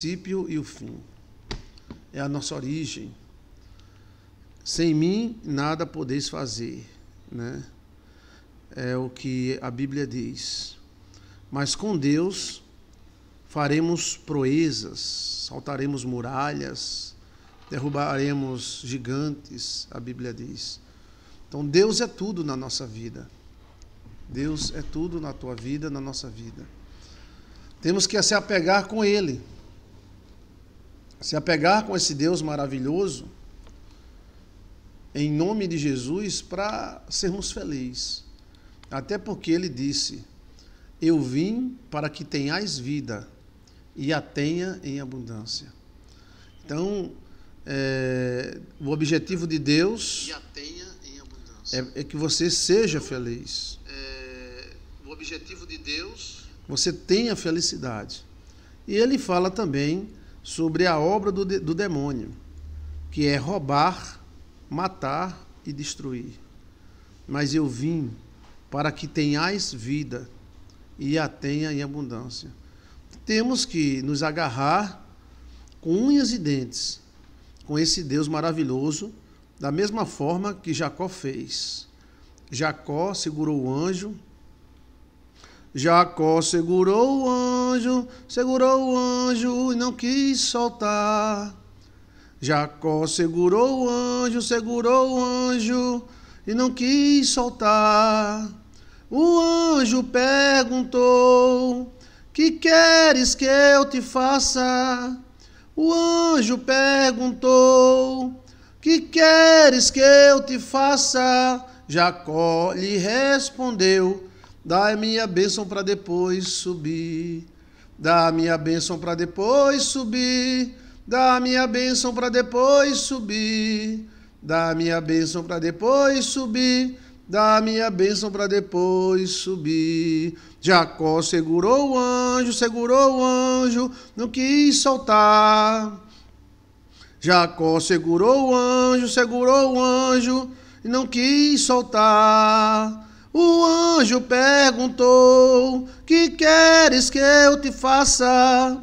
princípio e o fim. É a nossa origem. Sem mim nada podeis fazer, né? É o que a Bíblia diz. Mas com Deus faremos proezas, saltaremos muralhas, derrubaremos gigantes, a Bíblia diz. Então Deus é tudo na nossa vida. Deus é tudo na tua vida, na nossa vida. Temos que se apegar com ele se apegar com esse Deus maravilhoso, em nome de Jesus, para sermos felizes. Até porque ele disse: Eu vim para que tenhais vida e a tenha em abundância. Então, é, o objetivo de Deus é, é, que você seja feliz. É, o objetivo de Deus você tenha felicidade. E ele fala também sobre a obra do, do demônio, que é roubar, matar e destruir. Mas eu vim para que tenhais vida e a tenha em abundância. Temos que nos agarrar com unhas e dentes com esse Deus maravilhoso, da mesma forma que Jacó fez. Jacó segurou o anjo Jacó segurou o anjo, segurou o anjo e não quis soltar. Jacó segurou o anjo, segurou o anjo e não quis soltar. O anjo perguntou: Que queres que eu te faça? O anjo perguntou: Que queres que eu te faça? Jacó lhe respondeu: Dá a minha bênção para depois subir. Dá a minha bênção para depois subir. Dá a minha bênção para depois subir. Dá a minha bênção para depois subir. Dá a minha bênção para depois subir. Jacó segurou o anjo, segurou o anjo, não quis soltar. Jacó segurou o anjo, segurou o anjo e não quis soltar. O anjo perguntou: Que queres que eu te faça?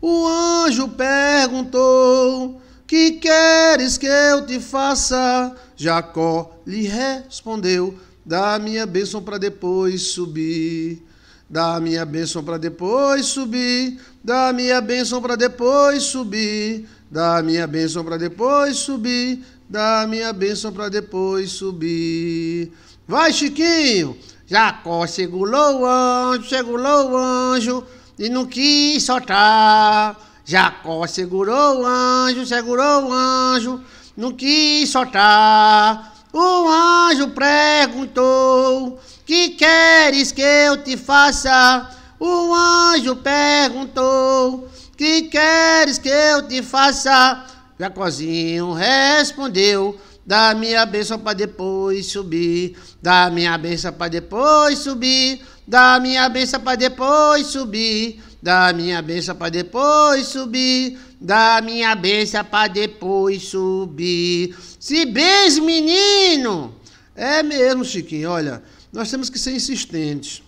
O anjo perguntou: Que queres que eu te faça? Jacó lhe respondeu: Dá minha bênção para depois subir. Dá minha bênção para depois subir. Dá minha bênção para depois subir. Dá minha bênção para depois subir. Dá minha bênção para depois subir. Vai, Chiquinho! Jacó segurou o anjo, segurou o anjo e não quis soltar. Jacó segurou o anjo, segurou o anjo, não quis soltar. O anjo perguntou: Que queres que eu te faça? O anjo perguntou: Que queres que eu te faça? Jacózinho respondeu: Dá minha bênção para depois subir. Dá minha bênção para depois subir. Dá minha bênção para depois subir. Dá minha bênção para depois subir. Dá minha bênção para depois subir. Se bens, menino! É mesmo, Chiquinho. Olha, nós temos que ser insistentes.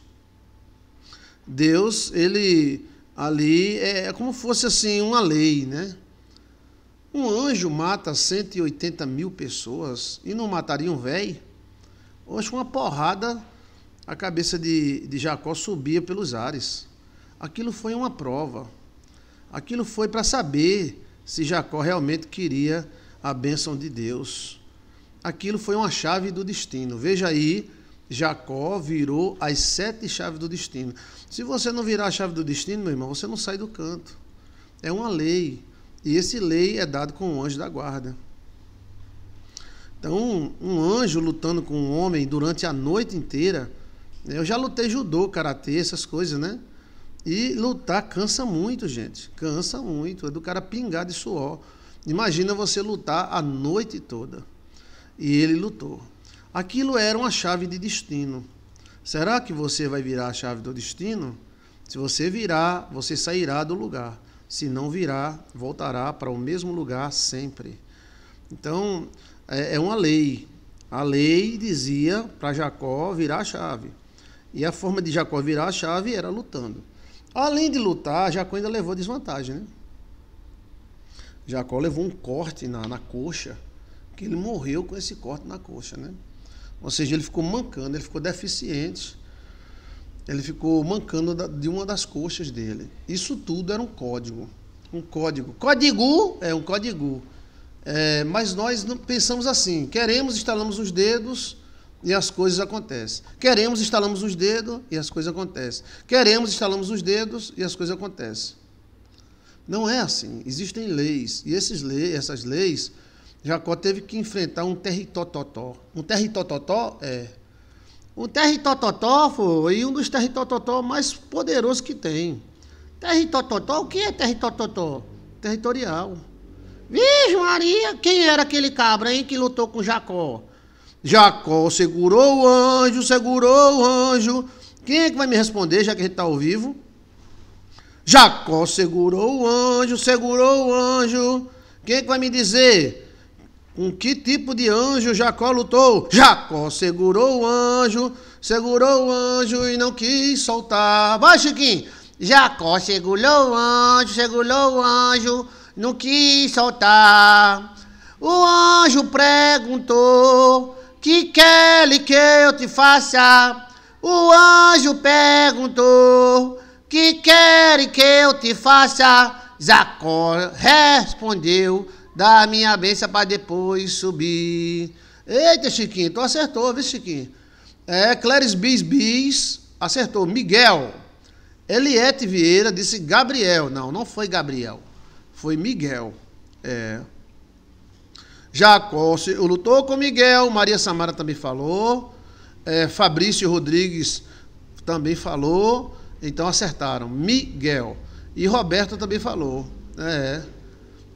Deus, ele ali é, é como fosse assim uma lei, né? Um anjo mata 180 mil pessoas e não mataria um velho? Hoje, uma porrada, a cabeça de, de Jacó subia pelos ares. Aquilo foi uma prova. Aquilo foi para saber se Jacó realmente queria a bênção de Deus. Aquilo foi uma chave do destino. Veja aí, Jacó virou as sete chaves do destino. Se você não virar a chave do destino, meu irmão, você não sai do canto. É uma lei. E esse lei é dado com o anjo da guarda. Então, um anjo lutando com um homem durante a noite inteira. Né, eu já lutei judô, karatê, essas coisas, né? E lutar cansa muito, gente. Cansa muito. É do cara pingar de suor. Imagina você lutar a noite toda. E ele lutou. Aquilo era uma chave de destino. Será que você vai virar a chave do destino? Se você virar, você sairá do lugar se não virá, voltará para o mesmo lugar sempre. Então, é, é uma lei. A lei dizia para Jacó virar a chave. E a forma de Jacó virar a chave era lutando. Além de lutar, Jacó ainda levou desvantagem, né? Jacó levou um corte na, na coxa, que ele morreu com esse corte na coxa, né? Ou seja, ele ficou mancando, ele ficou deficiente ele ficou mancando de uma das coxas dele. Isso tudo era um código. Um código. Código! É um código. É, mas nós pensamos assim: queremos, instalamos os dedos e as coisas acontecem. Queremos, instalamos os dedos e as coisas acontecem. Queremos, instalamos os dedos e as coisas acontecem. Não é assim. Existem leis. E esses leis, essas leis, Jacó teve que enfrentar um territototó. Um territototó é um territototó e um dos territototó mais poderosos que tem. Territototó, o que é territototó? Territorial. Vixe Maria, quem era aquele cabra, hein, que lutou com Jacó? Jacó segurou o anjo, segurou o anjo. Quem é que vai me responder, já que a gente está ao vivo? Jacó segurou o anjo, segurou o anjo. Quem é que vai me dizer? Com que tipo de anjo Jacó lutou? Jacó segurou o anjo, segurou o anjo e não quis soltar. Vai, Chiquinho! Jacó segurou o anjo, segurou o anjo, não quis soltar. O anjo perguntou: Que quer que eu te faça? O anjo perguntou: Que quer que eu te faça? Jacó respondeu: Dá a minha bênção para depois subir. Eita, Chiquinho, tu acertou, viu, Chiquinho? É, Cléris Bis Bis acertou. Miguel. Eliette Vieira disse Gabriel. Não, não foi Gabriel. Foi Miguel. É. Jacó lutou com Miguel. Maria Samara também falou. É, Fabrício Rodrigues também falou. Então acertaram. Miguel. E Roberto também falou. É.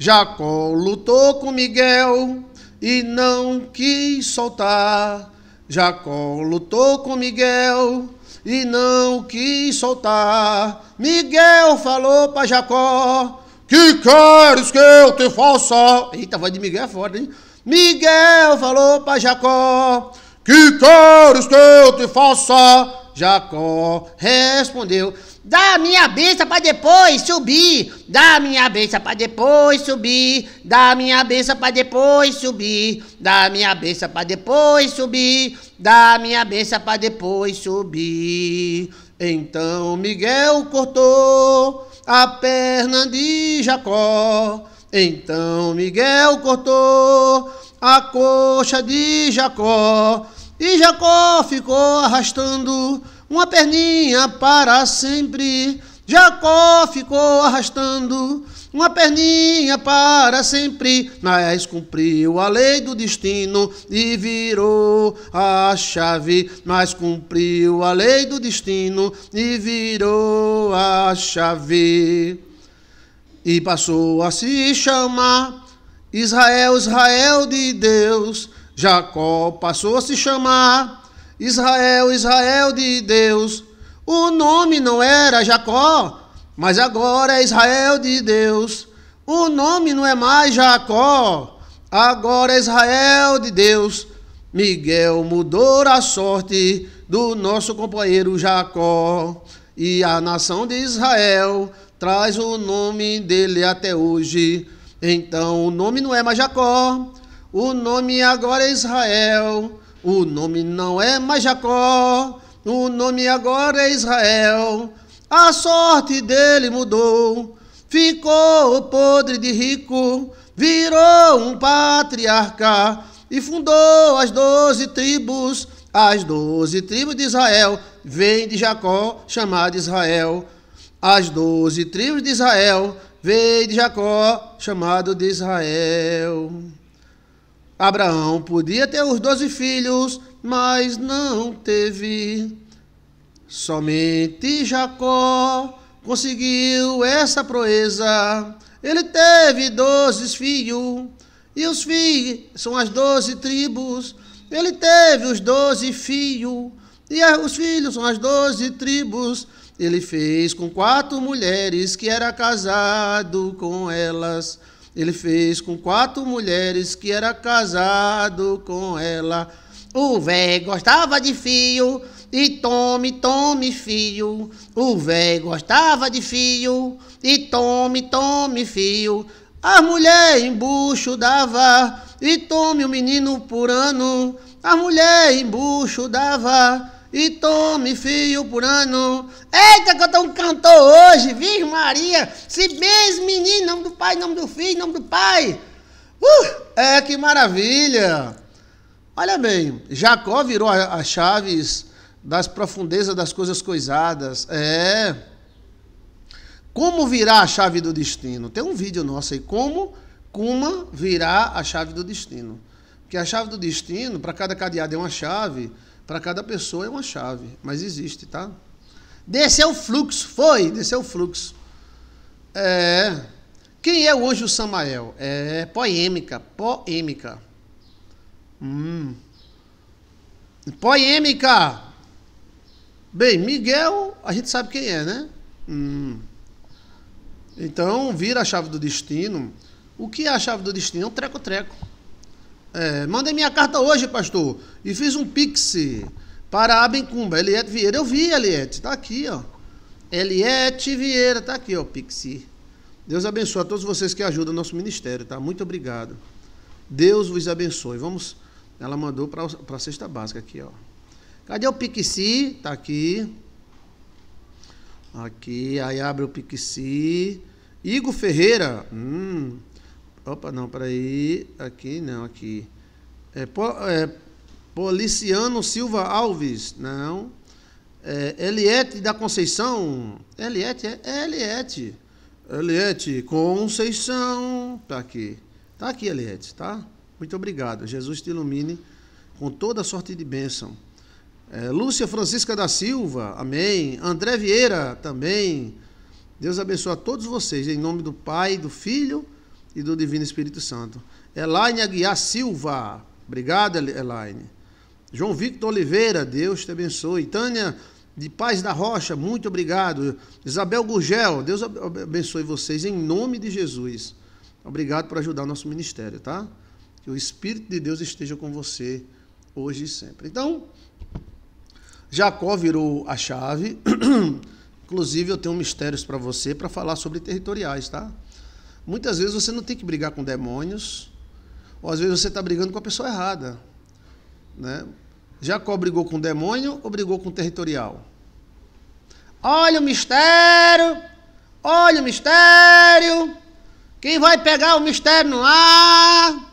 Jacó lutou com Miguel e não quis soltar. Jacó lutou com Miguel e não quis soltar. Miguel falou para Jacó: Que queres que eu te faça? Eita, a voz de Miguel é forte, hein? Miguel falou para Jacó: Que queres que eu te faça? Jacó respondeu: Dá minha benção para depois subir. Dá minha benção para depois subir. Dá minha benção para depois subir. Dá minha benção para depois subir. Dá minha benção para depois subir. Então Miguel cortou a perna de Jacó. Então Miguel cortou a coxa de Jacó. E Jacó ficou arrastando uma perninha para sempre. Jacó ficou arrastando uma perninha para sempre. Naés cumpriu a lei do destino e virou a chave. Mas cumpriu a lei do destino e virou a chave. E passou a se chamar Israel, Israel de Deus. Jacó passou a se chamar Israel, Israel de Deus. O nome não era Jacó, mas agora é Israel de Deus. O nome não é mais Jacó, agora é Israel de Deus. Miguel mudou a sorte do nosso companheiro Jacó, e a nação de Israel traz o nome dele até hoje. Então o nome não é mais Jacó, o nome agora é Israel. O nome não é mais Jacó, o nome agora é Israel. A sorte dele mudou, ficou podre de rico, virou um patriarca e fundou as doze tribos. As doze tribos de Israel vêm de Jacó, chamado Israel. As doze tribos de Israel vêm de Jacó, chamado de Israel. Abraão podia ter os doze filhos, mas não teve. Somente Jacó conseguiu essa proeza. Ele teve doze filhos, e os filhos são as doze tribos. Ele teve os doze filhos, e os filhos são as doze tribos. Ele fez com quatro mulheres que era casado com elas ele fez com quatro mulheres que era casado com ela. O véi gostava de fio e tome, tome fio. O véi gostava de fio e tome, tome fio. A mulher embucho dava e tome o menino por ano. A mulher embucho dava e tome fio por ano. Eita, que eu tô um cantor hoje, vir Maria, se bens, menino, nome do pai, nome do filho, nome do pai. Uh, é, que maravilha! Olha bem, Jacó virou as chaves das profundezas das coisas coisadas. É. Como virar a chave do destino? Tem um vídeo nosso aí, como Kuma virar a chave do destino. Porque a chave do destino, para cada cadeado é uma chave, para cada pessoa é uma chave, mas existe, tá? Desceu o fluxo, foi, desceu o fluxo. É. Quem é hoje o Samael? É poêmica, poêmica. Hum. Poêmica. Bem, Miguel, a gente sabe quem é, né? Hum. Então, vira a chave do destino. O que é a chave do destino? É um treco-treco. É, mandei minha carta hoje, pastor, e fiz um pix para a Bencumba, Eliette Vieira. Eu vi, Eliette, tá aqui, ó. Eliette Vieira, tá aqui, ó, pix. Deus abençoe a todos vocês que ajudam o nosso ministério, tá? Muito obrigado. Deus vos abençoe. Vamos, ela mandou para a cesta básica aqui, ó. Cadê o pixi? Tá aqui. Aqui, aí abre o pixi. Igor Ferreira, hum, Opa, não, peraí. Aqui não, aqui. É, po, é, Policiano Silva Alves. Não. É, da Conceição. Eliete é, é Eliete Eliete Conceição. Tá aqui. Tá aqui, Eliete tá? Muito obrigado. Jesus te ilumine com toda a sorte de bênção. É, Lúcia Francisca da Silva, amém. André Vieira, também. Deus abençoe a todos vocês, em nome do Pai, do Filho e do Divino Espírito Santo. Elaine Aguiar Silva, obrigado, Elaine. João Victor Oliveira, Deus te abençoe. Tânia de Paz da Rocha, muito obrigado. Isabel Gurgel, Deus abençoe vocês em nome de Jesus. Obrigado por ajudar o nosso ministério, tá? Que o Espírito de Deus esteja com você hoje e sempre. Então, Jacó virou a chave. Inclusive, eu tenho mistérios para você para falar sobre territoriais, tá? Muitas vezes você não tem que brigar com demônios, ou às vezes você está brigando com a pessoa errada. Né? Jacó brigou com o demônio ou brigou com o territorial? Olha o mistério! Olha o mistério! Quem vai pegar o mistério no ar?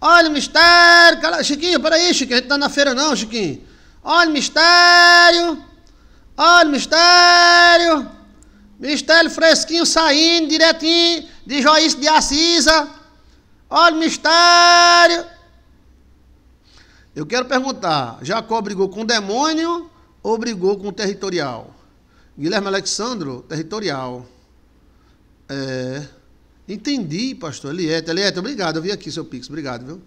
Olha o mistério! Cala... Chiquinho, peraí, Chiquinho, a gente tá na feira não, Chiquinho. Olha o mistério! Olha o mistério! Mistério fresquinho saindo direitinho de Joice de Assisa. Olha o mistério. Eu quero perguntar: Jacó brigou com o demônio ou brigou com o territorial? Guilherme Alexandro, territorial. É, entendi, pastor Eliette. Eliette, obrigado. Eu vi aqui seu pix, obrigado, viu?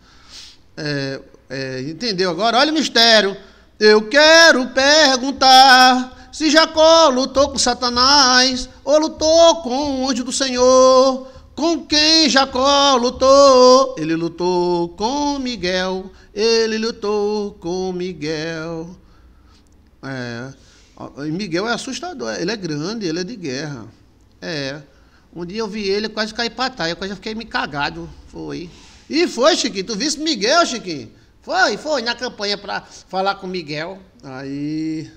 É, é, entendeu agora? Olha o mistério. Eu quero perguntar se Jacó lutou com Satanás, ou lutou com o anjo do Senhor, com quem Jacó lutou? Ele lutou com Miguel, ele lutou com Miguel. É, Miguel é assustador, ele é grande, ele é de guerra. É. Um dia eu vi ele, quase cair para trás, eu quase fiquei me cagado. Foi. E foi, Chiquinho. Tu viste Miguel, Chiquinho? Foi, foi, na campanha para falar com Miguel. Aí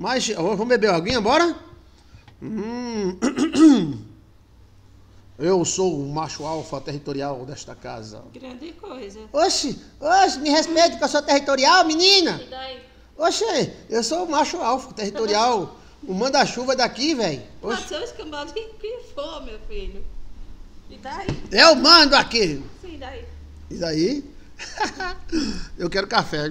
mas vamos beber alguém, bora? Hum. Eu sou o macho alfa territorial desta casa. Grande coisa. Oxe, oxe, me respeite que eu sou territorial, menina. E daí? Oxe, eu sou o macho alfa territorial. o manda-chuva daqui, velho. Pode o escambauzinho que for, meu filho. E daí? Eu mando aqui. Sim, daí. E daí? eu quero café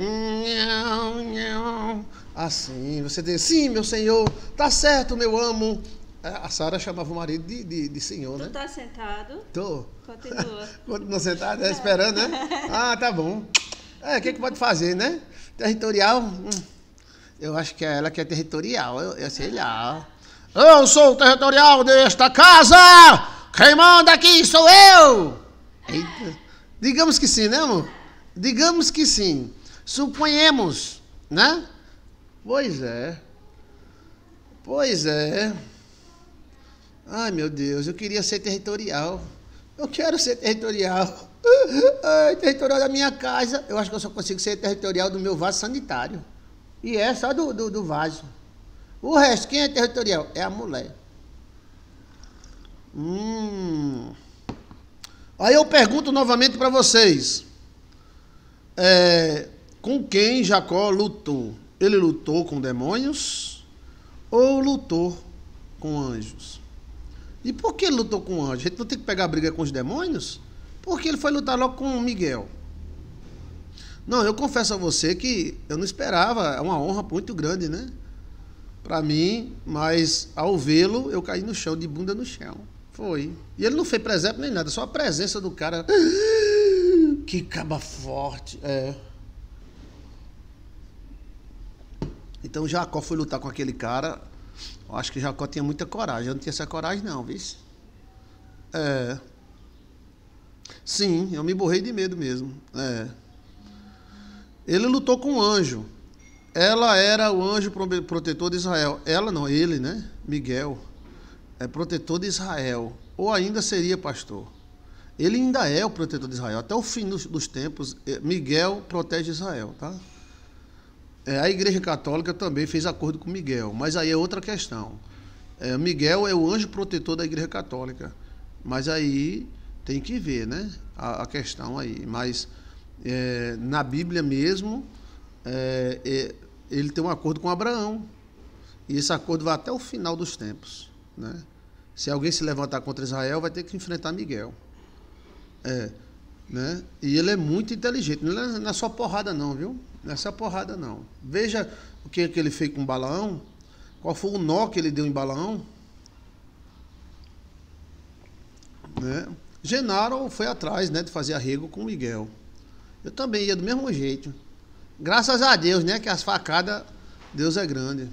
assim, você diz, sim, meu senhor, tá certo, meu amo. A Sara chamava o marido de, de, de senhor, tu né? Tu tá sentado? Tô. Continua. Continua sentado, é, esperando, né? Ah, tá bom. É, o que, é que pode fazer, né? Territorial? Hum, eu acho que é ela que é territorial, eu, eu sei lá. Eu sou o territorial desta casa! Quem manda aqui sou eu! Eita. Digamos que sim, né, amor? Digamos que sim. Suponhemos, né? Pois é. Pois é. Ai, meu Deus, eu queria ser territorial. Eu quero ser territorial. Ai, territorial da minha casa. Eu acho que eu só consigo ser territorial do meu vaso sanitário. E é só do, do, do vaso. O resto, quem é territorial? É a mulher. Hum. Aí eu pergunto novamente para vocês: é, com quem Jacó lutou? ele lutou com demônios ou lutou com anjos? E por que ele lutou com anjos? A gente não tem que pegar briga com os demônios? Porque ele foi lutar logo com Miguel. Não, eu confesso a você que eu não esperava, é uma honra muito grande, né? Para mim, mas ao vê-lo, eu caí no chão, de bunda no chão. Foi. E ele não fez presépio nem nada, só a presença do cara. Que caba forte. É. Então Jacó foi lutar com aquele cara. Eu acho que Jacó tinha muita coragem. Eu não tinha essa coragem, não, viu? É. Sim, eu me borrei de medo mesmo. É. Ele lutou com um anjo. Ela era o anjo protetor de Israel. Ela não, ele, né? Miguel. É protetor de Israel. Ou ainda seria pastor. Ele ainda é o protetor de Israel. Até o fim dos, dos tempos, eh, Miguel protege Israel, tá? É, a Igreja Católica também fez acordo com Miguel, mas aí é outra questão. É, Miguel é o anjo protetor da Igreja Católica, mas aí tem que ver, né? A, a questão aí. Mas é, na Bíblia mesmo, é, é, ele tem um acordo com Abraão. E esse acordo vai até o final dos tempos. Né? Se alguém se levantar contra Israel, vai ter que enfrentar Miguel. É, né? E ele é muito inteligente. Não é, não é só porrada, não, viu? Não é essa porrada, não. Veja o que, que ele fez com o Balaão. Qual foi o nó que ele deu em Balaão. Né? Genaro foi atrás né, de fazer arrego com Miguel. Eu também ia do mesmo jeito. Graças a Deus, né? Que as facadas, Deus é grande.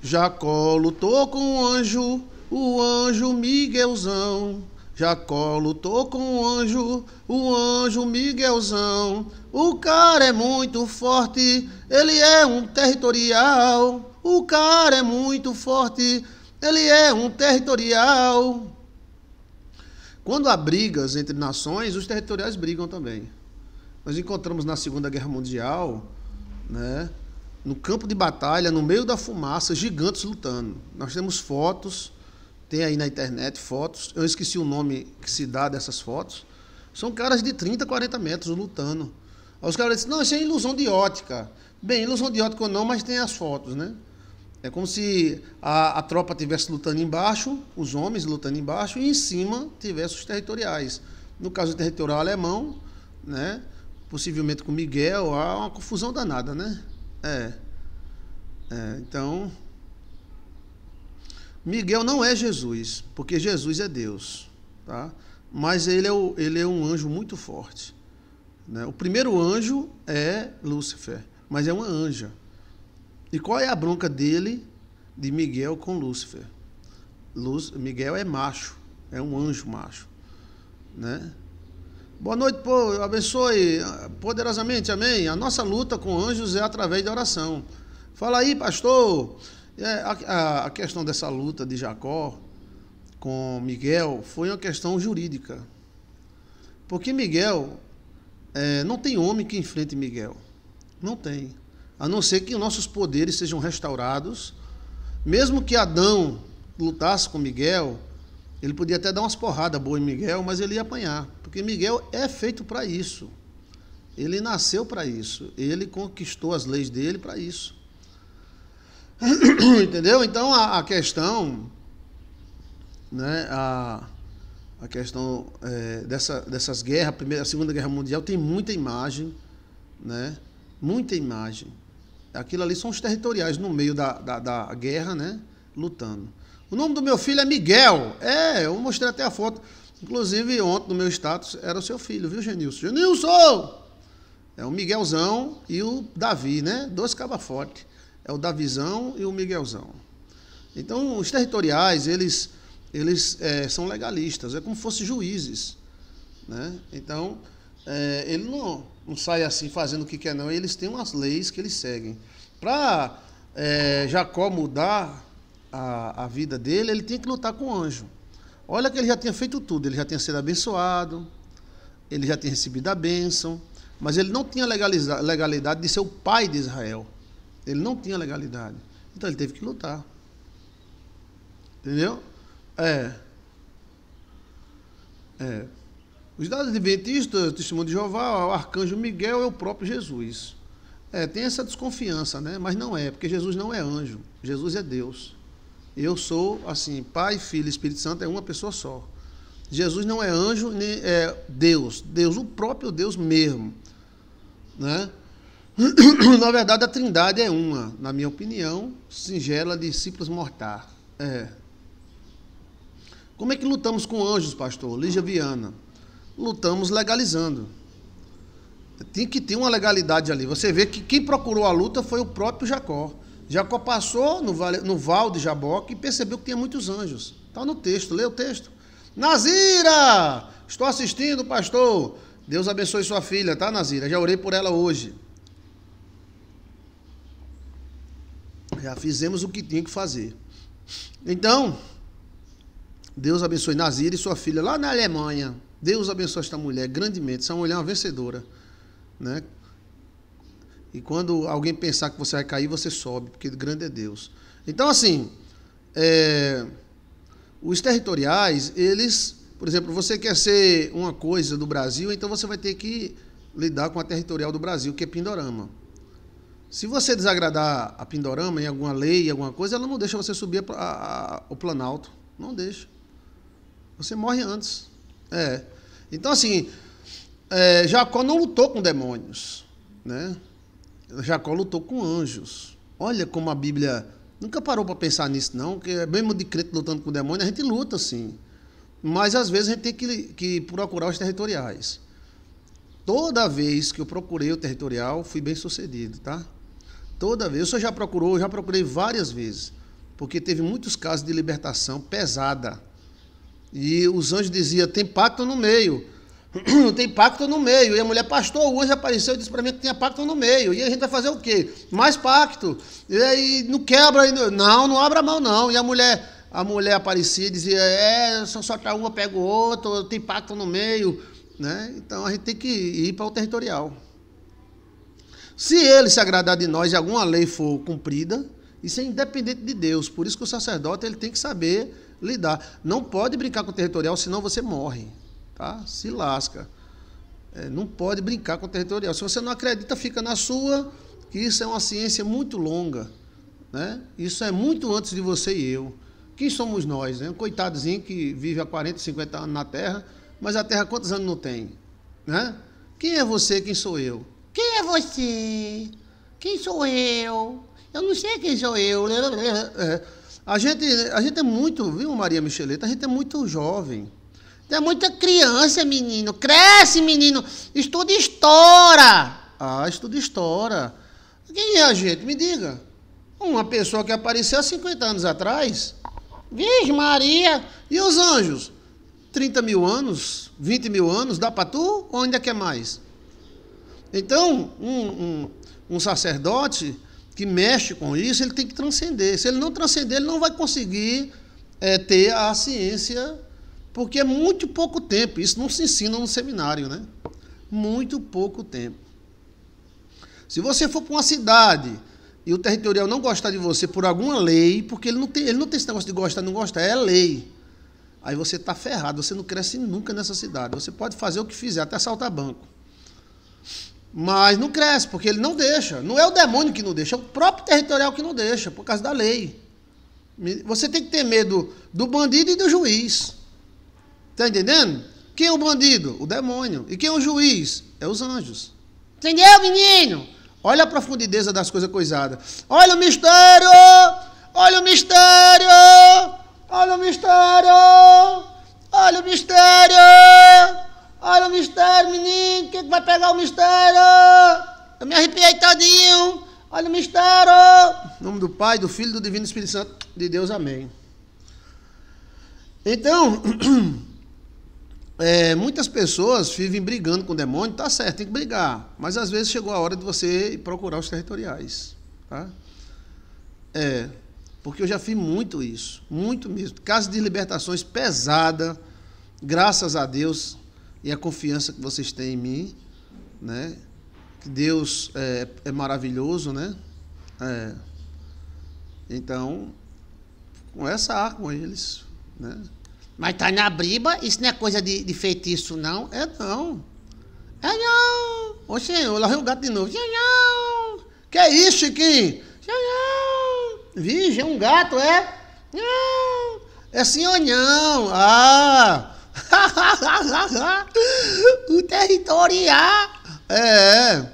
Jacó lutou com o anjo, o anjo Miguelzão. Jacó lutou com o anjo, o anjo Miguelzão. O cara é muito forte, ele é um territorial. O cara é muito forte, ele é um territorial. Quando há brigas entre nações, os territoriais brigam também. Nós encontramos na Segunda Guerra Mundial, né, no campo de batalha, no meio da fumaça, gigantes lutando. Nós temos fotos, tem aí na internet fotos, eu esqueci o nome que se dá dessas fotos. São caras de 30, 40 metros lutando. Aí os caras disseram, não, isso é ilusão de ótica. Bem, ilusão de ótica ou não, mas tem as fotos, né? É como se a, a tropa tivesse lutando embaixo, os homens lutando embaixo, e em cima tivesse os territoriais. No caso do territorial alemão, né? Possivelmente com Miguel, há uma confusão danada, né? É. é então. Miguel não é Jesus, porque Jesus é Deus, tá? Mas ele é, o, ele é um anjo muito forte. Né? O primeiro anjo é Lúcifer, mas é uma anja. E qual é a bronca dele, de Miguel com Lúcifer? Luz, Miguel é macho, é um anjo macho. Né? Boa noite, pô, abençoe poderosamente, amém. A nossa luta com anjos é através da oração. Fala aí, pastor. É, a, a questão dessa luta de Jacó com Miguel foi uma questão jurídica. Porque Miguel é, não tem homem que enfrente Miguel. Não tem. A não ser que nossos poderes sejam restaurados. Mesmo que Adão lutasse com Miguel, ele podia até dar umas porradas boas em Miguel, mas ele ia apanhar. Porque Miguel é feito para isso. Ele nasceu para isso. Ele conquistou as leis dele para isso. Entendeu? Então a, a questão. Né, a, a questão é, dessa, dessas guerras, a, primeira, a Segunda Guerra Mundial, tem muita imagem, né? Muita imagem. Aquilo ali são os territoriais no meio da, da, da guerra, né? Lutando. O nome do meu filho é Miguel. É, eu mostrei até a foto. Inclusive, ontem no meu status era o seu filho, viu, Genilson? Genilson! É o Miguelzão e o Davi, né? Dois Cabaforte É o Davizão e o Miguelzão. Então, os territoriais, eles eles é, são legalistas, é como se fossem juízes. Né? Então, é, ele não, não sai assim fazendo o que quer, não. Eles têm umas leis que eles seguem. Para é, Jacó mudar a, a vida dele, ele tinha que lutar com o anjo. Olha que ele já tinha feito tudo, ele já tinha sido abençoado, ele já tinha recebido a bênção, mas ele não tinha legalidade de ser o pai de Israel. Ele não tinha legalidade. Então ele teve que lutar. Entendeu? É. É. Os dados adventistas, testemunho de Jeová, o arcanjo Miguel é o próprio Jesus. É, tem essa desconfiança, né? Mas não é, porque Jesus não é anjo, Jesus é Deus. Eu sou, assim, Pai, Filho e Espírito Santo é uma pessoa só. Jesus não é anjo, nem é Deus, Deus, o próprio Deus mesmo, né? na verdade, a Trindade é uma, na minha opinião, singela de simples mortar. É, como é que lutamos com anjos, pastor? Lígia Viana. Lutamos legalizando. Tem que ter uma legalidade ali. Você vê que quem procurou a luta foi o próprio Jacó. Jacó passou no, vale, no val de Jaboque e percebeu que tinha muitos anjos. Está no texto, lê o texto. Nazira! Estou assistindo, pastor. Deus abençoe sua filha, tá, Nazira? Já orei por ela hoje. Já fizemos o que tinha que fazer. Então, Deus abençoe Nazir e sua filha lá na Alemanha. Deus abençoe esta mulher grandemente. Essa mulher é uma vencedora. Né? E quando alguém pensar que você vai cair, você sobe, porque grande é Deus. Então, assim, é, os territoriais, eles, por exemplo, você quer ser uma coisa do Brasil, então você vai ter que lidar com a territorial do Brasil, que é Pindorama. Se você desagradar a Pindorama em alguma lei, alguma coisa, ela não deixa você subir a, a, a, o Planalto. Não deixa. Você morre antes. É. Então, assim, é, Jacó não lutou com demônios, né? Jacó lutou com anjos. Olha como a Bíblia nunca parou para pensar nisso, não, que é mesmo de crente lutando com demônio, a gente luta, sim. Mas, às vezes, a gente tem que, que procurar os territoriais. Toda vez que eu procurei o territorial, fui bem sucedido, tá? Toda vez. O senhor já procurou, eu já procurei várias vezes. Porque teve muitos casos de libertação pesada e os anjos diziam: tem pacto no meio. tem pacto no meio. E a mulher, pastor, o anjo apareceu e disse para mim que tinha pacto no meio. E a gente vai fazer o quê? Mais pacto. E aí não quebra. ainda. não, não, abra mão, não. E a mulher. A mulher aparecia e dizia, é, só soltar uma, pega o outro, tem pacto no meio. Né? Então a gente tem que ir para o territorial. Se ele se agradar de nós e alguma lei for cumprida, isso é independente de Deus. Por isso que o sacerdote ele tem que saber lidar. Não pode brincar com o territorial, senão você morre. Tá? Se lasca. É, não pode brincar com o territorial. Se você não acredita, fica na sua, que isso é uma ciência muito longa. Né? Isso é muito antes de você e eu. Quem somos nós? Né? Um coitadozinho que vive há 40, 50 anos na Terra, mas a Terra quantos anos não tem? Né? Quem é você? Quem sou eu? Quem é você? Quem sou eu? Eu não sei quem sou eu. É. A gente, a gente é muito, viu, Maria Micheleta? A gente é muito jovem. É muita criança, menino. Cresce, menino. Estuda história. Ah, estuda história. Quem é a gente? Me diga. Uma pessoa que apareceu há 50 anos atrás. Virgem Maria. E os anjos? 30 mil anos? 20 mil anos? Dá para tu? Ou ainda quer mais? Então, um, um, um sacerdote que mexe com isso, ele tem que transcender. Se ele não transcender, ele não vai conseguir é, ter a ciência, porque é muito pouco tempo. Isso não se ensina no seminário, né? Muito pouco tempo. Se você for para uma cidade e o territorial não gostar de você por alguma lei, porque ele não tem, ele não tem esse negócio de gostar, não gostar, é lei. Aí você está ferrado, você não cresce nunca nessa cidade. Você pode fazer o que fizer, até assaltar banco. Mas não cresce, porque ele não deixa. Não é o demônio que não deixa, é o próprio territorial que não deixa, por causa da lei. Você tem que ter medo do bandido e do juiz. Está entendendo? Quem é o bandido? O demônio. E quem é o juiz? É os anjos. Entendeu, menino? Olha a profundidade das coisas coisadas. Olha o mistério! Olha o mistério! Olha o mistério! Olha o mistério! Olha o mistério, menino, quem é que vai pegar o mistério? Eu me arrepiei todinho. Olha o mistério. Em nome do Pai, do Filho e do Divino Espírito Santo de Deus, amém. Então, é, muitas pessoas vivem brigando com o demônio, tá certo, tem que brigar. Mas às vezes chegou a hora de você procurar os territoriais, tá? É, porque eu já fiz muito isso, muito mesmo. Casa de libertações pesada, graças a Deus, e a confiança que vocês têm em mim, né? Que Deus é, é maravilhoso, né? É. Então, com essa com eles, né? Mas tá na briba, isso não é coisa de, de feitiço, não. É não. É não. Ô senhor, lá vem o gato de novo. É não. Que é isso, Chiquinho? É não. Vixe, é um gato, é? Não. É senhor não. Ah. o territorial. É, é.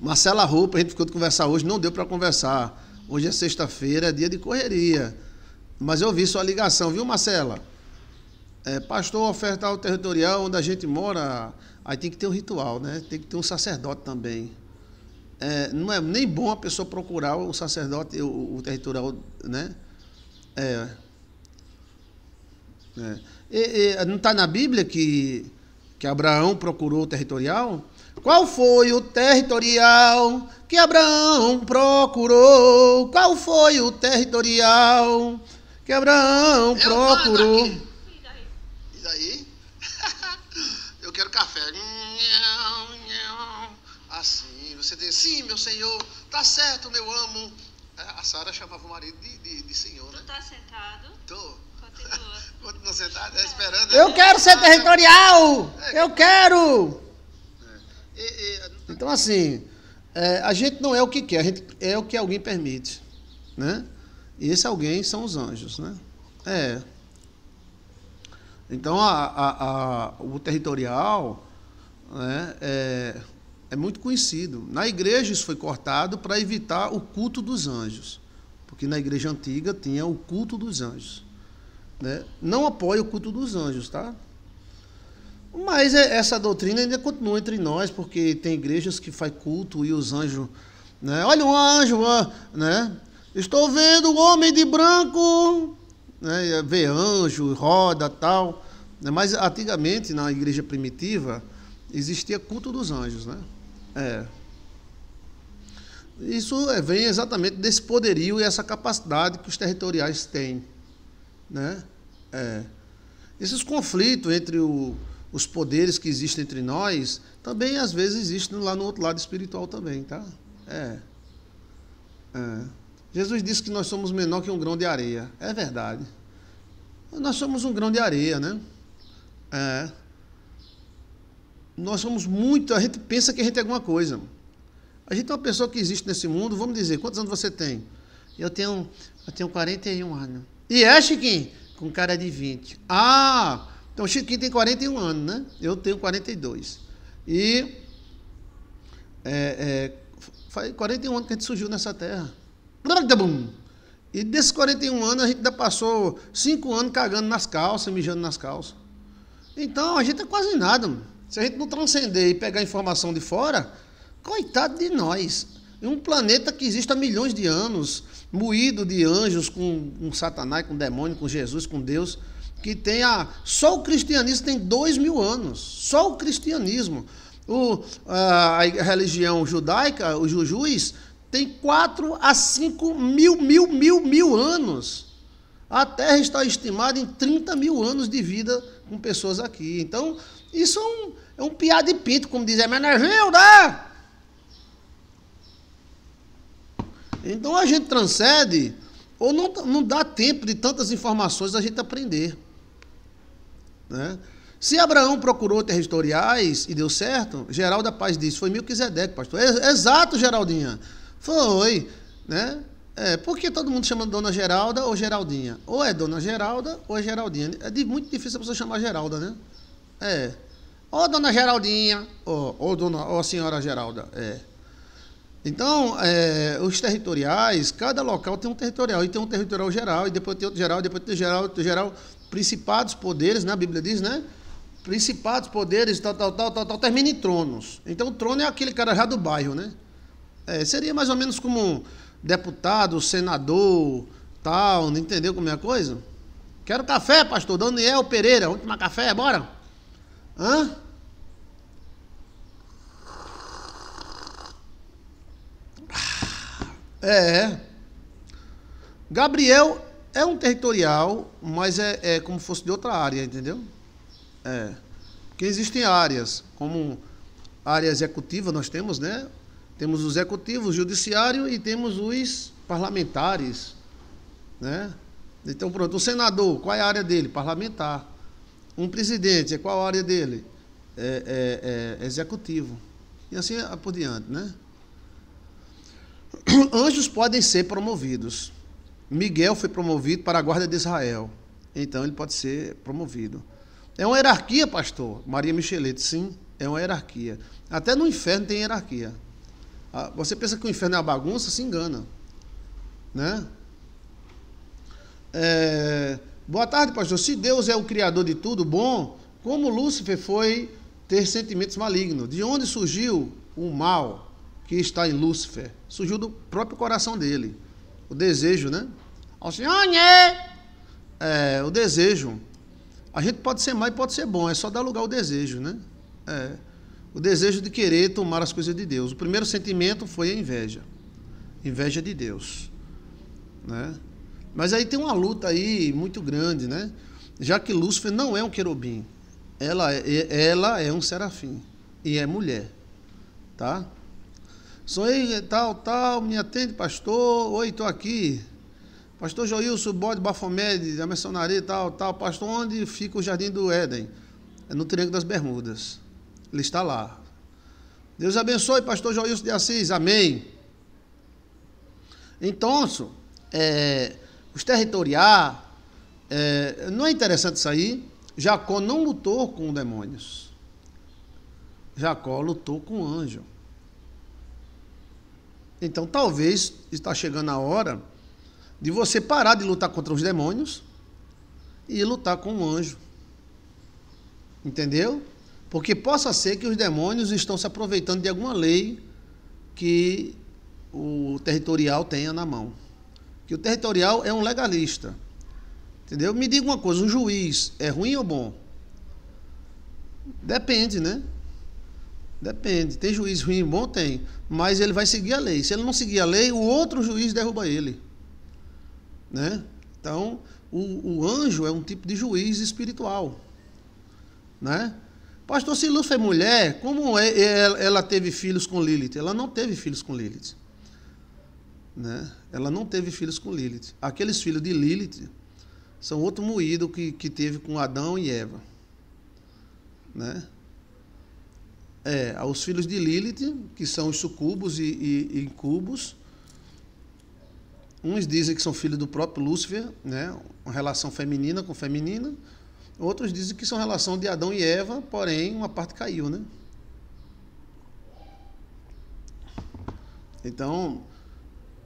Marcela Roupa, a gente ficou de conversar hoje, não deu para conversar. Hoje é sexta-feira, é dia de correria. Mas eu vi sua ligação, viu, Marcela? É, pastor, ofertar o territorial onde a gente mora, aí tem que ter um ritual, né? Tem que ter um sacerdote também. É, não é nem bom a pessoa procurar o sacerdote, o, o territorial, né? É, é. E, e, não está na Bíblia que, que Abraão procurou o territorial? Qual foi o territorial que Abraão procurou? Qual foi o territorial que Abraão eu procurou? E daí? daí? eu quero café. Assim, você diz, sim, meu senhor, tá certo, meu amo. É, a Sara chamava o marido de, de, de senhor, né? Tu tá sentado? Tô. Continua você está esperando? Eu né? quero ser ah, territorial! É. Eu quero! É. Então, assim, é, a gente não é o que quer, a gente é o que alguém permite. Né? E esse alguém são os anjos. Né? É. Então, a, a, a, o territorial né, é, é muito conhecido. Na igreja, isso foi cortado para evitar o culto dos anjos. Porque na igreja antiga tinha o culto dos anjos. Né? Não apoia o culto dos anjos, tá? Mas é, essa doutrina ainda continua entre nós, porque tem igrejas que faz culto e os anjos, né? Olha um anjo, né? Estou vendo o homem de branco, né? É, vê anjo, roda, tal. Né? Mas antigamente na igreja primitiva existia culto dos anjos, né? É. Isso é, vem exatamente desse poderio e essa capacidade que os territoriais têm. Né? É. Esses conflitos entre o, os poderes que existem entre nós também às vezes existem lá no outro lado espiritual também, tá? É. é. Jesus disse que nós somos menor que um grão de areia. É verdade. Nós somos um grão de areia, né? É. Nós somos muito. A gente pensa que a gente é alguma coisa. A gente é uma pessoa que existe nesse mundo. Vamos dizer, quantos anos você tem? Eu tenho, eu tenho 41 anos. E é, Chiquinho? Com cara de 20. Ah, então o Chiquinho tem 41 anos, né? Eu tenho 42. E. É, é, faz 41 anos que a gente surgiu nessa terra. E desses 41 anos a gente ainda passou 5 anos cagando nas calças, mijando nas calças. Então a gente é quase nada. Mano. Se a gente não transcender e pegar informação de fora, coitado de nós um planeta que existe há milhões de anos, moído de anjos, com, com Satanás, com demônio, com Jesus, com Deus, que tem a. Só o cristianismo tem dois mil anos. Só o cristianismo. O, a, a religião judaica, os jujuis, tem quatro a cinco mil, mil, mil, mil anos. A Terra está estimada em 30 mil anos de vida com pessoas aqui. Então, isso é um, é um piá de pinto, como é a Menegilda. Né? Então a gente transcende ou não, não dá tempo de tantas informações a gente aprender. Né? Se Abraão procurou territoriais e deu certo, Geraldo da Paz disse, foi Milquisedeque, pastor. Exato, Geraldinha. Foi, né? É, por que todo mundo chama Dona Geralda ou Geraldinha? Ou é Dona Geralda ou é Geraldinha. É de, muito difícil a pessoa chamar Geralda, né? É. Ou Dona Geraldinha, ou, ou, dona, ou a Senhora Geralda. É. Então, é, os territoriais, cada local tem um territorial, e tem um territorial geral, e depois tem outro geral, e depois tem geral, outro geral, principados, poderes, né? a Bíblia diz, né? Principados, poderes, tal, tal, tal, tal, tal, termina em tronos. Então, trono é aquele cara já do bairro, né? É, seria mais ou menos como um deputado, senador, tal, não entendeu como é a coisa? Quero café, pastor, Daniel Pereira, vamos tomar café, bora? Hã? É, é. Gabriel é um territorial, mas é, é como fosse de outra área, entendeu? É. Porque existem áreas, como a área executiva nós temos, né? Temos os executivos, o judiciário e temos os parlamentares, né? Então, pronto, o senador, qual é a área dele? Parlamentar. Um presidente, é qual a área dele? É, é, é, executivo. E assim por diante, né? anjos podem ser promovidos. Miguel foi promovido para a guarda de Israel. Então ele pode ser promovido. É uma hierarquia, pastor. Maria Michelete, sim, é uma hierarquia. Até no inferno tem hierarquia. Ah, você pensa que o inferno é uma bagunça? Se engana. Né? É... Boa tarde, pastor. Se Deus é o criador de tudo bom, como Lúcifer foi ter sentimentos malignos? De onde surgiu o mal? que está em Lúcifer surgiu do próprio coração dele. O desejo, né? É, o desejo. A gente pode ser mal e pode ser bom, é só dar lugar ao desejo, né? É, o desejo de querer tomar as coisas de Deus. O primeiro sentimento foi a inveja. Inveja de Deus. Né? Mas aí tem uma luta aí muito grande, né? Já que Lúcifer não é um querubim, ela é, ela é um serafim e é mulher, tá? Sou aí tal, tal, me atende, pastor. Oi, estou aqui. Pastor Joilson Bode Bafomed, da Mercenaria, tal, tal. Pastor, onde fica o Jardim do Éden? É no Triângulo das Bermudas. Ele está lá. Deus abençoe, pastor Joilson de Assis. Amém. Então, é, os territoriar, é, não é interessante isso aí? Jacó não lutou com demônios. Jacó lutou com anjo. Então talvez está chegando a hora de você parar de lutar contra os demônios e lutar com o um anjo. Entendeu? Porque possa ser que os demônios estão se aproveitando de alguma lei que o territorial tenha na mão. Que o territorial é um legalista. Entendeu? Me diga uma coisa, o juiz é ruim ou bom? Depende, né? Depende. Tem juiz ruim e bom? Tem. Mas ele vai seguir a lei. Se ele não seguir a lei, o outro juiz derruba ele. Né? Então, o, o anjo é um tipo de juiz espiritual. Né? Pastor, se Lúcia é mulher, como é, é, ela teve filhos com Lilith? Ela não teve filhos com Lilith. Né? Ela não teve filhos com Lilith. Aqueles filhos de Lilith são outro moído que, que teve com Adão e Eva. Né? É, aos filhos de Lilith, que são os sucubos e, e, e incubos. Uns dizem que são filhos do próprio Lúcifer, né? uma relação feminina com feminina. Outros dizem que são relação de Adão e Eva, porém uma parte caiu. Né? Então,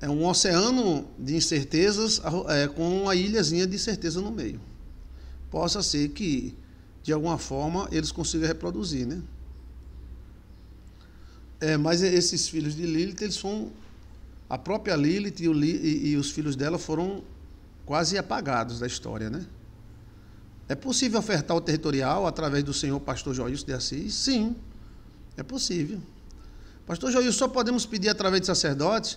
é um oceano de incertezas é, com uma ilhazinha de certeza no meio. Possa ser que, de alguma forma, eles consigam reproduzir, né? É, mas esses filhos de Lilith, eles são. A própria Lilith e, o, e, e os filhos dela foram quase apagados da história, né? É possível ofertar o territorial através do senhor pastor Joilson de Assis? Sim, é possível. Pastor Joilson, só podemos pedir através de sacerdotes?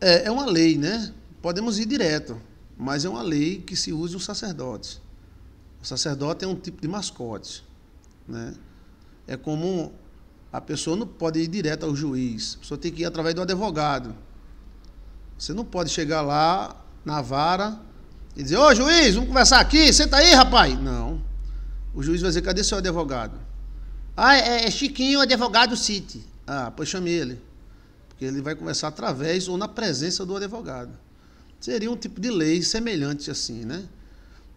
É, é uma lei, né? Podemos ir direto, mas é uma lei que se usa os sacerdotes. O sacerdote é um tipo de mascote, né? É como a pessoa não pode ir direto ao juiz, a pessoa tem que ir através de um advogado. Você não pode chegar lá na vara e dizer: Ô juiz, vamos conversar aqui, senta aí, rapaz. Não. O juiz vai dizer: cadê seu advogado? Ah, é, é Chiquinho, advogado City. Ah, pois chame ele. Porque ele vai conversar através ou na presença do advogado. Seria um tipo de lei semelhante assim, né?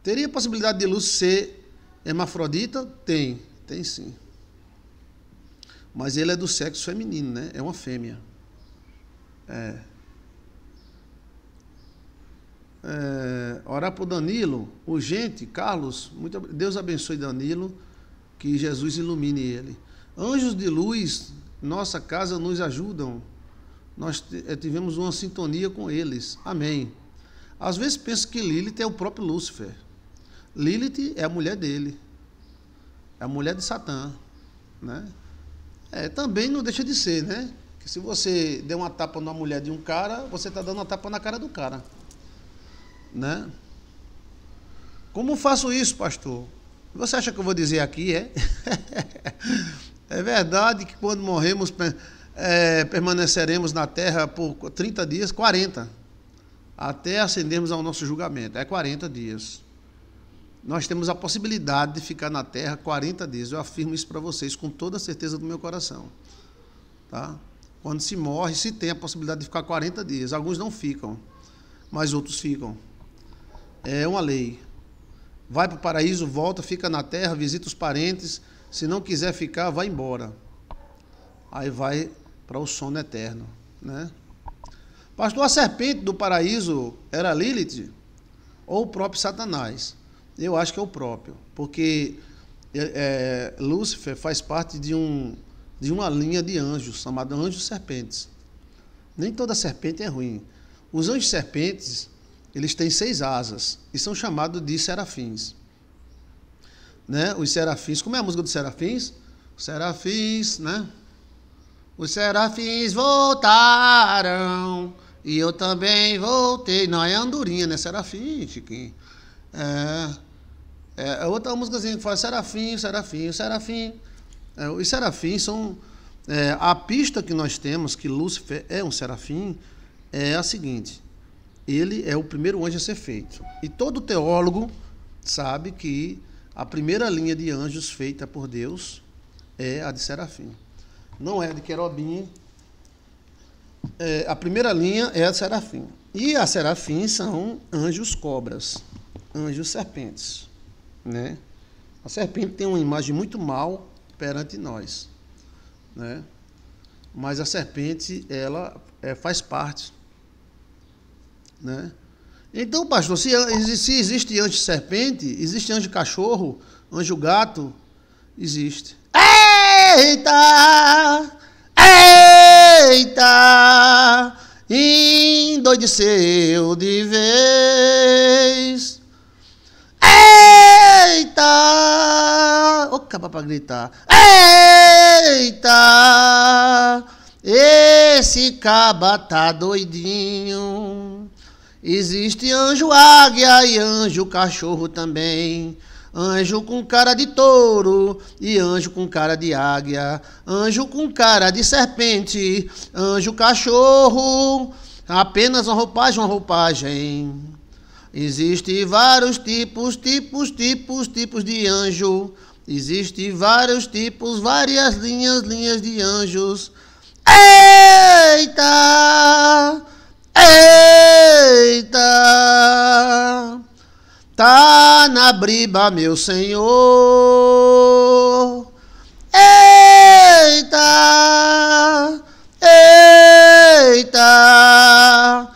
Teria possibilidade de Luz ser hermafrodita? Tem, tem sim. Mas ele é do sexo feminino, né? É uma fêmea. É. é orar por Danilo, urgente, Carlos, muito, Deus abençoe Danilo, que Jesus ilumine ele. Anjos de luz, nossa casa nos ajudam. Nós eh, tivemos uma sintonia com eles. Amém. Às vezes penso que Lilith é o próprio Lúcifer. Lilith é a mulher dele. É a mulher de Satã, né? É, também não deixa de ser, né? Que se você der uma tapa numa mulher de um cara, você está dando uma tapa na cara do cara. Né? Como faço isso, pastor? Você acha que eu vou dizer aqui, é? é verdade que quando morremos, é, permaneceremos na terra por 30 dias, 40, até ascendermos ao nosso julgamento. É 40 dias nós temos a possibilidade de ficar na Terra 40 dias. Eu afirmo isso para vocês com toda a certeza do meu coração. Tá? Quando se morre, se tem a possibilidade de ficar 40 dias. Alguns não ficam, mas outros ficam. É uma lei. Vai para o paraíso, volta, fica na terra, visita os parentes. Se não quiser ficar, vai embora. Aí vai para o sono eterno. Né? Pastor, a serpente do paraíso era Lilith ou o próprio Satanás? Eu acho que é o próprio, porque é, é, Lúcifer faz parte de, um, de uma linha de anjos, chamada anjos serpentes. Nem toda serpente é ruim. Os anjos serpentes, eles têm seis asas e são chamados de serafins. Né? Os serafins, como é a música dos serafins? Os serafins, né? Os serafins voltaram e eu também voltei. Não, é andorinha, né? Serafim, Chiquinho. É... É, outra músicazinha assim, que fala Serafim, Serafim, Serafim. É, os Serafim são. É, a pista que nós temos que Lúcifer é um serafim é a seguinte: ele é o primeiro anjo a ser feito. E todo teólogo sabe que a primeira linha de anjos feita por Deus é a de serafim. Não é de querobim. É, a primeira linha é a de serafim. E as serafim são anjos cobras, anjos serpentes. Né? A serpente tem uma imagem muito mal perante nós. Né? Mas a serpente, ela é, faz parte. Né? Então, pastor, se, se existe anjo serpente, existe anjo cachorro, anjo gato, existe. Eita! Eita! Endoideceu de vez. Eita! Ô, capa pra gritar. Eita! Esse caba tá doidinho. Existe anjo águia e anjo cachorro também. Anjo com cara de touro e anjo com cara de águia. Anjo com cara de serpente, anjo cachorro. Apenas uma roupagem, uma roupagem. Existem vários tipos, tipos, tipos, tipos de anjo. Existem vários tipos, várias linhas, linhas de anjos. Eita! Eita! Tá na briba, meu senhor. Eita! Eita!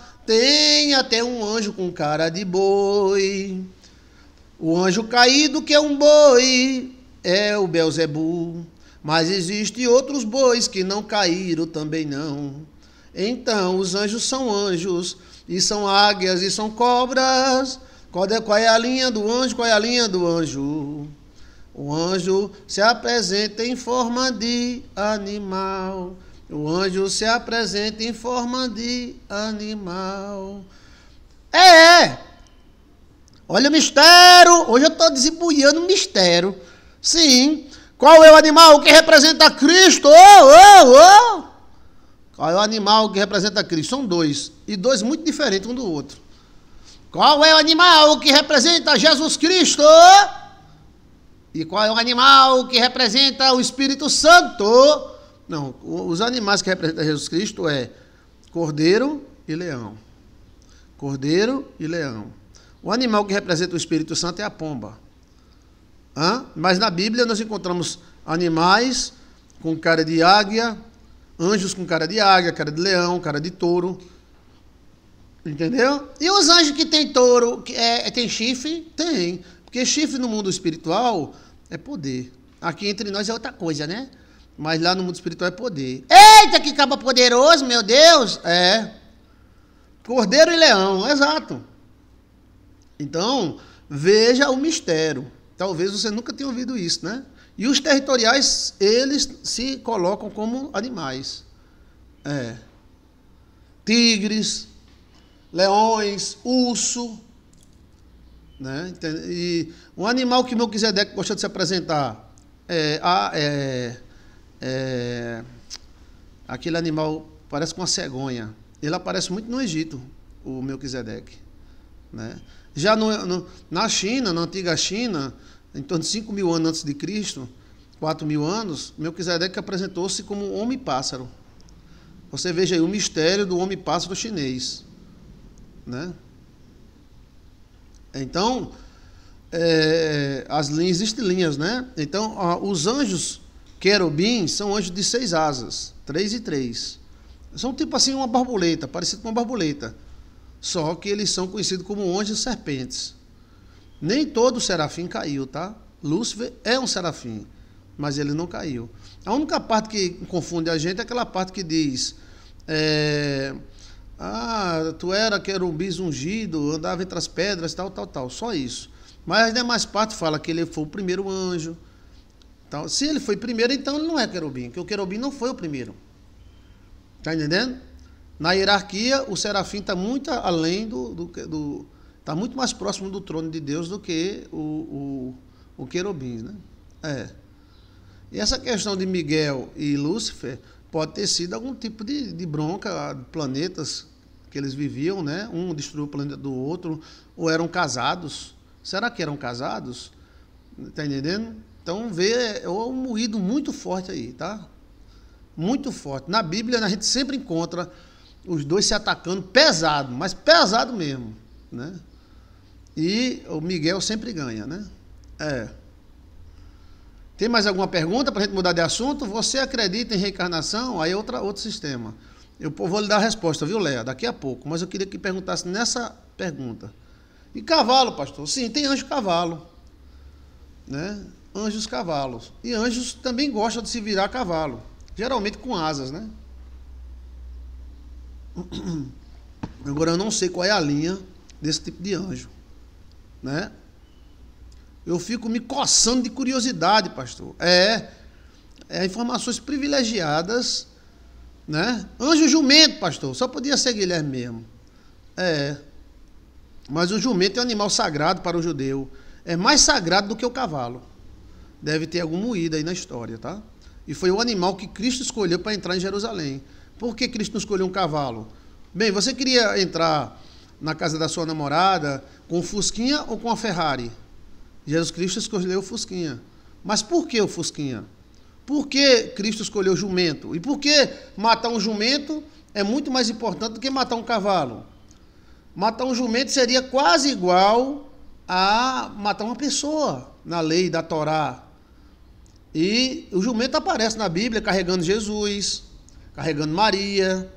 até um anjo com cara de boi. O anjo caído que é um boi é o Belzebu. Mas existe outros bois que não caíram também não. Então os anjos são anjos e são águias e são cobras. É, qual é a linha do anjo? Qual é a linha do anjo? O anjo se apresenta em forma de animal. O anjo se apresenta em forma de animal. É, é. Olha o mistério. Hoje eu estou desembuiando o mistério. Sim. Qual é o animal que representa Cristo? Oh, oh, oh. Qual é o animal que representa Cristo? São dois. E dois muito diferentes um do outro. Qual é o animal que representa Jesus Cristo? E qual é o animal que representa o Espírito Santo? Não, os animais que representam Jesus Cristo é cordeiro e leão cordeiro e leão. O animal que representa o Espírito Santo é a pomba. Hã? Mas na Bíblia nós encontramos animais com cara de águia, anjos com cara de águia, cara de leão, cara de touro. Entendeu? E os anjos que tem touro, que é, é, tem chifre? Tem. Porque chifre no mundo espiritual é poder. Aqui entre nós é outra coisa, né? Mas lá no mundo espiritual é poder. Eita, que caba poderoso, meu Deus! É. Cordeiro e leão, exato. Então, veja o mistério. Talvez você nunca tenha ouvido isso, né? E os territoriais, eles se colocam como animais. É. Tigres, leões, urso. Né? E um animal que Melquisedeque gosta de se apresentar é, a, é, é aquele animal, parece com uma cegonha ele aparece muito no Egito, o Melquisedeque. Né? Já no, no, na China, na antiga China, em torno de 5 mil anos antes de Cristo, 4 mil anos, Melquisedeque apresentou-se como homem-pássaro. Você veja aí o mistério do homem-pássaro chinês. Né? Então, é, as linhas estilinhas, né? Então, ó, os anjos querubins são anjos de seis asas, três e três. São tipo assim uma borboleta, parecido com uma borboleta. Só que eles são conhecidos como anjos serpentes. Nem todo serafim caiu, tá? Lúcifer é um serafim, mas ele não caiu. A única parte que confunde a gente é aquela parte que diz: é, Ah, tu era querubis ungido, andava entre as pedras, tal, tal, tal. Só isso. Mas as demais partes fala que ele foi o primeiro anjo. Tal. Então, se ele foi primeiro, então ele não é querubim, porque o querubim não foi o primeiro. Está entendendo? Na hierarquia, o serafim está muito além do, do, do. Está muito mais próximo do trono de Deus do que o, o, o querubim, né? É. E essa questão de Miguel e Lúcifer pode ter sido algum tipo de, de bronca, planetas que eles viviam, né? Um destruiu o planeta do outro, ou eram casados. Será que eram casados? Tá entendendo? Então vê, é um moído muito forte aí, tá? muito forte. Na Bíblia a gente sempre encontra os dois se atacando pesado, mas pesado mesmo, né? E o Miguel sempre ganha, né? É. Tem mais alguma pergunta para a gente mudar de assunto? Você acredita em reencarnação? Aí é outra, outro sistema. Eu vou lhe dar a resposta, viu, Léa? Daqui a pouco. Mas eu queria que perguntasse nessa pergunta. E cavalo, pastor? Sim, tem anjo cavalo. Né? Anjos cavalos. E anjos também gostam de se virar cavalo. Geralmente com asas, né? Agora eu não sei qual é a linha desse tipo de anjo, né? Eu fico me coçando de curiosidade, pastor. É, é informações privilegiadas, né? Anjo jumento, pastor. Só podia ser Guilherme mesmo. É. Mas o jumento é um animal sagrado para o judeu. É mais sagrado do que o cavalo. Deve ter algum moída aí na história, tá? E foi o animal que Cristo escolheu para entrar em Jerusalém. Por que Cristo não escolheu um cavalo? Bem, você queria entrar na casa da sua namorada com o Fusquinha ou com a Ferrari? Jesus Cristo escolheu o Fusquinha. Mas por que o Fusquinha? Por que Cristo escolheu o jumento? E por que matar um jumento é muito mais importante do que matar um cavalo? Matar um jumento seria quase igual a matar uma pessoa na lei da Torá, e o jumento aparece na Bíblia carregando Jesus, carregando Maria.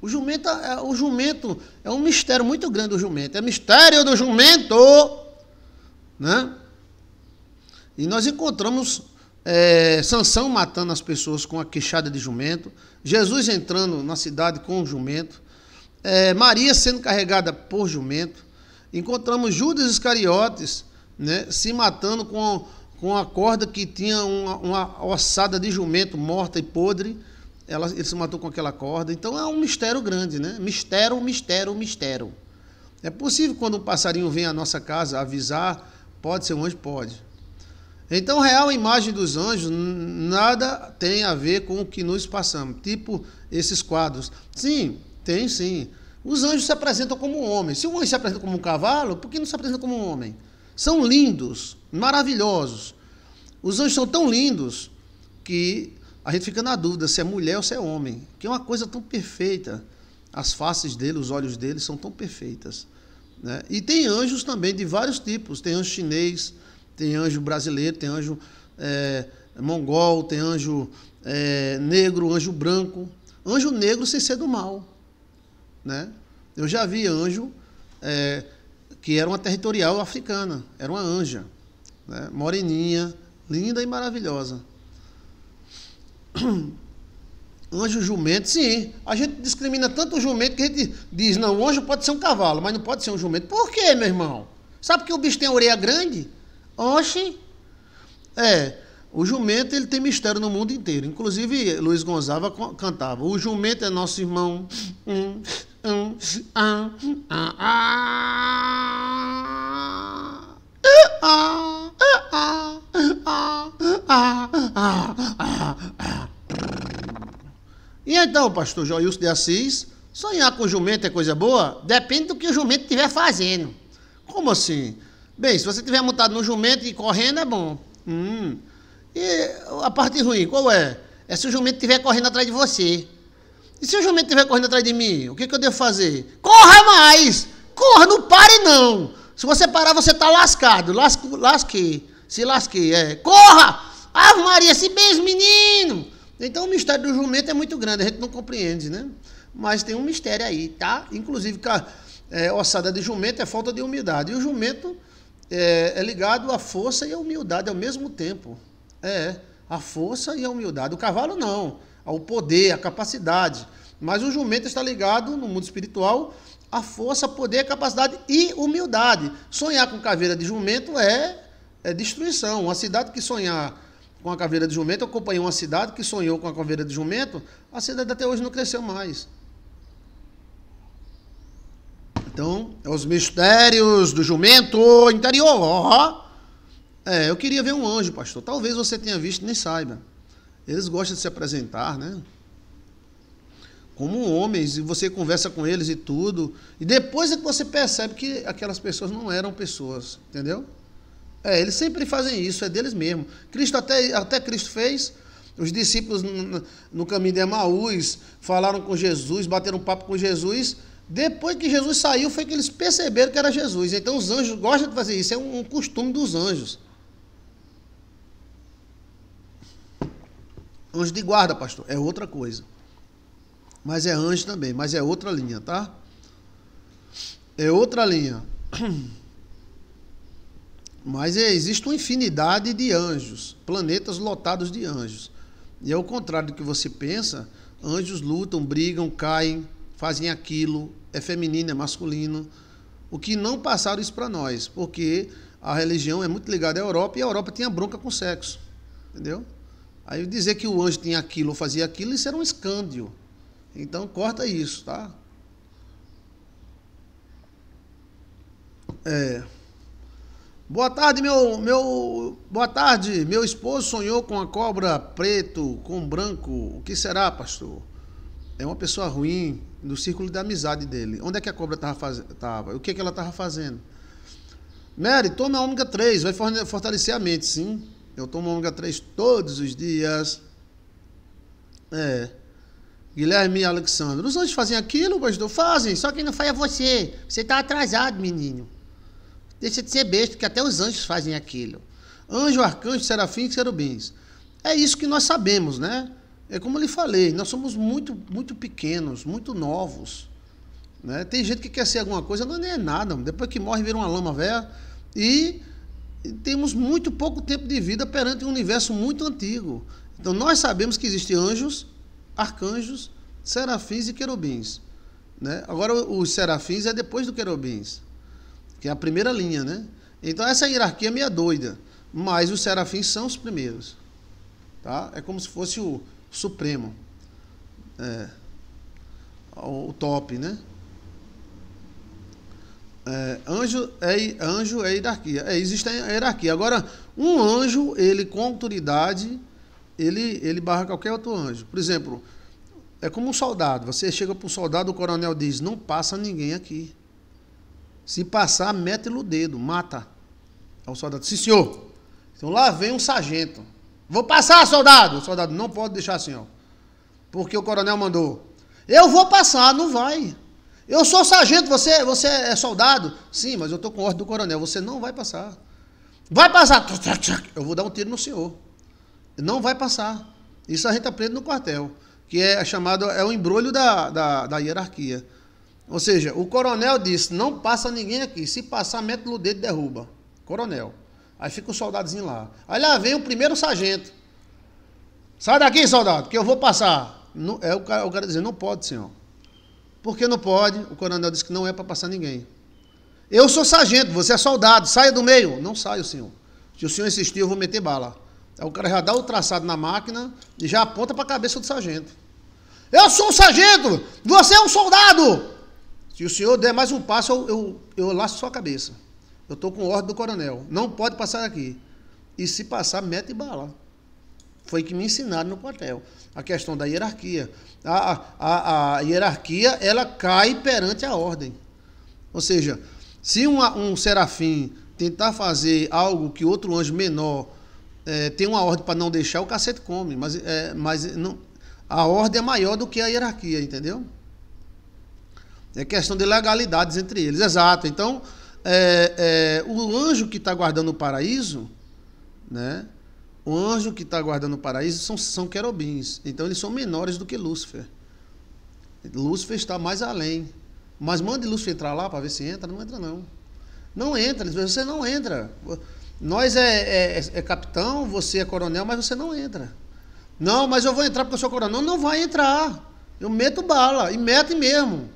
O jumento é, é, o jumento é um mistério muito grande, o jumento. É mistério do jumento! Né? E nós encontramos é, Sansão matando as pessoas com a queixada de jumento, Jesus entrando na cidade com o jumento, é, Maria sendo carregada por jumento, encontramos Judas Iscariotes né, se matando com com a corda que tinha uma, uma, ossada de jumento morta e podre. Ela, ele se matou com aquela corda. Então é um mistério grande, né? Mistério, mistério, mistério. É possível quando um passarinho vem à nossa casa avisar, pode ser um anjo? Pode. Então, a real imagem dos anjos nada tem a ver com o que nos passamos. Tipo esses quadros. Sim, tem sim. Os anjos se apresentam como homens. Se um anjo se apresenta como um cavalo, por que não se apresenta como um homem? São lindos, maravilhosos. Os anjos são tão lindos que a gente fica na dúvida se é mulher ou se é homem, que é uma coisa tão perfeita. As faces dele, os olhos dele são tão perfeitas. Né? E tem anjos também de vários tipos: tem anjo chinês, tem anjo brasileiro, tem anjo é, mongol, tem anjo é, negro, anjo branco. Anjo negro sem ser do mal. Né? Eu já vi anjo é, que era uma territorial africana, era uma anja né? moreninha, linda e maravilhosa. Anjo, jumento, sim. A gente discrimina tanto o jumento que a gente diz, não, o anjo pode ser um cavalo, mas não pode ser um jumento. Por quê, meu irmão? Sabe que o bicho tem a orelha grande? Oxe. É, o jumento ele tem mistério no mundo inteiro. Inclusive, Luiz Gonzaga cantava, o jumento é nosso irmão. Hum, hum, ah, ah, ah, ah. ah, ah. E então, pastor Joilson de Assis, sonhar com jumento é coisa boa? Depende do que o jumento estiver fazendo. Como assim? Bem, se você estiver montado no jumento e correndo, é bom. Hum. E a parte ruim, qual é? É se o jumento estiver correndo atrás de você. E se o jumento estiver correndo atrás de mim, o que, que eu devo fazer? Corra mais! Corra, não pare não! Se você parar, você está lascado. Lasque, lasque, se lasque. É. Corra! Ave Maria, se beijo, menino! Então o mistério do jumento é muito grande, a gente não compreende, né? Mas tem um mistério aí, tá? Inclusive, é, ossada de jumento é falta de humildade. E o jumento é, é ligado à força e à humildade ao mesmo tempo. É, a força e a humildade. O cavalo não, ao poder, à capacidade. Mas o jumento está ligado no mundo espiritual a força, poder, capacidade e humildade. Sonhar com caveira de jumento é, é destruição. Uma cidade que sonhar com a caveira de jumento, acompanhou uma cidade que sonhou com a caveira de jumento, a cidade até hoje não cresceu mais. Então, é os mistérios do jumento interior. é, eu queria ver um anjo, pastor. Talvez você tenha visto e nem saiba. Eles gostam de se apresentar, né? como homens, e você conversa com eles e tudo. E depois é que você percebe que aquelas pessoas não eram pessoas, entendeu? É, eles sempre fazem isso, é deles mesmo. Cristo até, até Cristo fez. Os discípulos no, no caminho de Emaús falaram com Jesus, bateram papo com Jesus. Depois que Jesus saiu, foi que eles perceberam que era Jesus. Então os anjos gostam de fazer isso, é um, costume dos anjos. Anjo de guarda, pastor, é outra coisa. Mas é anjo também, mas é outra linha, tá? É outra linha. Mas é, existe uma infinidade de anjos, planetas lotados de anjos. E ao é contrário do que você pensa, anjos lutam, brigam, caem, fazem aquilo, é feminino, é masculino. O que não passaram isso para nós, porque a religião é muito ligada à Europa e a Europa tinha bronca com o sexo. Entendeu? Aí dizer que o anjo tinha aquilo ou fazia aquilo, isso era um escândalo. Então corta isso, tá? É. Boa tarde, meu, meu. Boa tarde. Meu esposo sonhou com a cobra preto com branco. O que será, pastor? É uma pessoa ruim no círculo da amizade dele. Onde é que a cobra estava Tava? O que, é que ela estava fazendo? Mary, toma ômega 3, vai fortalecer a mente, sim. Eu tomo ômega 3 todos os dias. É. Guilherme e Alexandre. Os anjos fazem aquilo, pastor? Fazem, só quem não faz é você. Você está atrasado, menino. Deixa de ser besta, porque até os anjos fazem aquilo. Anjo, arcanjo, serafim e serubins. É isso que nós sabemos, né? É como eu lhe falei, nós somos muito, muito pequenos, muito novos. Né? Tem gente que quer ser alguma coisa, não é nada. Depois que morre, vira uma lama velha. E temos muito pouco tempo de vida perante um universo muito antigo. Então nós sabemos que existem anjos, arcanjos, serafins e querubins. Né? Agora, os serafins é depois do querubins, que é a primeira linha. Né? Então, essa hierarquia é meio doida, mas os serafins são os primeiros. Tá? É como se fosse o supremo, é, o top. Né? É, anjo, é, anjo é hierarquia. É, existe a hierarquia. Agora, um anjo, ele com autoridade ele, ele barra qualquer outro anjo. Por exemplo, é como um soldado. Você chega para um soldado, o coronel diz: Não passa ninguém aqui. Se passar, mete-lhe o dedo, mata. Aí o soldado: Sim, senhor. Então lá vem um sargento. Vou passar, soldado. O soldado não pode deixar assim, ó. Porque o coronel mandou. Eu vou passar, não vai. Eu sou sargento, você, você é soldado? Sim, mas eu estou com ordem do coronel. Você não vai passar. Vai passar. Eu vou dar um tiro no senhor não vai passar. Isso a gente aprende no quartel, que é chamado é o embrulho da, da, da hierarquia. Ou seja, o coronel disse: não passa ninguém aqui, se passar, mete o dedo e derruba. Coronel. Aí fica o soldadozinho lá. Aí lá vem o primeiro sargento. Sai daqui, soldado, que eu vou passar. Não, é o cara, o cara dizer: não pode, senhor. Por que não pode? O coronel disse que não é para passar ninguém. Eu sou sargento, você é soldado, saia do meio. Não saio, senhor. Se o senhor insistir, eu vou meter bala. O cara já dá o traçado na máquina e já aponta para a cabeça do sargento. Eu sou um sargento! Você é um soldado! Se o senhor der mais um passo, eu, eu, eu laço sua cabeça. Eu estou com ordem do coronel. Não pode passar aqui. E se passar, mete bala. Foi que me ensinaram no quartel. A questão da hierarquia. A, a, a, a hierarquia, ela cai perante a ordem. Ou seja, se uma, um serafim tentar fazer algo que outro anjo menor é, tem uma ordem para não deixar, o cacete come. Mas, é, mas não, a ordem é maior do que a hierarquia, entendeu? É questão de legalidades entre eles. Exato. Então, é, é o anjo que está guardando o paraíso, né? O anjo que está guardando o paraíso são, são querubins. Então, eles são menores do que Lúcifer. Lúcifer está mais além. Mas mande Lúcifer entrar lá para ver se entra. Não entra, não. Não entra. Você não entra. Nós é, é, é, é, capitão, você é coronel, mas você não entra. Não, mas eu vou entrar porque eu sou coronel. Não, não vai entrar. Eu meto bala, e mete mesmo.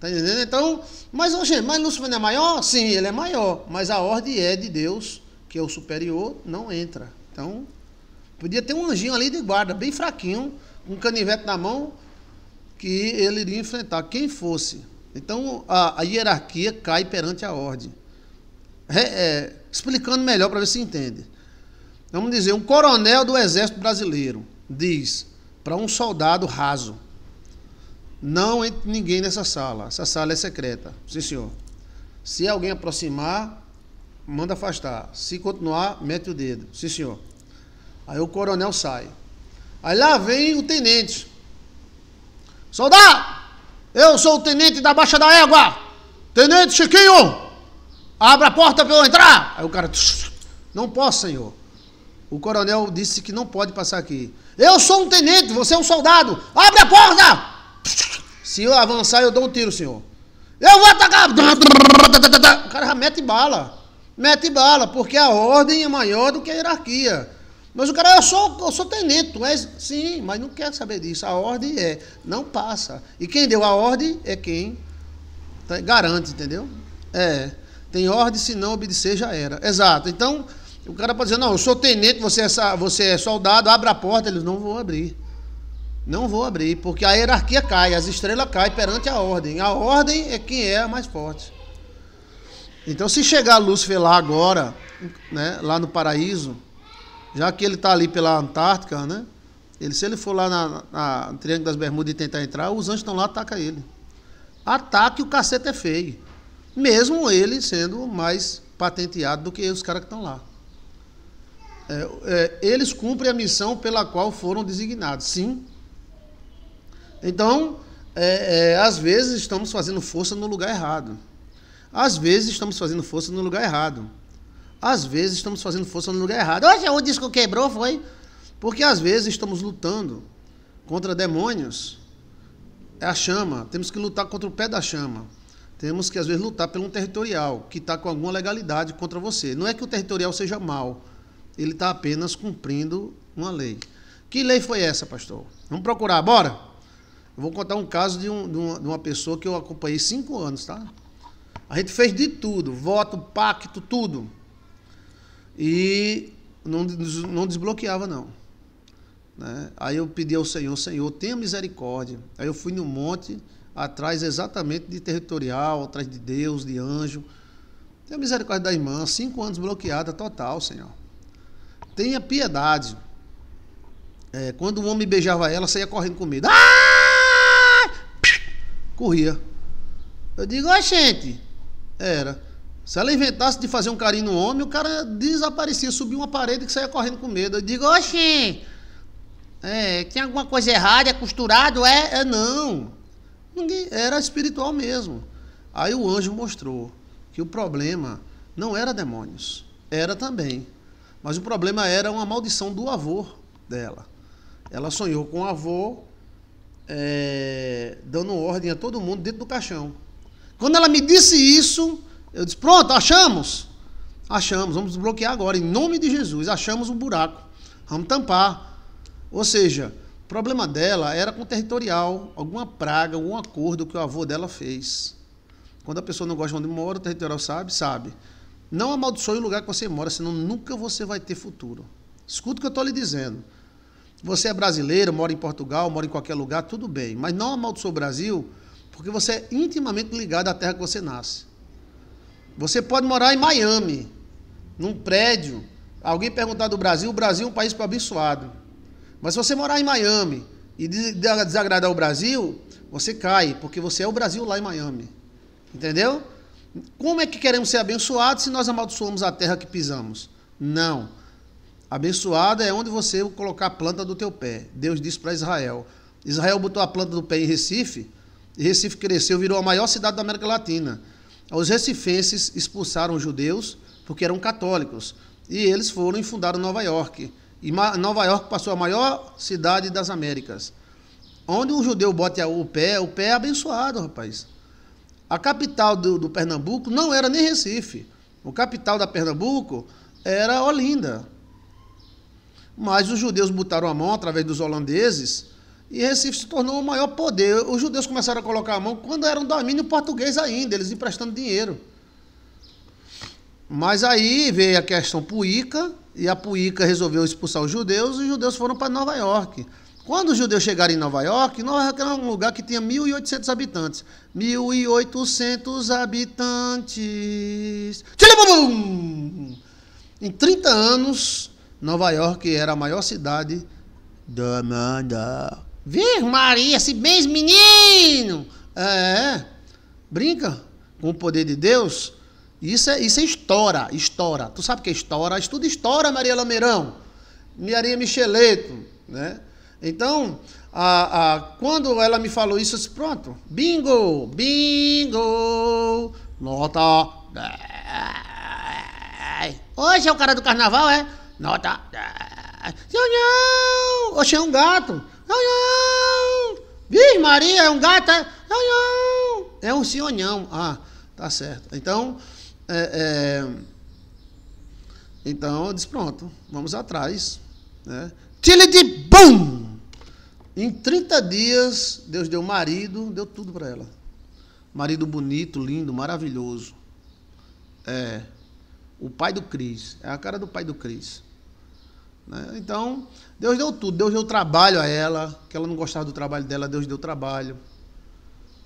Tá entendendo? Então, mas, oh, gente, mas Lúcifer não é maior? Sim, ele é maior. Mas a ordem é de Deus, que é o superior, não entra. Então, podia ter um anjinho ali de guarda, bem fraquinho, um canivete na mão, que ele iria enfrentar quem fosse. Então, a, a hierarquia cai perante a ordem é, explicando melhor para ver se entende. Vamos dizer, um coronel do Exército Brasileiro diz para um soldado raso: Não entre ninguém nessa sala, essa sala é secreta. Sim, senhor. Se alguém aproximar, manda afastar. Se continuar, mete o dedo. Sim, senhor. Aí o coronel sai. Aí lá vem o tenente. Soldado! Eu sou o tenente da Baixa da Égua! Tenente Chiquinho! Abra a porta para eu entrar! Aí o cara, não posso, senhor. O coronel disse que não pode passar aqui. Eu sou um tenente, você é um soldado. Abre a porta! Se eu avançar, eu dou um tiro, senhor. Eu vou atacar! O cara já mete bala. Mete bala, porque a ordem é maior do que a hierarquia. Mas o cara, eu sou, eu sou tenente, tu és. Sim, mas não quer saber disso. A ordem é, não passa. E quem deu a ordem é quem garante, entendeu? É. Tem ordem, se não obedecer, já era. Exato. Então, o cara pode dizer, não, eu sou tenente, você é, você é soldado, abra a porta. Eles não vão abrir. Não vou abrir, porque a hierarquia cai, as estrelas caem perante a ordem. A ordem é quem é a mais forte. Então, se chegar Lúcifer lá agora, né, lá no paraíso, já que ele está ali pela Antártica, né? Ele, se ele for lá na, na no Triângulo das Bermudas e tentar entrar, os anjos estão lá, ataca ele. Ataque o cacete é feio mesmo ele sendo mais patenteado do que os caras que estão lá. É, é, eles cumprem a missão pela qual foram designados, sim. Então, é, é, às vezes estamos fazendo força no lugar errado. Às vezes estamos fazendo força no lugar errado. Às vezes estamos fazendo força no lugar errado. Hoje o disco quebrou, foi? Porque às vezes estamos lutando contra demônios. É a chama. Temos que lutar contra o pé da chama. Temos que, às vezes, lutar pelo um territorial que está com alguma legalidade contra você. Não é que o territorial seja mal, ele está apenas cumprindo uma lei. Que lei foi essa, pastor? Vamos procurar, bora? Eu vou contar um caso de, um, de, uma, de uma pessoa que eu acompanhei cinco anos, tá? A gente fez de tudo, voto, pacto, tudo. E não, não desbloqueava, não. Né? Aí eu pedi ao Senhor, Senhor, tenha misericórdia. Aí eu fui no monte, atrás exatamente de territorial, atrás de Deus, de anjo. Tenha misericórdia da irmã, cinco anos bloqueada total, Senhor. Tenha piedade. É, quando o homem beijava ela, saía correndo com medo. Ah! Corria. Eu digo, ó, gente. Era. Se ela inventasse de fazer um carinho no homem, o cara desaparecia, subia uma parede que saía correndo com medo. Eu digo, oxi, é, tem alguma coisa errada, é costurado? É, é não. Ninguém era espiritual mesmo. Aí o anjo mostrou que o problema não era demônios, era também, mas o problema era uma maldição do avô dela. Ela sonhou com o avô é, dando ordem a todo mundo dentro do caixão. Quando ela me disse isso, eu disse: Pronto, achamos! Achamos, vamos desbloquear agora, em nome de Jesus. Achamos o um buraco, vamos tampar. Ou seja, o problema dela era com o territorial, alguma praga, algum acordo que o avô dela fez. Quando a pessoa não gosta de onde mora, o territorial sabe, sabe. Não amaldiçoe o lugar que você mora, senão nunca você vai ter futuro. Escuta o que eu estou lhe dizendo. Você é brasileiro, mora em Portugal, mora em qualquer lugar, tudo bem. Mas não amaldiçoe o Brasil, porque você é intimamente ligado à terra que você nasce. Você pode morar em Miami, num prédio. Alguém perguntar do Brasil, o Brasil é um país é abençoado. Mas se você morar em Miami e desagradar o Brasil, você cai, porque você é o Brasil lá em Miami. Entendeu? Como é que queremos ser abençoados se nós amaldiçoamos a terra que pisamos? Não. Abençoada é onde você colocar a planta do teu pé. Deus disse para Israel. Israel botou a planta do pé em Recife, e Recife cresceu, virou a maior cidade da América Latina. Os recifenses expulsaram os judeus porque eram católicos, e eles foram e fundaram Nova York. E Nova York passou a maior cidade das Américas. Onde um judeu bote o pé, o pé é abençoado, rapaz. A capital do, do Pernambuco não era nem Recife. O capital da Pernambuco era Olinda. Mas os judeus botaram a mão através dos holandeses e Recife se tornou o maior poder. Os judeus começaram a colocar a mão quando era um domínio português ainda, eles emprestando dinheiro. Mas aí veio a questão puíca, e a Puíca resolveu expulsar os judeus, e os judeus foram para Nova York. Quando os judeus chegaram em Nova York, Nova York era um lugar que tinha 1.800 habitantes. 1.800 habitantes. Tchilibum! Em 30 anos, Nova York era a maior cidade da Amanda. Vir Maria, se bem, menino! É, brinca com o poder de Deus. Isso é, isso é história, Tu sabe o que é Estuda estoura, Maria Lameirão, Maria Micheleto, né? Então, a, a, quando ela me falou isso, eu disse, pronto, bingo, bingo, nota 10. Hoje é o cara do carnaval, é? Nota 10. hoje é um gato. Não, não. Maria, é um gato, é? É um senhor, não. Ah, tá certo. Então... É, é... Então eu disse, pronto, vamos atrás. Né? de bum! Em 30 dias, Deus deu marido, deu tudo para ela. Marido bonito, lindo, maravilhoso. É, o pai do Cris. É a cara do pai do Cris. Né? Então, Deus deu tudo. Deus deu trabalho a ela, que ela não gostava do trabalho dela, Deus deu trabalho.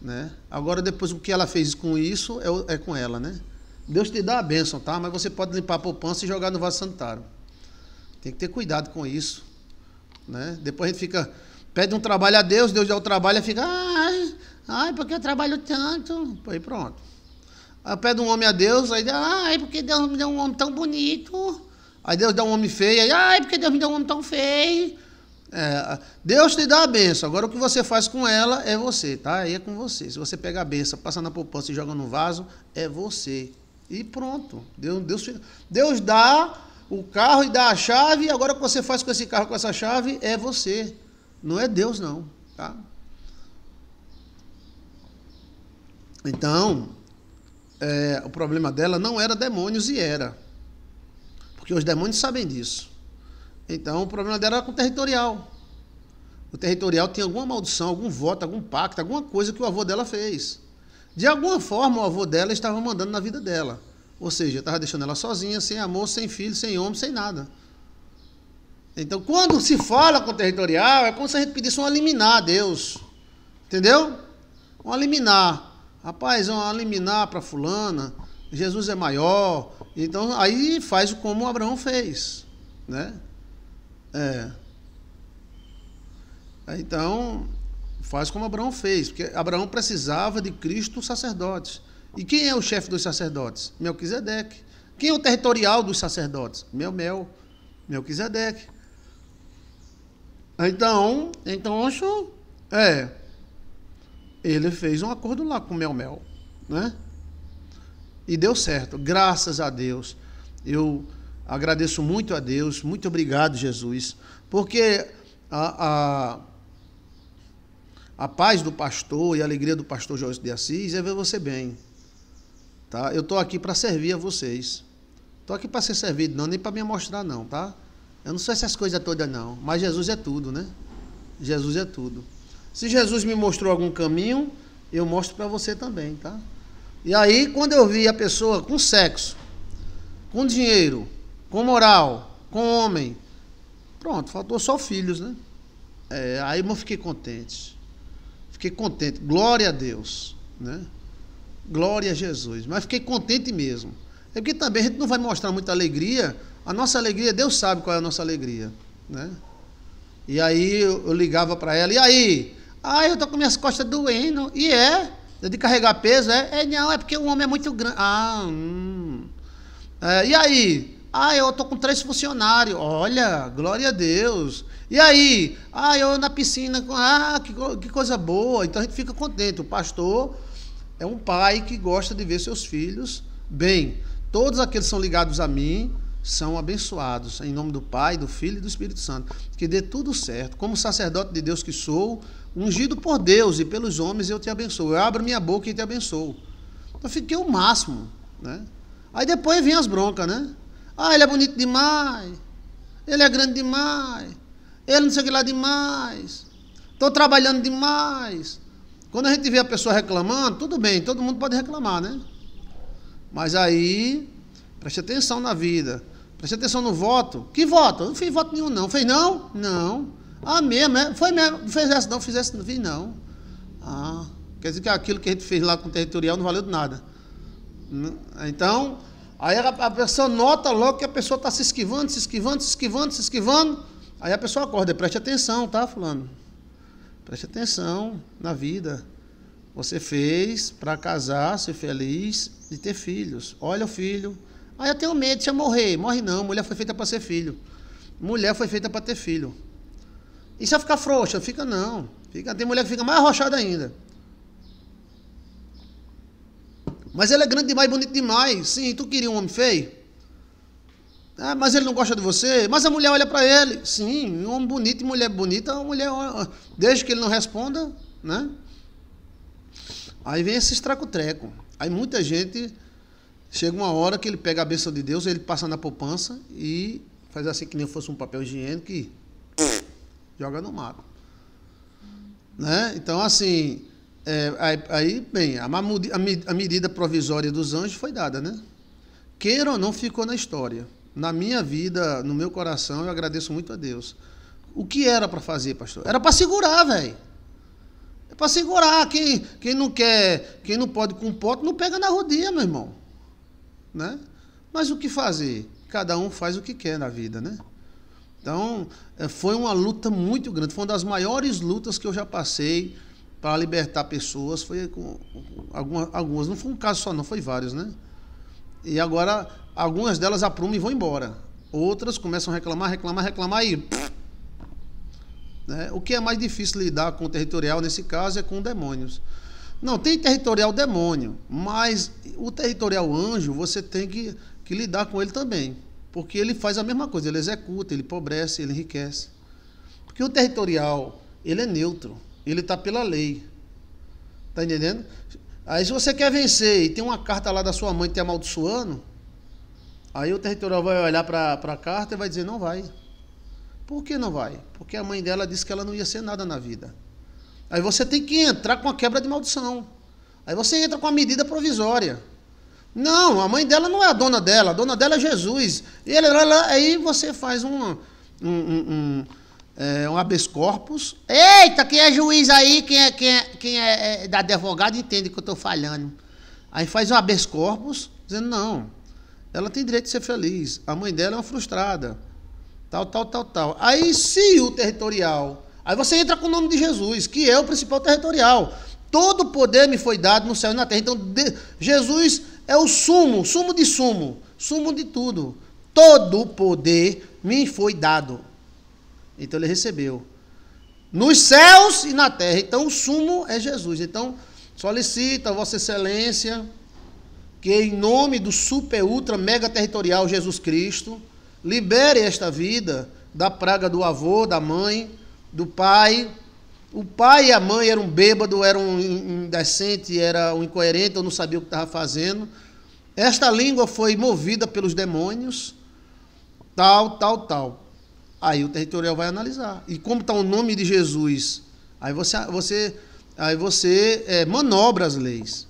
Né? Agora, depois, o que ela fez com isso é, é com ela, né? Deus te dá a bênção, tá? Mas você pode limpar a poupança e jogar no vaso sanitário. Tem que ter cuidado com isso. Né? Depois a gente fica. Pede um trabalho a Deus, Deus dá o trabalho e fica. Ai, ai, porque eu trabalho tanto. Aí pronto. Aí pede um homem a Deus, aí ai, porque Deus me deu um homem tão bonito. Aí Deus dá um homem feio, aí, ai, porque Deus me deu um homem tão feio. É, Deus te dá a benção, agora o que você faz com ela é você, tá? Aí é com você. Se você pega a benção, passa na poupança e joga no vaso, é você. E pronto. Deus, Deus, Deus dá o carro e dá a chave, e agora o que você faz com esse carro, com essa chave, é você. Não é Deus, não. Tá? Então, é, o problema dela não era demônios e era. Porque os demônios sabem disso. Então, o problema dela era com o territorial. O territorial tinha alguma maldição, algum voto, algum pacto, alguma coisa que o avô dela fez. De alguma forma, o avô dela estava mandando na vida dela. Ou seja, estava deixando ela sozinha, sem amor, sem filho, sem homem, sem nada. Então, quando se fala com o territorial, é como se a gente pedisse um eliminar a Deus. Entendeu? Um eliminar. Rapaz, é um eliminar para fulana. Jesus é maior. Então, aí faz como Abraão fez. Né? É. Então, Faz como Abraão fez, porque Abraão precisava de Cristo sacerdotes. E quem é o chefe dos sacerdotes? Melquisedeque. Quem é o territorial dos sacerdotes? Melmel, Melquisedeque. Então, então Oxum, é, ele fez um acordo lá com Melmel, né? E deu certo, graças a Deus. Eu agradeço muito a Deus, muito obrigado, Jesus, porque a, a a paz do pastor e a alegria do pastor Joyce de Assis é ver você bem. Tá? Eu estou aqui para servir a vocês. Estou aqui para ser servido, não, nem para me mostrar, não, tá? Eu não sou essas coisas todas, não. Mas Jesus é tudo, né? Jesus é tudo. Se Jesus me mostrou algum caminho, eu mostro para você também, tá? E aí, quando eu vi a pessoa com sexo, com dinheiro, com moral, com homem, pronto, faltou só filhos, né? É, aí eu fiquei contente. Fiquei contente. Glória a Deus. Né? Glória a Jesus. Mas fiquei contente mesmo. É porque também a gente não vai mostrar muita alegria. A nossa alegria, Deus sabe qual é a nossa alegria. Né? E aí eu, ligava para ela, e aí? Ah, eu tô com minhas costas doendo. E é? é? De carregar peso? É, é não, é porque o homem é muito grande. Ah, hum. É, e aí? Ah, eu tô com três funcionários. Olha, glória a Deus. E aí? Ah, eu na piscina, ah, que, que coisa boa. Então a gente fica contente. O pastor é um pai que gosta de ver seus filhos bem. Todos aqueles que são ligados a mim são abençoados. Em nome do Pai, do Filho e do Espírito Santo. Que dê tudo certo. Como sacerdote de Deus que sou, ungido por Deus e pelos homens, eu te abençoo. Eu abro minha boca e te abençoo. Então fiquei o máximo, né? Aí depois vem as broncas, né? Ah, ele é bonito demais. Ele é grande demais ele não sei o que lá demais. Estou trabalhando demais. Quando a gente vê a pessoa reclamando, tudo bem, todo mundo pode reclamar, né? Mas aí, preste atenção na vida. Preste atenção no voto. Que voto? Eu não fiz voto nenhum, não. Fez não? Não. Ah, mesmo, é? Foi mesmo. Não fez não. Fizesse, não. Fiz não. Ah, quer dizer que aquilo que a gente fez lá com o territorial não valeu de nada. Então, aí a pessoa nota logo que a pessoa está se esquivando, se esquivando, se esquivando, se esquivando. Aí a pessoa acorda, preste atenção, tá, fulano? Preste atenção na vida. Você fez para casar, ser feliz e ter filhos. Olha o filho. Aí eu tenho medo, de eu morrer. Morre não, mulher foi feita para ser filho. Mulher foi feita para ter filho. E se eu ficar frouxa? Fica não. Fica, tem mulher que fica mais arrochada ainda. Mas ela é grande demais, bonita demais. Sim, tu queria um homem feio? Ah, mas ele não gosta de você. Mas a mulher olha para ele. Sim, um homem bonito e mulher bonita, a mulher olha, desde que ele não responda, né? Aí vem esse estraco-treco. Aí muita gente chega uma hora que ele pega a bênção de Deus, ele passa na poupança e faz assim que nem fosse um papel higiênico e joga no mato. Né? Então, assim, é, aí, aí, bem, a, a medida provisória dos anjos foi dada, né? Queira ou não, ficou na história na minha vida, no meu coração, eu agradeço muito a Deus. O que era para fazer, pastor? Era para segurar, velho. É para segurar. Quem, quem não quer, quem não pode com pote, não pega na rodinha meu irmão. Né? Mas o que fazer? Cada um faz o que quer na vida, né? Então, é, foi uma luta muito grande. Foi uma das maiores lutas que eu já passei para libertar pessoas. Foi com algumas. Não foi um caso só, não, foi vários, né? E agora Algumas delas aprumam e vão embora. Outras começam a reclamar, reclamar, reclamar e. Né? O que é mais difícil lidar com o territorial nesse caso é com demônios. Não, tem territorial demônio, mas o territorial anjo você tem que, que lidar com ele também. Porque ele faz a mesma coisa, ele executa, ele empobrece, ele enriquece. Porque o territorial, ele é neutro, ele está pela lei. Tá entendendo? Aí se você quer vencer e tem uma carta lá da sua mãe te amaldiçoando, Aí o territorial vai olhar para a carta e vai dizer: não vai. Por que não vai? Porque a mãe dela disse que ela não ia ser nada na vida. Aí você tem que entrar com a quebra de maldição. Aí você entra com a medida provisória. Não, a mãe dela não é a dona dela, a dona dela é Jesus. E ela, aí você faz um, um, um, um, é, um habeas corpus. Eita, quem é juiz aí, quem é, quem é, quem é, é da advogada entende que eu estou falhando. Aí faz um habeas corpus, dizendo não, ela tem direito de ser feliz. A mãe dela é uma frustrada. Tal, tal, tal, tal. Aí, se o territorial. Aí você entra com o nome de Jesus, que é o principal territorial. Todo poder me foi dado no céu e na terra. Então, de, Jesus é o sumo, sumo de sumo, sumo de tudo. Todo poder me foi dado. Então ele recebeu. Nos céus e na terra. Então o sumo é Jesus. Então solicita, Vossa Excelência, que em nome do super ultra mega territorial Jesus Cristo libere esta vida da praga do avô, da mãe, do pai. O pai e a mãe eram bêbado, eram indecente, era um incoerente, eu não sabia o que estava fazendo. Esta língua foi movida pelos demônios, tal, tal, tal. Aí o territorial vai analisar. E como está o nome de Jesus? Aí você, você, aí você é, manobra as leis.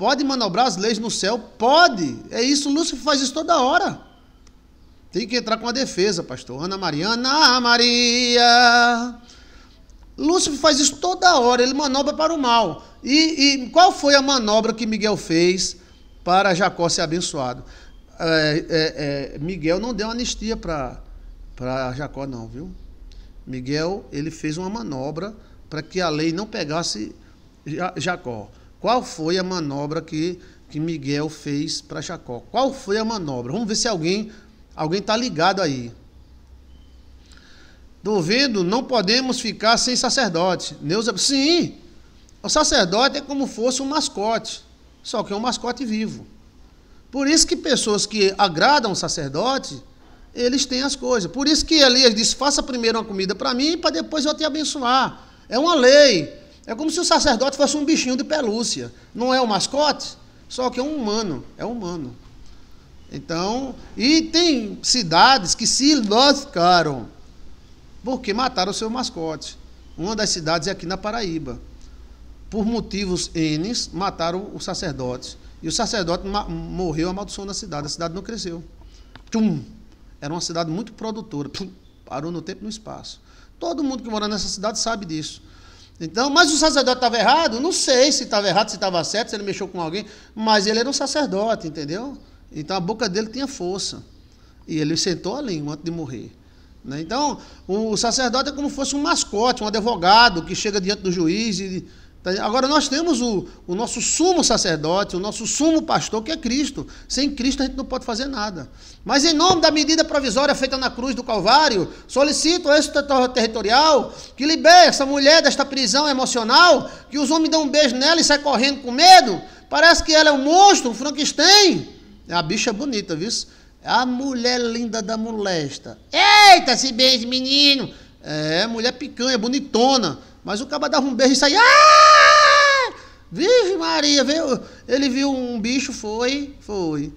Pode manobrar as leis no céu? Pode. É isso, Lúcifer faz isso toda hora. Tem que entrar com a defesa, pastor. Ana Mariana, Maria. Lúcifer faz isso toda hora, ele manobra para o mal. E, e qual foi a manobra que Miguel fez para Jacó ser abençoado? É, é, é, Miguel não deu anistia para Jacó, não, viu? Miguel, ele fez uma manobra para que a lei não pegasse Jacó. Qual foi a manobra que, que Miguel fez para Jacó? Qual foi a manobra? Vamos ver se alguém alguém está ligado aí. Duvido, não podemos ficar sem sacerdote. Deus, é- sim, o sacerdote é como fosse um mascote, só que é um mascote vivo. Por isso que pessoas que agradam o sacerdote, eles têm as coisas. Por isso que Elias disse: faça primeiro uma comida para mim, para depois eu te abençoar. É uma lei. É como se o sacerdote fosse um bichinho de pelúcia. Não é o mascote, só que é um humano. É humano. Então, e tem cidades que se lascaram porque mataram o seu mascote. Uma das cidades é aqui na Paraíba. Por motivos N, mataram o sacerdote. E o sacerdote morreu amaldiçoando a cidade. A cidade não cresceu. Tchum! Era uma cidade muito produtora. Pum! Parou no tempo e no espaço. Todo mundo que mora nessa cidade sabe disso. Então, mas o sacerdote estava errado? Não sei se estava errado, se estava certo, se ele mexeu com alguém, mas ele era um sacerdote, entendeu? Então a boca dele tinha força. E ele sentou a língua antes de morrer. Né? Então, o sacerdote é como se fosse um mascote, um advogado que chega diante do juiz e Tá Agora nós temos o, o nosso sumo sacerdote, o nosso sumo pastor, que é Cristo. Sem Cristo a gente não pode fazer nada. Mas em nome da medida provisória feita na cruz do Calvário, solicito ao êxito territorial que libere essa mulher desta prisão emocional, que os homens dão um beijo nela e saem correndo com medo. Parece que ela é um monstro, um Frankenstein. A bicha é bonita, viu? A mulher linda da molesta. Eita, se beijo, menino! É, mulher picanha, bonitona mas o caba dava um beijo e saía. Ah! Vive Virgem Maria, veio, ele viu um bicho, foi, foi.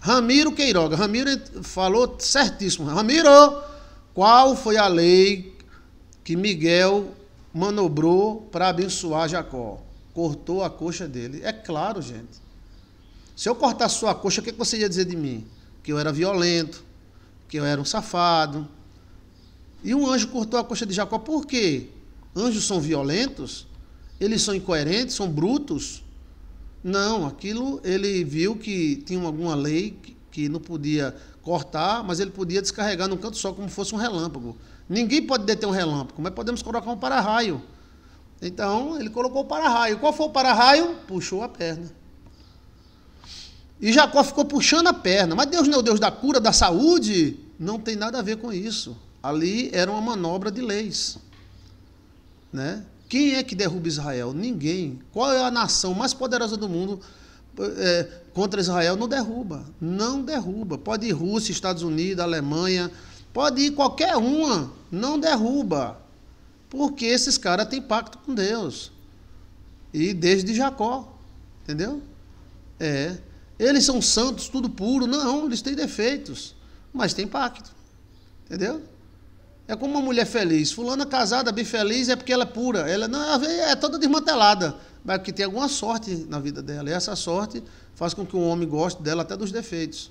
Ramiro Queiroga, Ramiro falou certíssimo. Ramiro, qual foi a lei que Miguel manobrou para abençoar Jacó? Cortou a coxa dele. É claro, gente. Se eu cortar sua coxa, o que você ia dizer de mim? Que eu era violento, que eu era um safado. E um anjo cortou a coxa de Jacó, por quê? anjos são violentos? Eles são incoerentes, são brutos? Não, aquilo ele viu que tinha alguma lei que não podia cortar, mas ele podia descarregar num canto só, como fosse um relâmpago. Ninguém pode deter um relâmpago, mas podemos colocar um para-raio. Então, ele colocou o para-raio. Qual foi o para-raio? Puxou a perna. E Jacó ficou puxando a perna. Mas Deus não é o Deus da cura, da saúde? Não tem nada a ver com isso. Ali era uma manobra de leis. Né? Quem é que derruba Israel? Ninguém. Qual é a nação mais poderosa do mundo é, contra Israel? Não derruba. Não derruba. Pode ir Rússia, Estados Unidos, Alemanha, pode ir qualquer uma. Não derruba. Porque esses caras têm pacto com Deus. E desde Jacó. Entendeu? É. Eles são santos, tudo puro. Não, eles têm defeitos. Mas têm pacto. Entendeu? É como uma mulher feliz. Fulana casada, bem feliz, é porque ela é pura. Ela não é toda desmantelada, mas é que tem alguma sorte na vida dela. E essa sorte faz com que um homem goste dela até dos defeitos.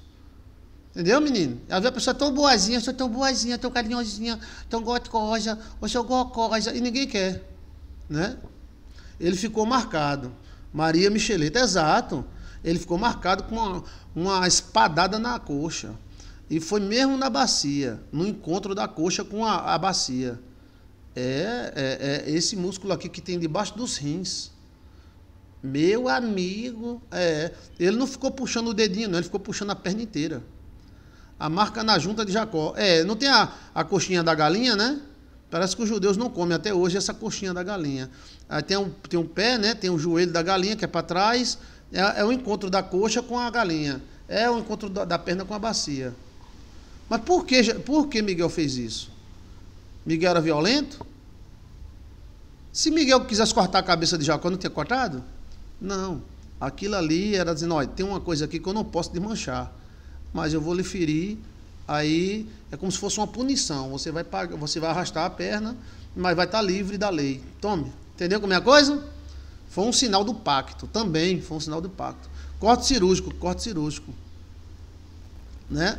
Entendeu, menino? Às vezes a pessoa é tão boazinha, sou tão boazinha, tão carinhosinha, tão gostosa, ou sou gostosa, e ninguém quer. Né? Ele ficou marcado. Maria Micheleta, exato. Ele ficou marcado com uma, uma espadada na coxa. E foi mesmo na bacia, no encontro da coxa com a, a bacia. É, é, é, esse músculo aqui que tem debaixo dos rins. Meu amigo, é, ele não ficou puxando o dedinho, não, ele ficou puxando a perna inteira. A marca na junta de Jacó. É, não tem a, a coxinha da galinha, né? Parece que os judeus não comem até hoje essa coxinha da galinha. Aí tem um, tem um pé, né? Tem o um joelho da galinha que é para trás. É, é o encontro da coxa com a galinha. É o encontro da, da perna com a bacia. Mas por que, por que Miguel fez isso? Miguel era violento? Se Miguel quisesse cortar a cabeça de Jacó, não tinha cortado? Não. Aquilo ali era dizendo: olha, tem uma coisa aqui que eu não posso desmanchar, mas eu vou lhe ferir. Aí é como se fosse uma punição. Você vai, pagar, você vai arrastar a perna, mas vai estar tá livre da lei. Tome. Entendeu como é a coisa? Foi um sinal do pacto. Também foi um sinal do pacto. Corte cirúrgico, corte cirúrgico. Né?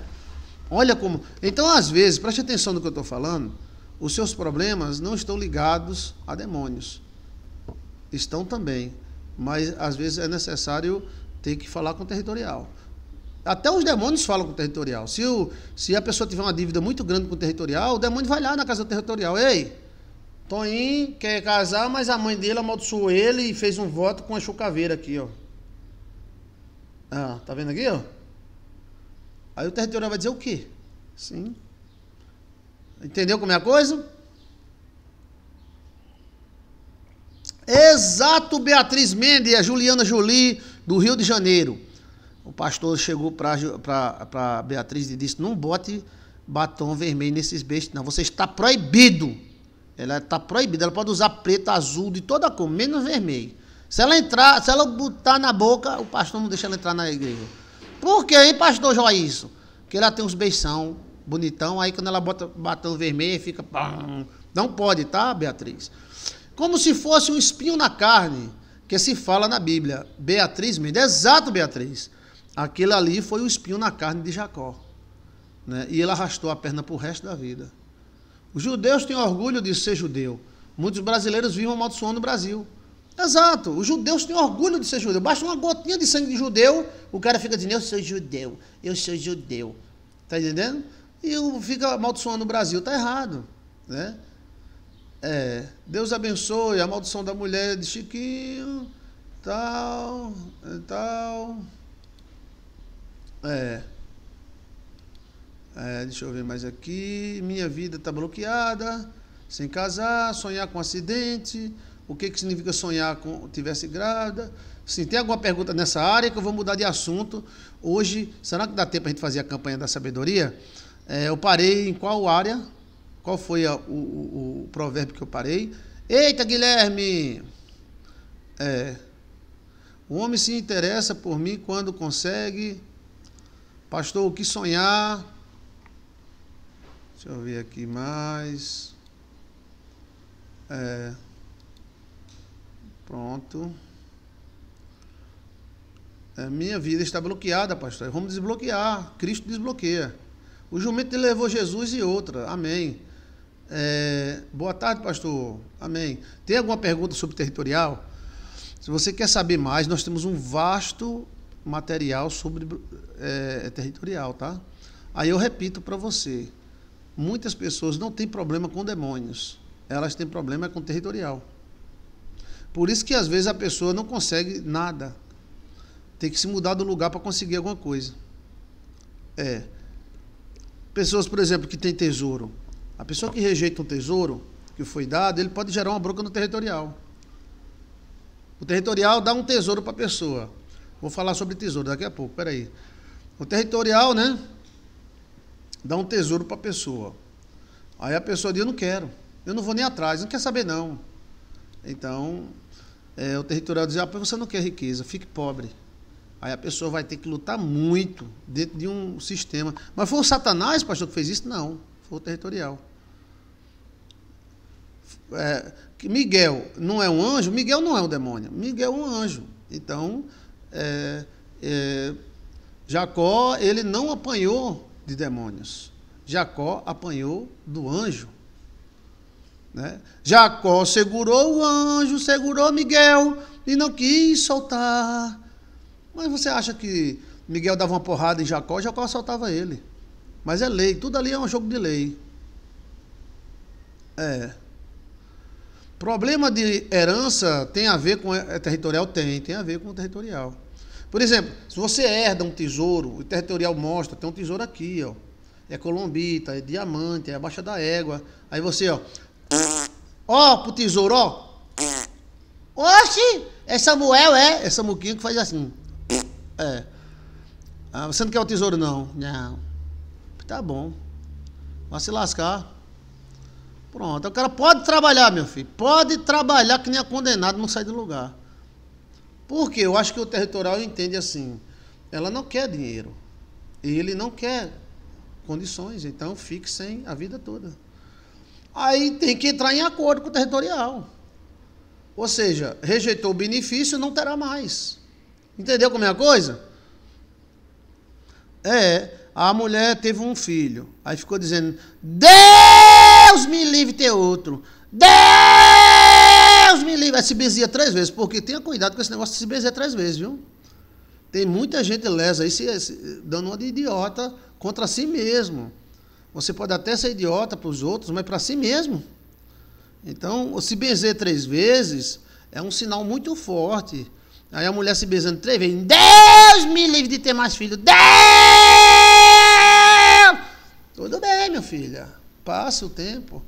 Olha como. Então, às vezes, preste atenção no que eu estou falando, os seus problemas não estão ligados a demônios. Estão também. Mas às vezes é necessário ter que falar com o territorial. Até os demônios falam com o territorial. Se, o, se a pessoa tiver uma dívida muito grande com o territorial, o demônio vai lá na casa do territorial. Ei, Toim quer casar, mas a mãe dele amaldiçoou ele e fez um voto com a chucaveira aqui, ó. Ah, tá vendo aqui, ó? Aí o territorial vai dizer o quê? Sim. Entendeu como é a coisa? Exato, Beatriz Mendes, a Juliana Jolie, do Rio de Janeiro. O pastor chegou para Beatriz e disse: Não bote batom vermelho nesses bestas, não. Você está proibido. Ela está proibida. Ela pode usar preto, azul, de toda cor, menos vermelho. Se ela entrar, se ela botar na boca, o pastor não deixa ela entrar na igreja. Por que, hein, pastor Joaíso? Porque ela tem uns beição bonitão, aí quando ela bota batom vermelho, fica. Não pode, tá, Beatriz? Como se fosse um espinho na carne, que se fala na Bíblia. Beatriz Mendes, exato, Beatriz. Aquilo ali foi o um espinho na carne de Jacó. Né? E ele arrastou a perna para o resto da vida. Os judeus têm orgulho de ser judeu. Muitos brasileiros vivem amaldiçoando o Brasil. Exato. Os judeus têm orgulho de ser judeu. Basta uma gotinha de sangue de judeu, o cara fica dizendo, eu sou judeu, eu sou judeu. Tá entendendo? E fica amaldiçoando o Brasil. Tá errado. Né? É, Deus abençoe a maldição da mulher de Chiquinho, tal, é, tal. É. é deixa eu ver mais aqui. Minha vida tá bloqueada, sem casar, sonhar com acidente, o que, que significa sonhar com tivesse grávida. se tem alguma pergunta nessa área que eu vou mudar de assunto. Hoje, será que dá tempo a gente fazer a campanha da sabedoria? É, eu parei em qual área? Qual foi a, o, o, o, provérbio que eu parei? Eita, Guilherme! É, o homem se interessa por mim quando consegue. Pastor, o que sonhar? Deixa eu ver aqui mais. É, Pronto. É, minha vida está bloqueada, pastor. Vamos desbloquear. Cristo desbloqueia. O jumento levou Jesus e outra. Amém. É, boa tarde, pastor. Amém. Tem alguma pergunta sobre territorial? Se você quer saber mais, nós temos um vasto material sobre é, é territorial, tá? Aí eu repito para você: muitas pessoas não têm problema com demônios, elas têm problema com territorial. Por isso que às vezes a pessoa não consegue nada. Tem que se mudar do lugar para conseguir alguma coisa. É. Pessoas, por exemplo, que têm tesouro. A pessoa que rejeita um tesouro que foi dado, ele pode gerar uma bronca no territorial. O territorial dá um tesouro para a pessoa. Vou falar sobre tesouro daqui a pouco, peraí. O territorial, né? Dá um tesouro para a pessoa. Aí a pessoa diz: Eu não quero, eu não vou nem atrás, não quer saber não. Então, é, o territorial diz, ah, você não quer riqueza, fique pobre. Aí a pessoa vai ter que lutar muito dentro de um sistema. Mas foi o Satanás, pastor, que fez isso? Não, foi o territorial. É, Miguel não é um anjo? Miguel não é um demônio. Miguel é um anjo. Então, é, é, Jacó, ele não apanhou de demônios. Jacó apanhou do anjo. Né? Jacó segurou o anjo, segurou Miguel e não quis soltar. Mas você acha que Miguel dava uma porrada em Jacó, Jacó soltava ele. Mas é lei, tudo ali é um jogo de lei. É. Problema de herança tem a ver com é, territorial? Tem, tem a ver com territorial. Por exemplo, se você herda um tesouro, o territorial mostra, tem um tesouro aqui, ó. É colombita, é diamante, é a baixa da égua. Aí você, ó, Ó, pro tesouro, ó. Oxi! É Samuel, é? É Samuquinho que faz assim. É. Ah, você não quer o tesouro, não? Não. Tá bom. Vai se lascar. Pronto. O cara pode trabalhar, meu filho. Pode trabalhar que nem a é condenado, não sai do lugar. Por quê? Eu acho que o territorial entende assim. Ela não quer dinheiro. E ele não quer condições. Então fique sem a vida toda. Aí tem que entrar em acordo com o territorial. Ou seja, rejeitou o benefício, não terá mais. Entendeu como é a coisa? É, a mulher teve um filho. Aí ficou dizendo: Deus me livre ter outro. Deus me livre. Aí se bezia três vezes. Porque tenha cuidado com esse negócio de se bezer três vezes, viu? Tem muita gente lesa aí se, se, dando uma de idiota contra si mesmo. Você pode até ser idiota para os outros, mas para si mesmo. Então, se benzer três vezes é um sinal muito forte. Aí a mulher se beijando três vezes, Deus me livre de ter mais filho. Deus! Tudo bem, minha filha. Passa o tempo.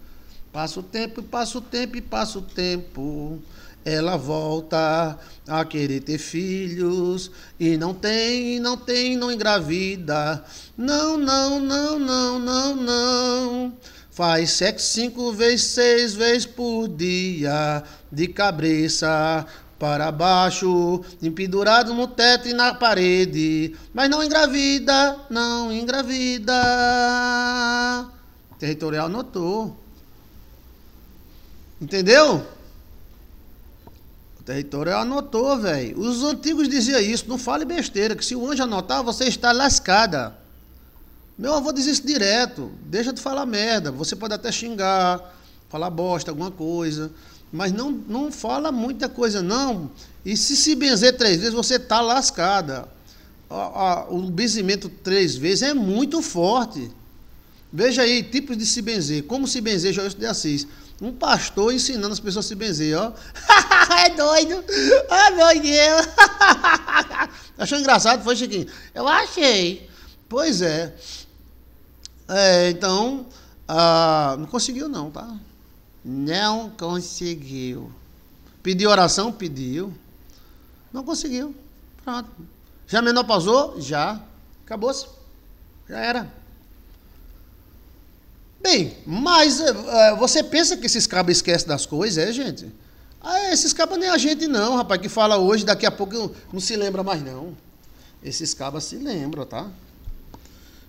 Passa o tempo, passa o tempo e passa o tempo. Ela volta a querer ter filhos e não tem, não tem, não engravida. Não, não, não, não, não, não. Faz sexo cinco vezes, seis vezes por dia, de cabeça para baixo, empendurado no teto e na parede, mas não engravida, não engravida. Territorial notou. Entendeu? Territorial anotou, velho. Os antigos diziam isso. Não fale besteira, que se o anjo anotar, você está lascada. Meu avô diz isso direto. Deixa de falar merda. Você pode até xingar, falar bosta, alguma coisa. Mas não, não fala muita coisa, não. E se se benzer três vezes, você está lascada. O benzimento três vezes é muito forte. Veja aí, tipos de se benzer. Como se benzer, Joyce de Assis. Um pastor ensinando as pessoas a se benzer, ó. é doido! Ah, meu Deus! Achou engraçado, foi, Chiquinho? Eu achei. Pois é. é então, ah, não conseguiu não, tá? Não conseguiu. Pediu oração? Pediu. Não conseguiu. Pronto. Já menopausou? Já. Acabou-se. Já era. Bem, mas é, você pensa que esses cabos esquecem das coisas, é, gente? Ah, é, esses cabos nem a gente não, rapaz, que fala hoje, daqui a pouco não, se lembra mais não. Esses cabos se lembram, tá?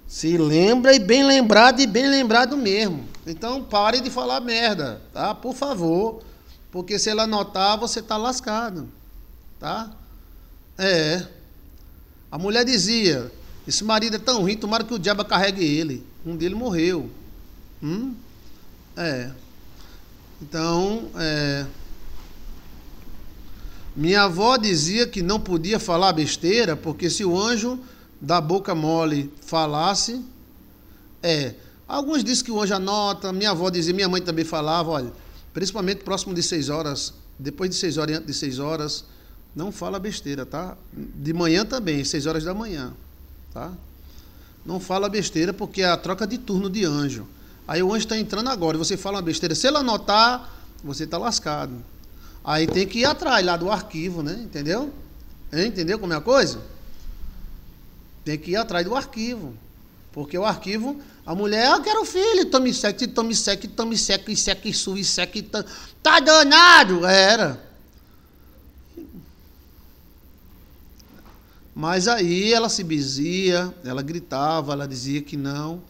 Se lembra e bem lembrado e bem lembrado mesmo. Então pare de falar merda, tá? Por favor, porque se ela notar, você tá lascado, tá? É. A mulher dizia: "Esse marido é tão ruim, tomara que o diabo carregue ele". Um dele morreu. Hum? É. Então, é. Minha avó dizia que não podia falar besteira, porque se o anjo da boca mole falasse, é. Alguns dizem que o anjo anota, minha avó dizia, minha mãe também falava, olha, principalmente próximo de seis horas, depois de seis horas e antes de seis horas, não fala besteira, tá? De manhã também, seis horas da manhã, tá? Não fala besteira porque é a troca de turno de anjo. Aí o anjo está entrando agora você fala uma besteira. Se ele anotar, você está lascado. Aí tem que ir atrás lá do arquivo, né? Entendeu? Entendeu como é a coisa? Tem que ir atrás do arquivo. Porque o arquivo, a mulher, eu ah, quero filho, tome sexo, tome sexo, tome sexo, seque, sui, seque, tam... tá danado! Era. Mas aí ela se bezia, ela gritava, ela dizia que não.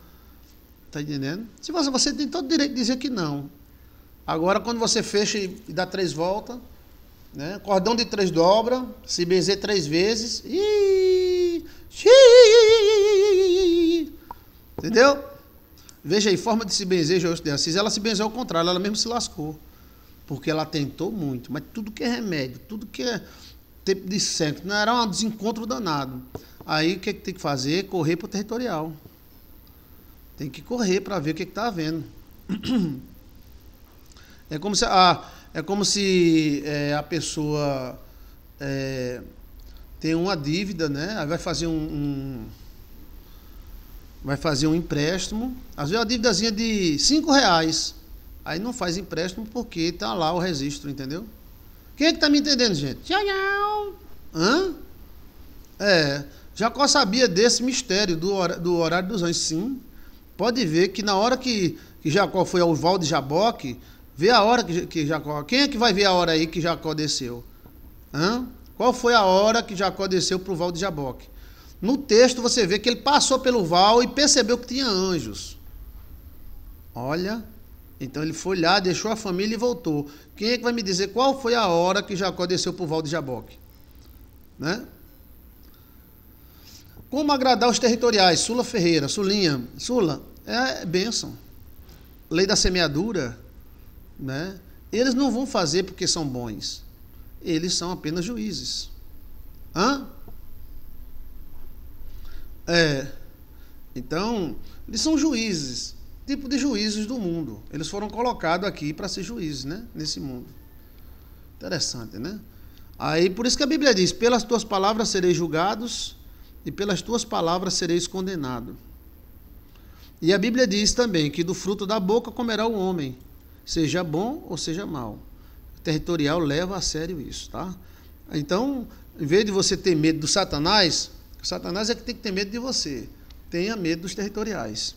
Está entendendo? Se você, você tem todo o direito de dizer que não. Agora, quando você fecha e dá três voltas, né? cordão de três dobra, se benzer três vezes, e... entendeu? Veja aí, forma de se benzer, José de Assis, ela se benzeu ao contrário, ela mesmo se lascou. Porque ela tentou muito, mas tudo que é remédio, tudo que é tempo de sangue, não era um desencontro danado. Aí o que, é que tem que fazer? Correr para o territorial. Tem que correr para ver o que está havendo. É como se a, é como se, é, a pessoa é, tem uma dívida, né? Aí vai fazer um, um, vai fazer um empréstimo. Às vezes é uma dívidazinha de 5 reais. Aí não faz empréstimo porque tá lá o registro, entendeu? Quem é que está me entendendo, gente? Tchau, tchau. Hã? É. Jacó sabia desse mistério do, hor do horário dos anjos, sim pode ver que na hora que, que Jacó foi ao val de Jaboque, vê a hora que, que Jacó. Quem é que vai ver a hora aí que Jacó desceu? Hã? Qual foi a hora que Jacó desceu para o val de Jaboque? No texto você vê que ele passou pelo val e percebeu que tinha anjos. Olha, então ele foi lá, deixou a família e voltou. Quem é que vai me dizer qual foi a hora que Jacó desceu para o val de Jaboque? Né? Como agradar os territoriais? Sula Ferreira, Sulinha, Sula, é, é bênção. Lei da semeadura, né? Eles não vão fazer porque são bons. Eles são apenas juízes. Hã? É. Então, eles são juízes, tipo de juízes do mundo. Eles foram colocados aqui para ser juízes, né? Nesse mundo. Interessante, né? Aí, por isso que a Bíblia diz: pelas tuas palavras sereis julgados e pelas tuas palavras sereis condenados. E a Bíblia diz também que do fruto da boca comerá o homem, seja bom ou seja mal. O territorial leva a sério isso, tá? Então, em vez de você ter medo do Satanás, o Satanás é que tem que ter medo de você. Tenha medo dos territoriais.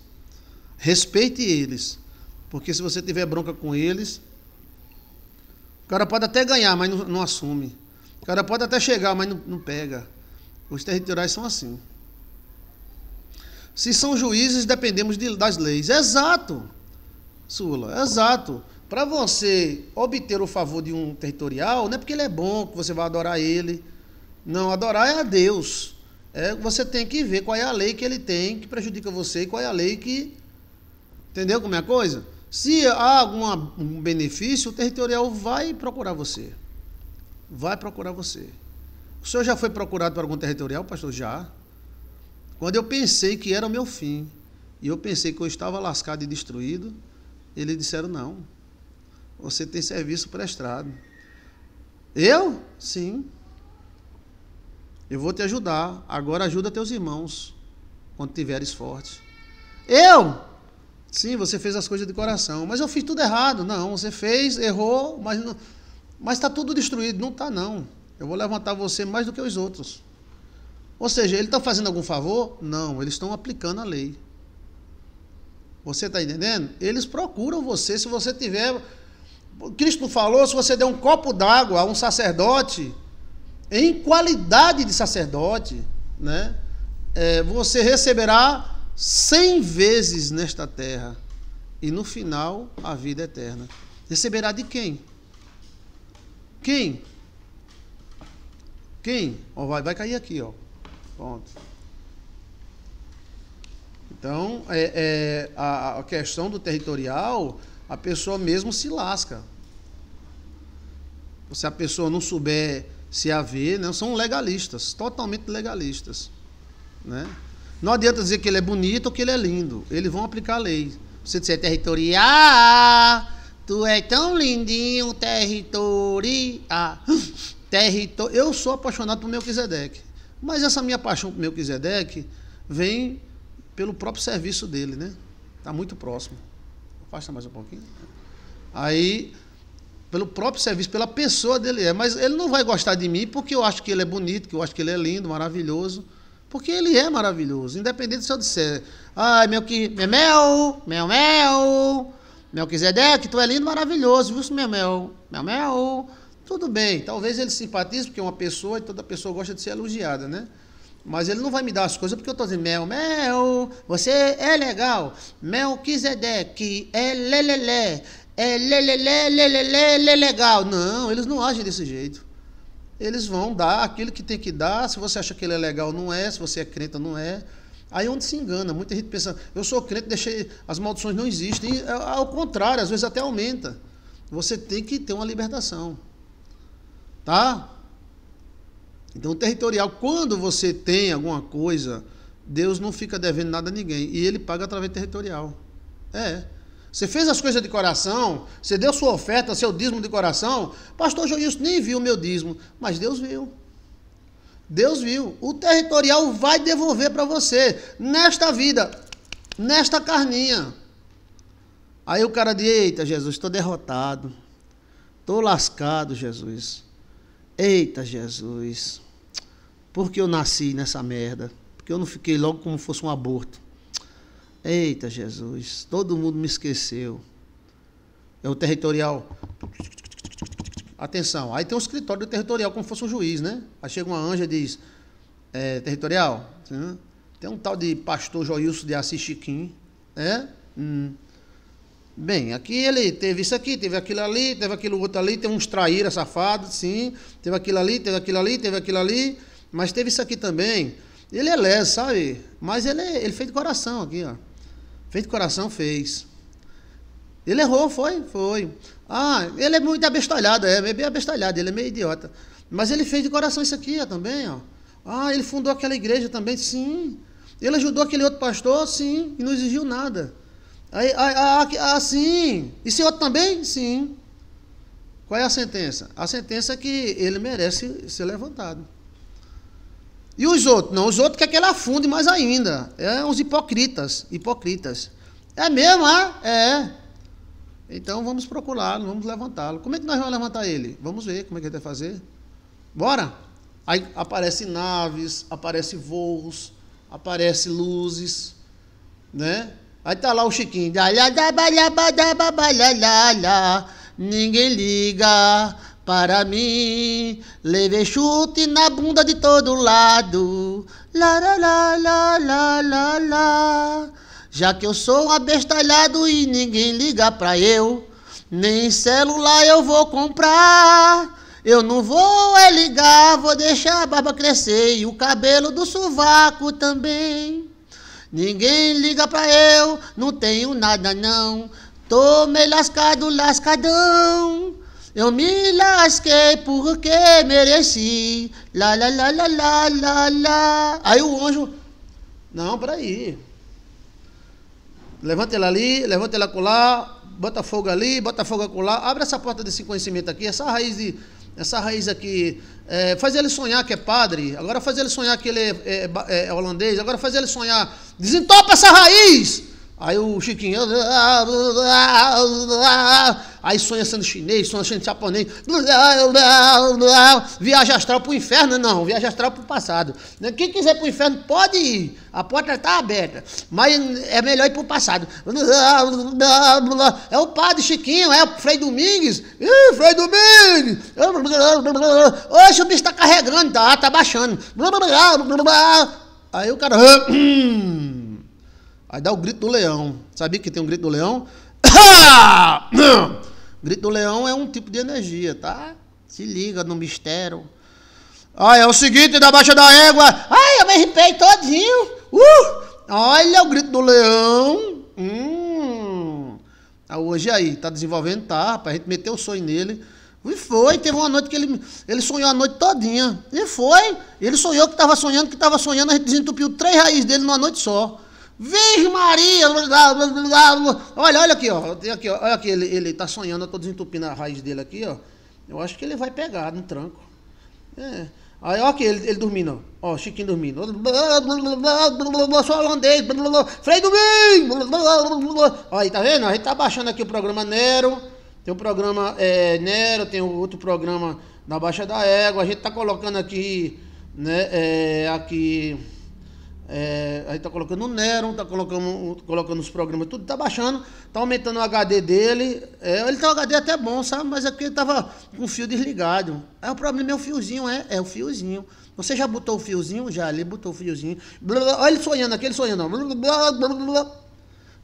Respeite eles, porque se você tiver bronca com eles, o cara pode até ganhar, mas não, não assume. O cara pode até chegar, mas não, não pega. Os territoriais são assim. Se são juízes, dependemos de, das leis. Exato, Sula, exato. Para você obter o favor de um territorial, não é porque ele é bom que você vai adorar ele. Não, adorar é a Deus. É, você tem que ver qual é a lei que ele tem que prejudica você e qual é a lei que. Entendeu como é a coisa? Se há algum benefício, o territorial vai procurar você. Vai procurar você. O senhor já foi procurado por algum territorial, pastor? Já. Quando eu pensei que era o meu fim, e eu pensei que eu estava lascado e destruído, eles disseram: não, você tem serviço prestado. Eu? Sim. Eu vou te ajudar. Agora ajuda teus irmãos quando tiveres forte. Eu? Sim, você fez as coisas de coração, mas eu fiz tudo errado. Não, você fez, errou, mas não, mas está tudo destruído. Não está, não. Eu vou levantar você mais do que os outros. Ou seja, eles estão fazendo algum favor? Não, eles estão aplicando a lei. Você está entendendo? Eles procuram você se você tiver. Cristo falou: se você der um copo d'água a um sacerdote, em qualidade de sacerdote, né, é, você receberá cem vezes nesta terra e no final a vida eterna. Receberá de quem? Quem? Quem? Oh, vai, vai cair aqui, ó. Então, é, é, a, a, questão do territorial, a pessoa mesmo se lasca. Se a pessoa não souber se haver, né? são legalistas, totalmente legalistas. Né? Não adianta dizer que ele é bonito ou que ele é lindo. Eles vão aplicar a lei. Você disser territorial, tu é tão lindinho, territorial. Territor... Eu sou apaixonado por Melquisedeque. Mas essa minha paixão por Melquisedeque vem pelo próprio serviço dele, né? Está muito próximo. Afasta mais um pouquinho. Aí, pelo próprio serviço, pela pessoa dele é. Mas ele não vai gostar de mim porque eu acho que ele é bonito, que eu acho que ele é lindo, maravilhoso. Porque ele é maravilhoso. Independente se eu disser, ai, meu que. Meu mel, meu mel. Melquisedeque, tu é lindo, maravilhoso, viu, meu mel? Meu mel. Tudo bem, talvez ele simpatize, porque é uma pessoa e toda pessoa gosta de ser elogiada, né? Mas ele não vai me dar as coisas porque eu estou dizendo, Mel, Mel, você é legal. Mel Kizedek, é lelelé, é lelelé, lelelé, é legal. Não, eles não agem desse jeito. Eles vão dar aquilo que tem que dar. Se você acha que ele é legal, não é. Se você é crente, não é. Aí é onde se engana. Muita gente pensa, eu sou crente, deixei. As maldições não existem. É, ao contrário, às vezes até aumenta. Você tem que ter uma libertação. Tá? Então, o territorial, quando você tem alguma coisa, Deus não fica devendo nada a ninguém. E ele paga através do territorial. É. Você fez as coisas de coração, você deu sua oferta, seu dízimo de coração. Pastor Joilson nem viu o meu dízimo, mas Deus viu. Deus viu. O territorial vai devolver para você, nesta vida, nesta carninha. Aí o cara diz: Eita, Jesus, estou derrotado. Estou lascado, Jesus. Eita Jesus, por que eu nasci nessa merda? Porque eu não fiquei logo como fosse um aborto. Eita Jesus, todo mundo me esqueceu. É o territorial. Atenção, aí tem um escritório do territorial, como fosse um juiz, né? Aí chega uma anja e diz: é, Territorial, tem um tal de pastor Joilson de Assis Chiquim, né? Hum. Bem, aqui ele teve isso aqui, teve aquilo ali, teve aquilo outro ali, teve uns traíra safado, sim, teve aquilo ali, teve aquilo ali, teve aquilo ali, mas teve isso aqui também. Ele é leso, sabe? Mas ele, é, ele fez de coração aqui, ó. Fez de coração, fez. Ele errou, foi? Foi. Ah, ele é muito abestalhado, é, bem abestalhado, ele é meio idiota. Mas ele fez de coração isso aqui, ó, também, ó. Ah, ele fundou aquela igreja também, sim. Ele ajudou aquele outro pastor, sim, e não exigiu nada. Aí, assim ah, ah, sim. E também? Sim. Qual é a sentença? A sentença é que ele merece ser levantado. E os outros? Não, os outros querem é que ele afunde mais ainda. É uns hipócritas. Hipócritas. É mesmo, ah É. Então vamos procurá-lo, vamos levantá-lo. Como é que nós vamos levantar ele? Vamos ver como é que ele vai fazer. Bora! Aí aparecem naves, aparecem voos, aparecem luzes, né? Aí tá lá o Chiquinho. Ninguém liga para mim. Levei chute na bunda de todo lado. Lá, lá, lá, lá, lá, lá, lá. Já que eu sou um abestalhado e ninguém liga pra eu. Nem celular eu vou comprar. Eu não vou é ligar, vou deixar a barba crescer e o cabelo do sovaco também. Ninguém liga pra eu, não tenho nada não. Tô meio lascado, lascadão. Eu me lasquei porque mereci. Lá, lá, lá, lá, lá, lá, lá. Aí o anjo, não, peraí. Levanta ela ali, levanta ela acolá, bota fogo ali, bota fogo acolá. Abre essa porta desse conhecimento aqui, essa raiz de, essa raiz aqui é, faz ele sonhar que é padre, agora faz ele sonhar que ele é, é, é, é holandês, agora faz ele sonhar. Desentopa essa raiz! Aí o Chiquinho. Ah, ah, ah, Aí sonha sendo chinês, sonha sendo japonês. Viaja astral pro inferno, não. Viaja astral pro passado. Quem quiser pro inferno pode ir. A porta tá aberta. Mas é melhor ir pro passado. É o padre Chiquinho, é o Frei Domingues. Ih, Frei Domingues! Oxe, o bicho tá carregando, tá, tá baixando. Aí o cara. Aí dá o grito do leão. Sabia que tem um grito do leão? grito do leão é um tipo de energia, tá? Se liga no mistério. Ah, é o seguinte, da baixa da égua. Ai, eu me arrepiei todinho. Uh! Olha o grito do leão. Hum. Ah, hoje aí, tá desenvolvendo, tá, rapaz. A gente meteu o sonho nele. E foi, teve uma noite que ele, ele sonhou a noite todinha. E foi. Ele sonhou que estava sonhando, que estava sonhando, a gente desentupiu três raízes dele numa noite só. Virgem Maria! Olha, olha aqui, ó. Aqui, ó. Olha aqui, ele, ele tá sonhando, eu tô desentupindo a raiz dele aqui, ó. Eu acho que ele vai pegar no tranco. É. Aí, ó, aqui, ele, ele dormindo, ó. Ó, Chiquinho dormindo. Sou holandês. Frei Domingo! Aí, tá vendo? A gente tá baixando aqui o programa Nero. Tem o programa é, Nero, tem outro programa na Baixa da Égua. A gente tá colocando aqui, né, é, aqui é, aí tá colocando o Neron, tá colocando, colocando os programas, tudo tá baixando, tá aumentando o HD dele. É, ele tem um HD até bom, sabe? Mas é porque ele tava com o fio desligado. Aí é, o problema é o fiozinho, é, é o fiozinho. Você já botou o fiozinho? Já, ele botou o fiozinho. Blá, blá, olha ele sonhando aquele sonhando. Blá, blá, blá,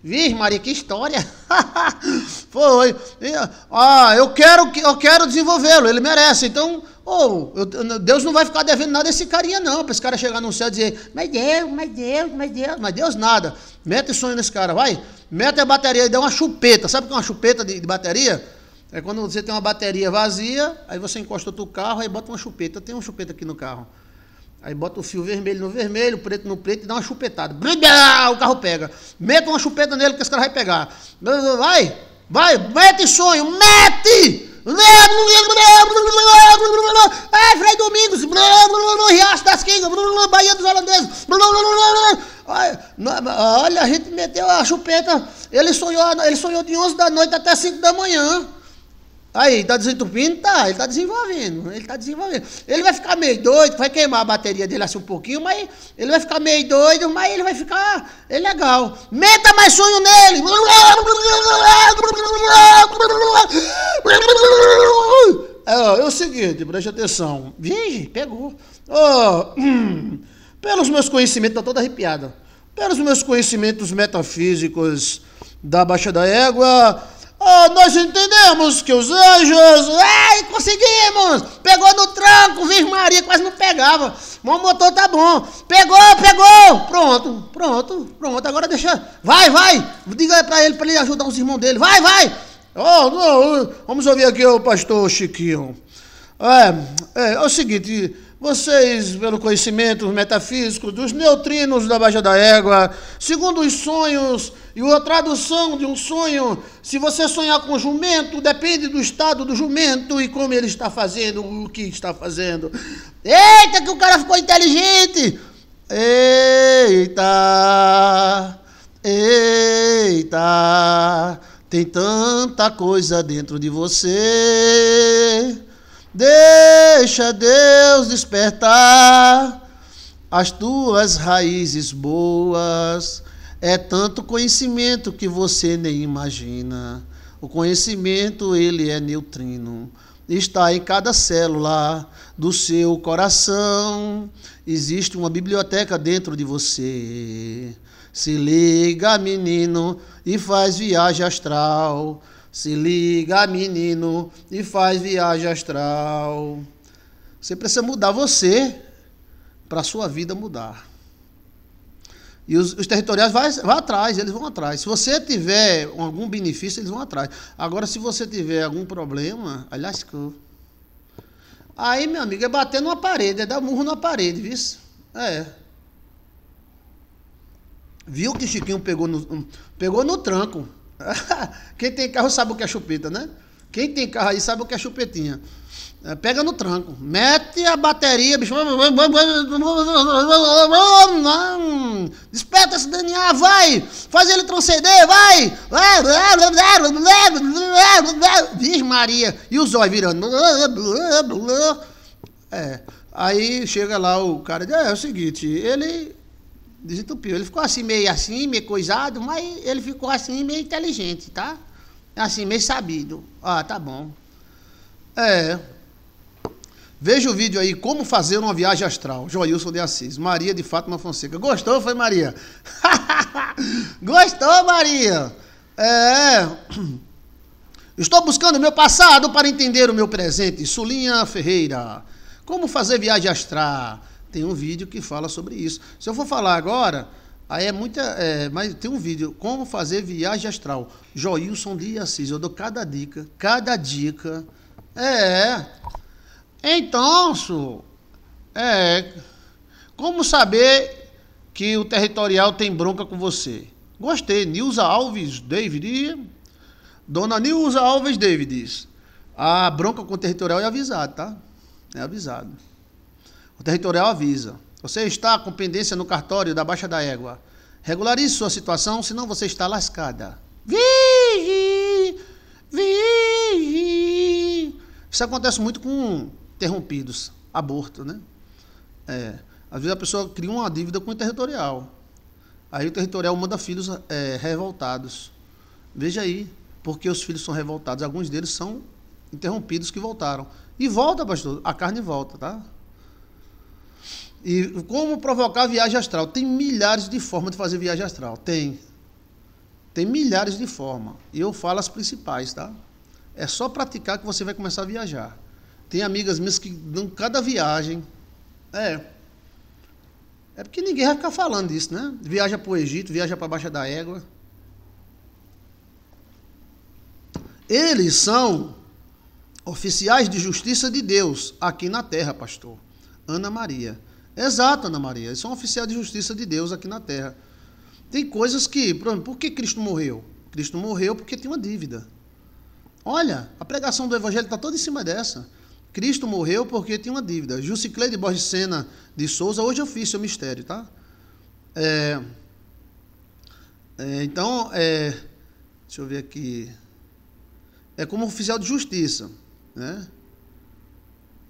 Vixe, Maria, que história! Foi. Ah, eu quero, eu quero desenvolvê-lo, ele merece. Então, ou, oh, Deus não vai ficar devendo nada a esse carinha, não. Para esse cara chegar no céu e dizer, mas Deus, mas Deus, mas Deus, mas Deus nada. Mete sonho nesse cara, vai. Mete a bateria e dá uma chupeta. Sabe o que é uma chupeta de, de, bateria? É quando você tem uma bateria vazia, aí você encosta outro carro, aí bota uma chupeta. tem uma chupeta aqui no carro. Aí bota o fio vermelho no vermelho, preto no preto e dá uma chupetada. O carro pega. Meta uma chupeta nele que esse cara vai pegar. Vai, vai, mete sonho, mete! É, Frei Domingos, Riacho das Quingas, Bahia dos Holandeses. Olha, a gente meteu a chupeta. Ele sonhou, ele sonhou de 11 da noite até 5 da manhã. Aí, tá desentupindo? Tá, ele tá desenvolvendo, ele tá desenvolvendo. Ele vai ficar meio doido, vai queimar a bateria dele assim um pouquinho, mas ele vai ficar meio doido, mas ele vai ficar é legal. Meta mais sonho nele! É, é o seguinte, preste atenção. Gente, pegou. Oh, hum, pelos meus conhecimentos, tá toda arrepiada. Pelos meus conhecimentos metafísicos da Baixa da Égua Oh, nós entendemos que os anjos. Ai, conseguimos! Pegou no tranco, vir Maria, quase não pegava. Mas o motor tá bom. Pegou, pegou! Pronto, pronto, pronto. Agora deixa. Vai, vai! Diga para ele, para ele ajudar os irmãos dele. Vai, vai! Oh, não. Vamos ouvir aqui o pastor Chiquinho. É, é, é o seguinte. Vocês, pelo conhecimento metafísico dos neutrinos da Baixa da Égua, segundo os sonhos e a tradução de um sonho, se você sonhar com jumento, depende do estado do jumento e como ele está fazendo, o que está fazendo. Eita, que o cara ficou inteligente! Eita, eita, tem tanta coisa dentro de você. Deixa Deus despertar as tuas raízes boas é tanto conhecimento que você nem imagina. O conhecimento, ele é neutrino. Está em cada célula do seu coração. Existe uma biblioteca dentro de você. Se liga, menino, e faz viagem astral. Se liga, menino, e faz viagem astral. Você precisa mudar você para sua vida mudar. E os, os territoriais vai, vai, atrás, eles vão atrás. Se você tiver algum benefício, eles vão atrás. Agora, se você tiver algum problema, aliás lascou. Aí, meu amigo, é bater numa parede, é dar murro na parede, viu? É. Viu que Chiquinho pegou no, pegou no tranco. Quem tem carro sabe o que é chupeta, né? Quem tem carro aí sabe o que é chupetinha. É, pega no tranco. Mete a bateria, bicho. Desperta esse DNA, vai! Faz ele transcender, vai! Diz Maria! E os olhos virando. É. Aí chega lá o cara diz, é, é o seguinte, ele desentupiu. Ele ficou assim, meio assim, meio coisado, mas ele ficou assim, meio inteligente, tá? Assim, meio sabido. Ah, tá bom. É, Veja o vídeo aí, como fazer uma viagem astral. Joilson de Assis, Maria de Fátima Fonseca. Gostou, foi Maria? Gostou, Maria? É. Estou buscando o meu passado para entender o meu presente. Sulinha Ferreira. Como fazer viagem astral? Tem um vídeo que fala sobre isso. Se eu for falar agora, aí é muita. É, mas tem um vídeo, como fazer viagem astral. Joilson de Assis. Eu dou cada dica, cada dica. É. Então, senhor, é, como saber que o territorial tem bronca com você? Gostei, Nilza Alves David. Dona Nilza Alves David diz: a bronca com o territorial é avisada, tá? É avisado. O territorial avisa. Você está com pendência no cartório da Baixa da Égua. Regularize sua situação, senão você está lascada. Vigi! Vigi! Isso acontece muito com interrompidos. Aborto, né? É, às vezes a pessoa cria uma dívida com o territorial. Aí o territorial manda filhos é, revoltados. Veja aí, porque os filhos são revoltados. Alguns deles são interrompidos que voltaram. E volta, pastor, a carne volta, tá? E como provocar viagem astral? Tem milhares de formas de fazer viagem astral. Tem. Tem milhares de formas. E eu falo as principais, tá? É só praticar que você vai começar a viajar. Tem amigas minhas que dão cada viagem. É. É porque ninguém vai ficar falando isso, né? Viaja para o Egito, viaja para a Baixa da Égua. Eles são oficiais de justiça de Deus aqui na terra, pastor. Ana Maria. Exato, Ana Maria. Eles são oficiais de justiça de Deus aqui na terra. Tem coisas que, por exemplo, por que Cristo morreu? Cristo morreu porque tem uma dívida. Olha, a pregação do Evangelho está toda em cima dessa. Cristo morreu porque tinha uma dívida. Jusicleide Borges Sena de Souza, hoje eu fiz seu mistério, tá? É, é, então, é, deixa eu ver aqui. É como oficial de justiça, né?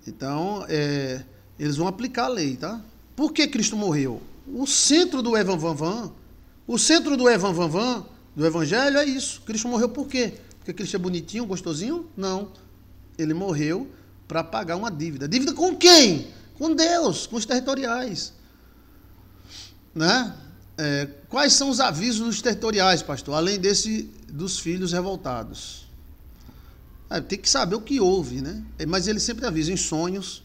Então, é, eles vão aplicar a lei, tá? Por que Cristo morreu? O centro do Evan Van Van, o centro do Evan Van Van, do Evangelho é isso. Cristo morreu por quê? Porque Cristo é bonitinho, gostosinho? Não. Ele morreu para pagar uma dívida. Dívida com quem? Com Deus, com os territoriais. Né? É, quais são os avisos dos territoriais, pastor? Além desse dos filhos revoltados. É, tem que saber o que houve, né? É, mas ele sempre avisa em sonhos.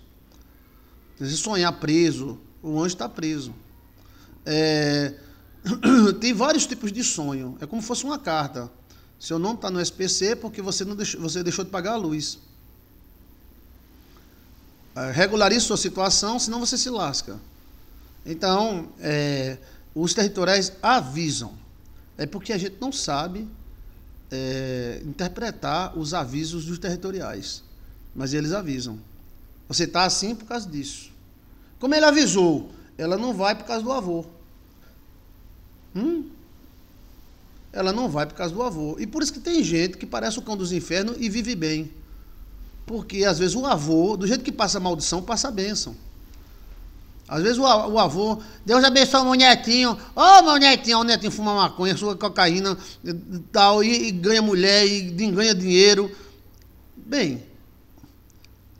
Se sonhar preso, o anjo está preso. É, tem vários tipos de sonho. É como se fosse uma carta. Seu nome está no SPC é porque você, não deixou, você deixou de pagar a luz. Ah, regularize sua situação, senão você se lasca. Então, é, os territoriais avisam. É porque a gente não sabe é, interpretar os avisos dos territoriais. Mas eles avisam. Você está assim por causa disso. Como ele avisou, ela não vai por causa do avô. Hum? Ela não vai por causa do avô. E por isso que tem gente que parece o cão dos infernos e vive bem. Porque às vezes o avô, do jeito que passa a maldição, passa a bênção. Às vezes o, o avô, Deus abençoe o meu netinho, ô oh, meu netinho, o netinho fuma maconha, sua cocaína e tal, e, e ganha mulher, e ganha dinheiro. Bem,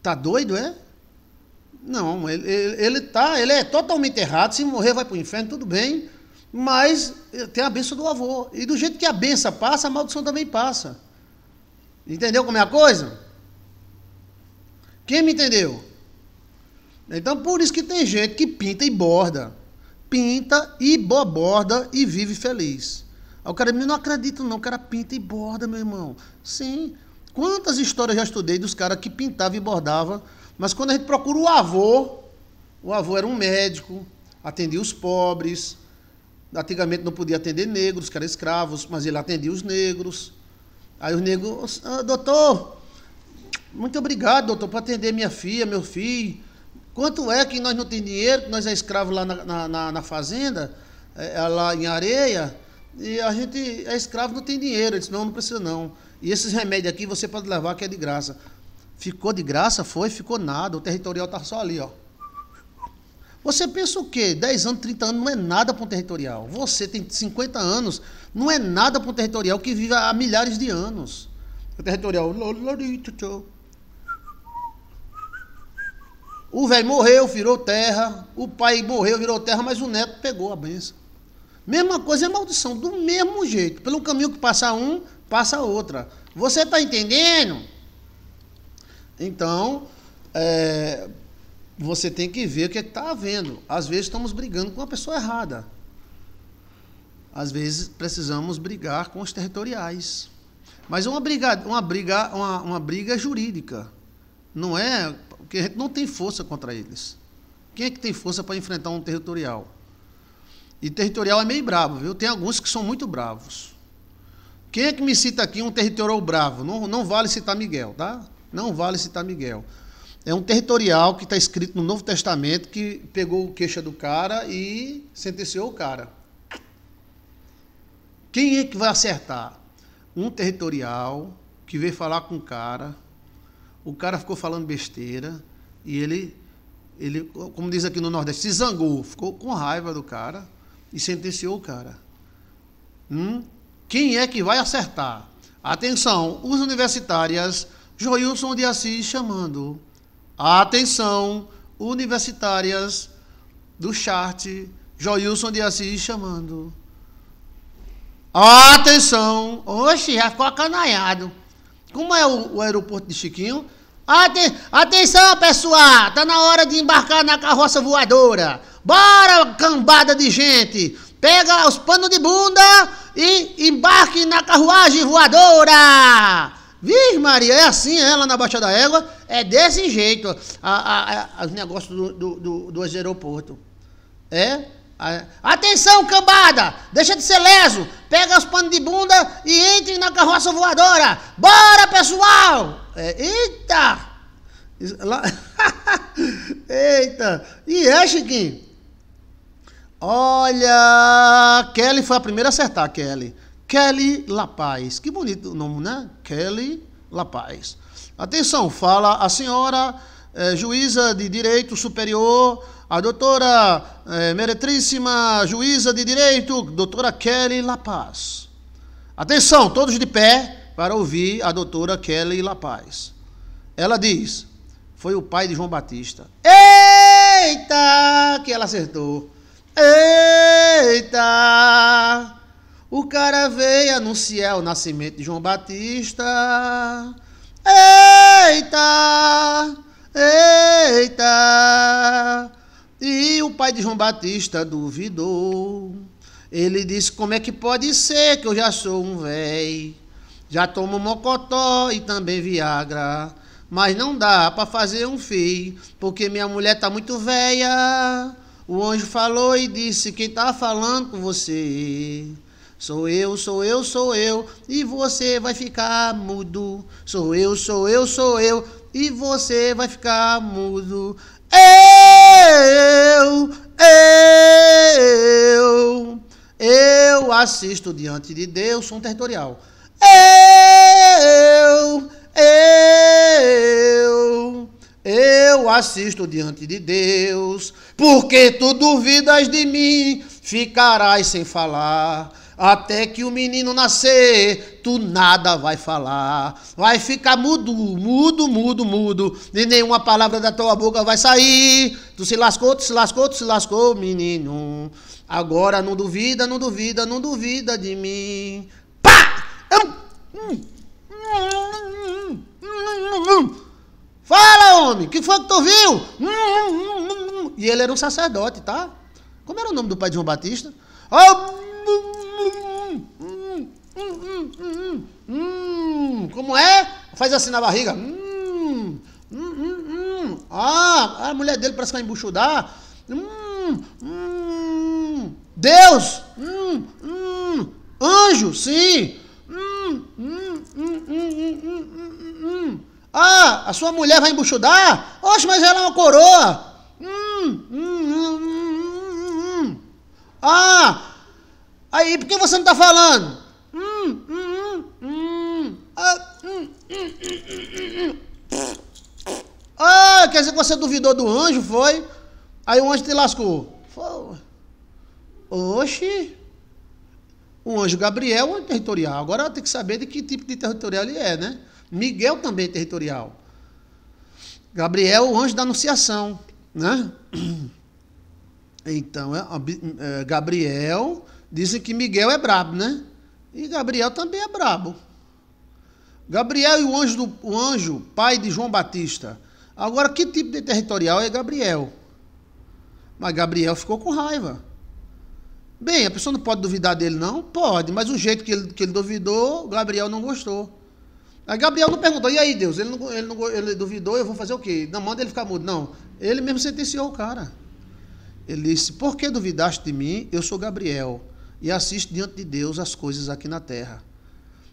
tá doido, é? Não, ele, ele, ele, tá, ele é totalmente errado, se morrer vai pro inferno, tudo bem, mas eh, tem a benção do avô. E do jeito que a benção passa, a maldição também passa. Entendeu como é a coisa? Quem me entendeu? Então, por isso que tem gente que pinta e borda. Pinta e borda e vive feliz. Aí o cara eu não acredito não. O cara pinta e borda, meu irmão. Sim. Quantas histórias já estudei dos caras que pintava e bordava. Mas quando a gente procura o avô, o avô era um médico, atendia os pobres. Antigamente não podia atender negros, que eram escravos, mas ele atendia os negros. Aí os negros, ah, doutor, muito obrigado, doutor, para atender minha filha, meu filho. Quanto é que nós não tem dinheiro, que nós é escravo lá na, na, na fazenda, é, é, lá em areia, e a gente é escravo não tem dinheiro. Ele disse, não, não precisa não. E esses remédios aqui você pode levar que é de graça. Ficou de graça? Foi, ficou nada. O territorial tá só ali, ó. Você pensa o quê? 10 anos, 30 anos não é nada para um territorial. Você tem 50 anos, não é nada para um territorial que vive há milhares de anos. O territorial. O velho morreu, virou terra. O pai morreu, virou terra, mas o neto pegou a benção. Mesma coisa é maldição, do mesmo jeito. Pelo caminho que passa um, passa outra. Você está entendendo? Então, é, você tem que ver o que é está havendo. Às vezes estamos brigando com a pessoa errada. Às vezes precisamos brigar com os territoriais. Mas uma briga, uma briga, uma, uma briga jurídica. Não é porque a gente não tem força contra eles. Quem é que tem força para enfrentar um territorial? E territorial é meio bravo, viu? Tem alguns que são muito bravos. Quem é que me cita aqui um territorial bravo? Não, não vale citar Miguel, tá? Não vale citar Miguel. É um territorial que está escrito no Novo Testamento que pegou o queixa do cara e sentenciou o cara. Quem é que vai acertar? Um territorial que veio falar com o cara o cara ficou falando besteira e ele, ele como diz aqui no Nordeste, se zangou, ficou com raiva do cara e sentenciou o cara. Hum? Quem é que vai acertar? Atenção, os universitárias, Joilson de Assis chamando. Atenção, universitárias do chart, Joilson de Assis chamando. Atenção! Oxe, já ficou acanaiado. Como é o, o aeroporto de Chiquinho? Aten Atenção, pessoal! Tá na hora de embarcar na carroça voadora. Bora, cambada de gente! Pega os panos de bunda e embarque na carruagem voadora! Vixe Maria, é assim é na na Baixada Égua, é desse jeito os negócios do, do, do, do aeroporto. É? A, atenção, cambada! Deixa de ser leso! Pega os panos de bunda e entre na carroça voadora! Bora, pessoal! É, eita! Lá... eita! E é, Chiquinho? Olha! Kelly foi a primeira a acertar, Kelly. Kelly Lapaz. Que bonito o nome, né? Kelly Lapaz. Atenção, fala a senhora é, juíza de direito superior, a doutora eh, meretríssima juíza de direito, doutora Kelly Lapaz. Atenção, todos de pé para ouvir a doutora Kelly Lapaz. Ela diz: foi o pai de João Batista. Eita! Que ela acertou. Eita! O cara veio anunciar o nascimento de João Batista. Eita! Eita! E o pai de João Batista duvidou. Ele disse: Como é que pode ser que eu já sou um velho? Já tomo mocotó e também Viagra. Mas não dá para fazer um filho, porque minha mulher tá muito velha. O anjo falou e disse: Quem tá falando com você? Sou eu, sou eu, sou eu, e você vai ficar mudo. Sou eu, sou eu, sou eu, e você vai ficar mudo. Eu, eu, eu assisto diante de Deus, som territorial. Eu, eu, eu assisto diante de Deus, porque tu duvidas de mim, ficarás sem falar. Até que o menino nascer, tu nada vai falar. Vai ficar mudo, mudo, mudo, mudo. E nenhuma palavra da tua boca vai sair. Tu se lascou, tu se lascou, tu se lascou, menino. Agora não duvida, não duvida, não duvida de mim. Fala, homem, que foi que tu viu? E ele era um sacerdote, tá? Como era o nome do pai de João Batista? Ah, como é? Faz assim na barriga. Ah, a mulher dele parece que vai embuchudar. Deus! Anjo, sim! Hum, hum, hum, hum, hum, hum, hum. Ah, a sua mulher vai embuchudar? Oxe, mas ela é uma coroa. Hum, hum, hum, hum, hum. Ah, aí por que você não está falando? Hum, hum, hum, ah, hum, hum, hum, Ah, quer dizer que você duvidou do anjo, foi? Aí o anjo te lascou. Foi. Oxi. O anjo Gabriel é territorial. Agora tem que saber de que tipo de territorial ele é, né? Miguel também é territorial. Gabriel, o anjo da anunciação, né? Então, é, é, Gabriel, dizem que Miguel é brabo, né? E Gabriel também é brabo. Gabriel e o anjo, do, o anjo, pai de João Batista. Agora, que tipo de territorial é Gabriel? Mas Gabriel ficou com raiva. Bem, a pessoa não pode duvidar dele, não? Pode, mas o jeito que ele, que ele duvidou, Gabriel não gostou. Aí Gabriel não perguntou, e aí, Deus? Ele, não, ele, não, ele duvidou, eu vou fazer o quê? Não, manda ele ficar mudo. Não, ele mesmo sentenciou o cara. Ele disse: Por que duvidaste de mim? Eu sou Gabriel e assisto diante de Deus as coisas aqui na terra.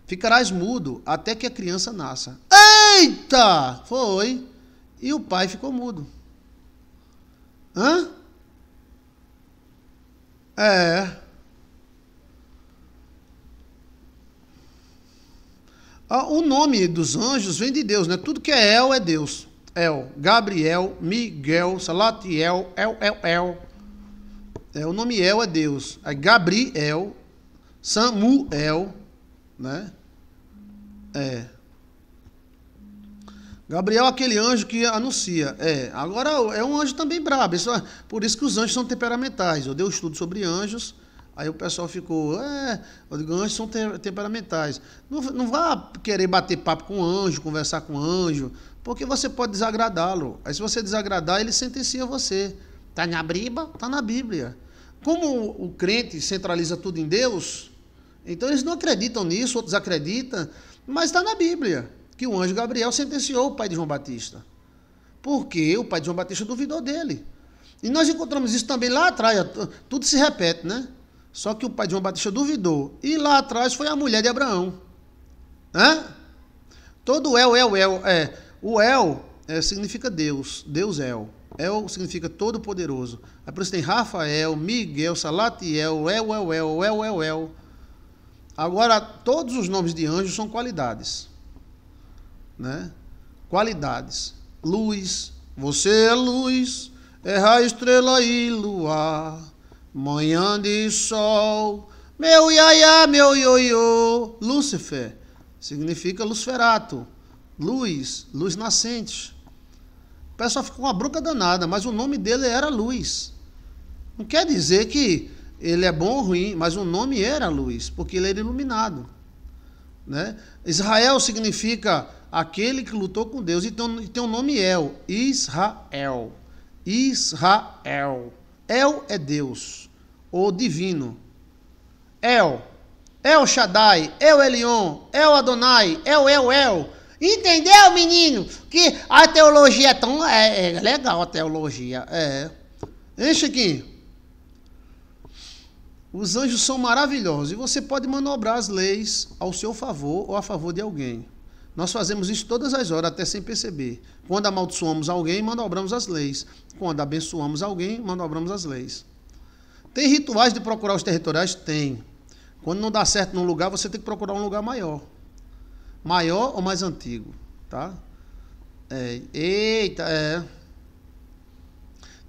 Ficarás mudo até que a criança nasça. Eita! Foi. E o pai ficou mudo. Hã? É. Ah, o nome dos anjos vem de Deus, né? Tudo que é El é Deus. El, Gabriel, Miguel, Salatiel, El, El, El. É, o nome El é Deus. É Gabriel, Samuel, né? É. Gabriel é aquele anjo que anuncia. É, agora é um anjo também brabo. Isso, é por isso que os anjos são temperamentais. Eu dei um estudo sobre anjos, aí o pessoal ficou, é, eu digo, anjos são te temperamentais. Não, não vá querer bater papo com anjo, conversar com anjo, porque você pode desagradá-lo. Aí se você desagradar, ele sentencia você. Está na Bíblia? está na Bíblia. Como o crente centraliza tudo em Deus, então eles não acreditam nisso, outros acreditam, mas está na Bíblia que o anjo Gabriel sentenciou o pai de João Batista. Porque o pai de João Batista duvidou dele. E nós encontramos isso também lá atrás, tudo se repete, né? Só que o pai de João Batista duvidou. E lá atrás foi a mulher de Abraão. Hã? Todo El, El, El. É. O El é, significa Deus. Deus El. El significa todo-poderoso. Aí por isso tem Rafael, Miguel, Salatiel, El, El, El, El, El, El. Agora, todos os nomes de anjos são qualidades né? Qualidades. Luz. Você é luz, é a estrela e luar, manhã de sol. Meu iaiá, meu ioiô. Lúcifer significa luciferato, luz, luz nascente. O pessoal ficou uma bronca danada, mas o nome dele era Luz. Não quer dizer que ele é bom ou ruim, mas o nome era luz, porque ele era iluminado. Né? Israel significa aquele que lutou com Deus. Então, tem o um nome El, Israel. Israel. El é Deus, ou divino. El, El Shaddai, El Elion, El Adonai, El El El. Entendeu, menino? Que a teologia é tão. É, é legal a teologia. É. Hein, Chiquinho? Os anjos são maravilhosos e você pode manobrar as leis ao seu favor ou a favor de alguém. Nós fazemos isso todas as horas, até sem perceber. Quando amaldiçoamos alguém, manobramos as leis. Quando abençoamos alguém, manobramos as leis. Tem rituais de procurar os territoriais? Tem. Quando não dá certo num lugar, você tem que procurar um lugar maior. Maior ou mais antigo, tá? É, eita, é.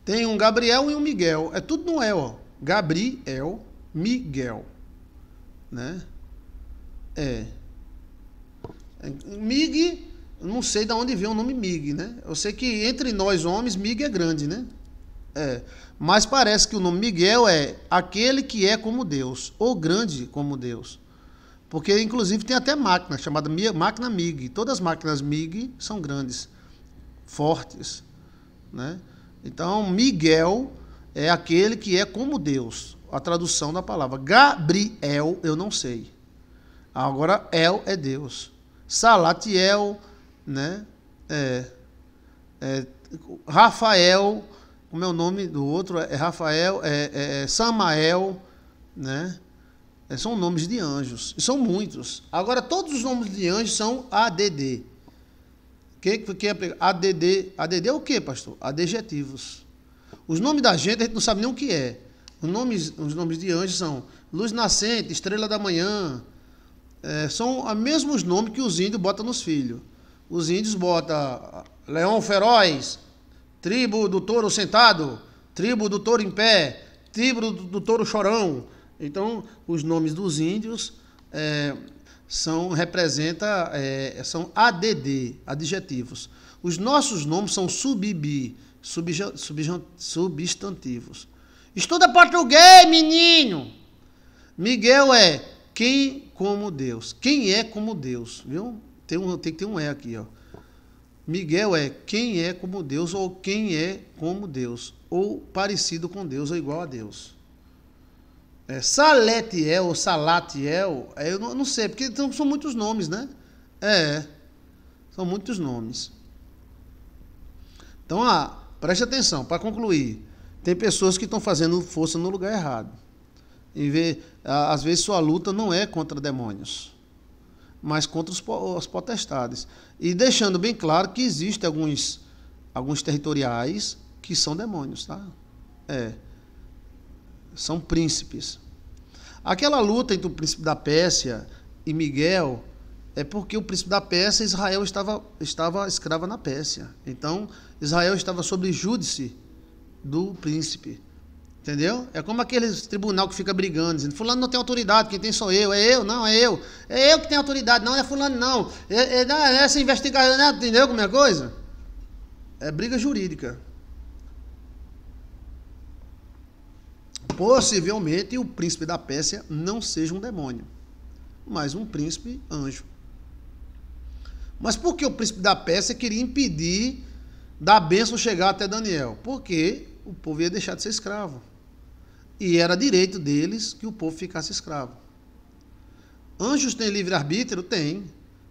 Tem um Gabriel e um Miguel. É tudo no El, ó. Gabriel, Miguel, né? É. MIG, não sei de onde vem o nome MIG, né? Eu sei que entre nós homens, MIG é grande, né? É. Mas parece que o nome Miguel é aquele que é como Deus, ou grande como Deus. Porque, inclusive, tem até máquina chamada máquina MIG. Todas as máquinas MIG são grandes, fortes. Né? Então, Miguel é aquele que é como Deus. A tradução da palavra. Gabriel, eu não sei. Agora, El é Deus. Salatiel, né? É, é, Rafael, o meu nome do outro é Rafael, é, é, é Samael, né? É, são nomes de anjos, e são muitos. Agora, todos os nomes de anjos são ADD. Que, que é, ADD, ADD é o que, pastor? Adjetivos. Os nomes da gente, a gente não sabe nem o que é. Os nomes, os nomes de anjos são luz nascente, estrela da manhã, é, são os mesmos nomes que os índios botam nos filhos. Os índios botam leão feroz, tribo do touro sentado, tribo do touro em pé, tribo do, do touro chorão. Então, os nomes dos índios é, são representa é, são ADD, adjetivos. Os nossos nomes são subibi, subja, substantivos. Estuda português, menino! Miguel é quem como Deus? Quem é como Deus? Viu? Tem, um, tem que ter um E aqui, ó. Miguel é quem é como Deus ou quem é como Deus ou parecido com Deus ou igual a Deus. É, Saletiel é ou Salatiel, é, é eu não, sei, porque então são muitos nomes, né? É, é, são muitos nomes. Então, ah, preste atenção, para concluir, tem pessoas que estão fazendo força no lugar errado. E ver às vezes sua luta não é contra demônios, mas contra os, os potestades. E deixando bem claro que existem alguns, alguns territoriais que são demônios, tá? É. São príncipes. Aquela luta entre o príncipe da Pérsia e Miguel é porque o príncipe da Pérsia, Israel estava, estava escrava na Pérsia. Então, Israel estava sob júdice do príncipe. Entendeu? É como aqueles tribunal que fica brigando, dizendo, fulano não tem autoridade, quem tem sou eu, é eu, não, é eu. É eu que tenho autoridade, não, é fulano, não. É, é, é essa investigação, né? entendeu como é coisa? É briga jurídica. Possivelmente o príncipe da Pérsia não seja um demônio, mas um príncipe anjo. Mas por que o príncipe da Pérsia queria impedir da bênção chegar até Daniel? Porque o povo ia deixar de ser escravo. E era direito deles que o povo ficasse escravo. Anjos têm livre-arbítrio? Tem.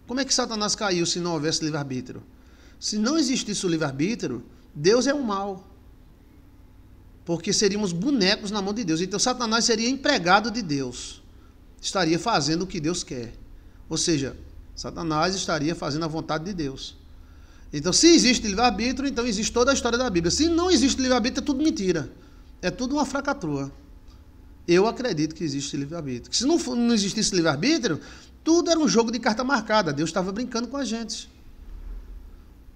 Como é que Satanás caiu se não houvesse livre-arbítrio? Se não existisse o livre-arbítrio, Deus é o mal. Porque seríamos bonecos na mão de Deus. Então Satanás seria empregado de Deus. Estaria fazendo o que Deus quer. Ou seja, Satanás estaria fazendo a vontade de Deus. Então, se existe livre-arbítrio, então existe toda a história da Bíblia. Se não existe livre-arbítrio, é tudo mentira é tudo uma fracatrua. Eu acredito que existe livre-arbítrio. Se não, não existisse livre-arbítrio, tudo era um jogo de carta marcada. Deus estava brincando com a gente.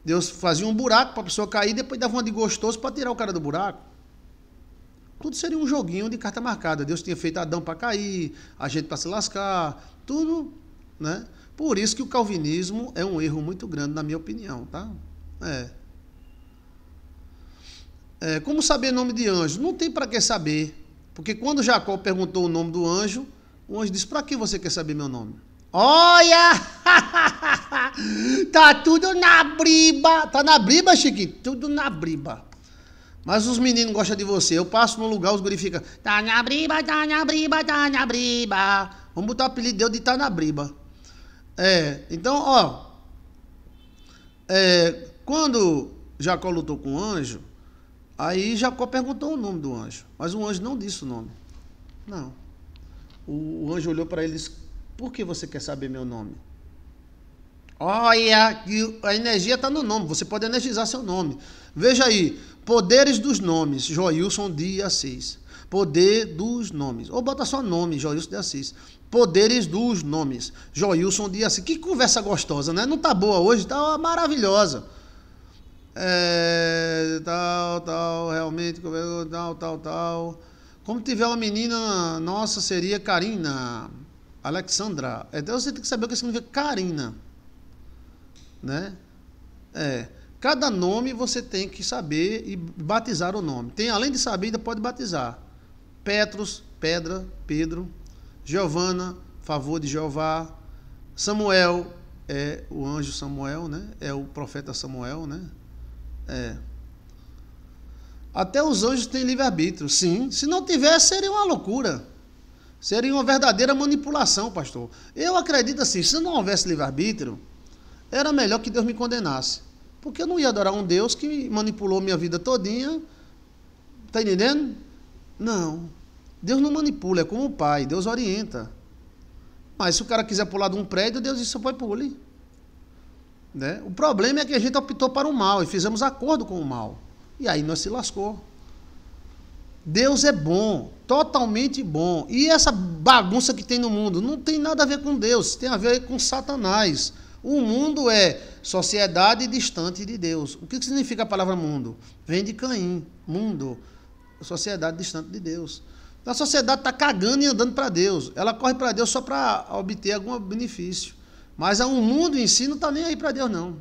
Deus fazia um buraco para a pessoa cair, depois dava uma de gostoso para tirar o cara do buraco. Tudo seria um joguinho de carta marcada. Deus tinha feito Adão para cair, a gente para se lascar, tudo, né? Por isso que o calvinismo é um erro muito grande, na minha opinião, tá? É. É, como saber nome de anjo? Não tem para que saber. Porque quando Jacó perguntou o nome do anjo, o anjo disse: Para que você quer saber meu nome? Olha! tá tudo na briba. Tá na briba, Chiquinho? Tudo na briba. Mas os meninos gostam de você. Eu passo num lugar, os guri ficam. Tá na briba, tá na briba, tá na briba. Vamos botar o apelido de tá na briba. É, então, ó. É, quando Jacó lutou com o anjo, Aí Jacó perguntou o nome do anjo, mas o anjo não disse o nome. Não. O, o anjo olhou para ele e disse: Por que você quer saber meu nome? Olha, a energia está no nome, você pode energizar seu nome. Veja aí, poderes dos nomes, Joilson de Assis. Poder dos nomes. Ou bota só nome, Joilson de Assis. Poderes dos nomes, Joilson de Assis. Que conversa gostosa, né? Não está boa hoje, Está maravilhosa é, tal, tal, realmente, tal, é tal, tal. Como tiver uma menina, nossa, seria Karina, Alexandra. É, então você tem que saber o que significa Karina, né? É, cada nome você tem que saber e batizar o nome. Tem, além de saber, ainda pode batizar. Petros, pedra, Pedro. Giovana, favor de Jeová. Samuel, é o anjo Samuel, né? É o profeta Samuel, né? É. Até os anjos têm livre-arbítrio. Sim. Se não tivesse, seria uma loucura. Seria uma verdadeira manipulação, pastor. Eu acredito assim: se não houvesse livre-arbítrio, era melhor que Deus me condenasse. Porque eu não ia adorar um Deus que manipulou minha vida todinha. Está entendendo? Não. Deus não manipula, é como o Pai. Deus orienta. Mas se o cara quiser pular de um prédio, Deus diz: só pode pule. Né? O problema é que a gente optou para o mal e fizemos acordo com o mal. E aí nós se lascou. Deus é bom, totalmente bom. E essa bagunça que tem no mundo não tem nada a ver com Deus, tem a ver com Satanás. O mundo é sociedade distante de Deus. O que significa a palavra mundo? Vem de Caim, mundo, sociedade distante de Deus. A sociedade está cagando e andando para Deus. Ela corre para Deus só para obter algum benefício. Mas o mundo em si não está nem aí para Deus, não.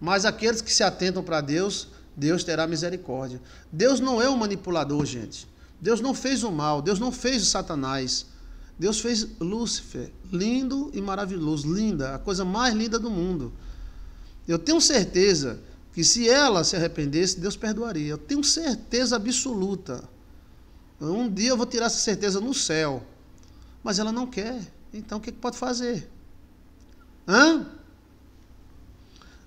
Mas aqueles que se atentam para Deus, Deus terá misericórdia. Deus não é um manipulador, gente. Deus não fez o mal, Deus não fez o Satanás. Deus fez Lúcifer, lindo e maravilhoso, linda, a coisa mais linda do mundo. Eu tenho certeza que se ela se arrependesse, Deus perdoaria. Eu tenho certeza absoluta. Um dia eu vou tirar essa certeza no céu. Mas ela não quer. Então o que pode fazer? Hã?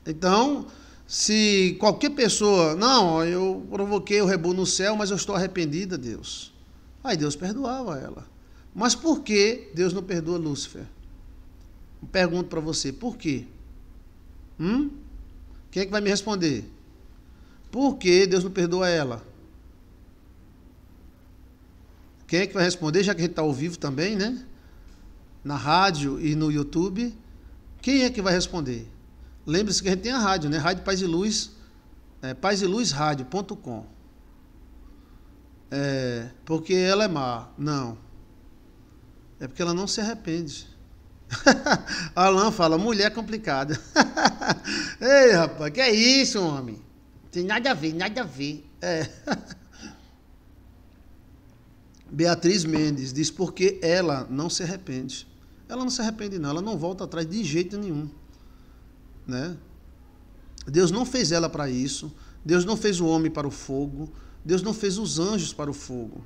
Então, se qualquer pessoa, não, eu provoquei o rebu no céu, mas eu estou arrependida, Deus. Aí Deus perdoava ela. Mas por que Deus não perdoa Lúcifer? Pergunto para você, por quê? Hum? Quem é que vai me responder? Por que Deus não perdoa ela? Quem é que vai responder, já que a gente está ao vivo também, né? Na rádio e no YouTube. Quem é que vai responder? Lembre-se que a gente tem a rádio, né? Rádio Paz e Luz, é, paziluzradio.com. É, porque ela é má. Não. É porque ela não se arrepende. Alan fala, mulher complicada. Ei, rapaz, que é isso, homem? Tem nada a ver, nada a ver. É. Beatriz Mendes diz porque ela não se arrepende ela não se arrepende não, ela não volta atrás de jeito nenhum, né? Deus não fez ela para isso, Deus não fez o homem para o fogo, Deus não fez os anjos para o fogo.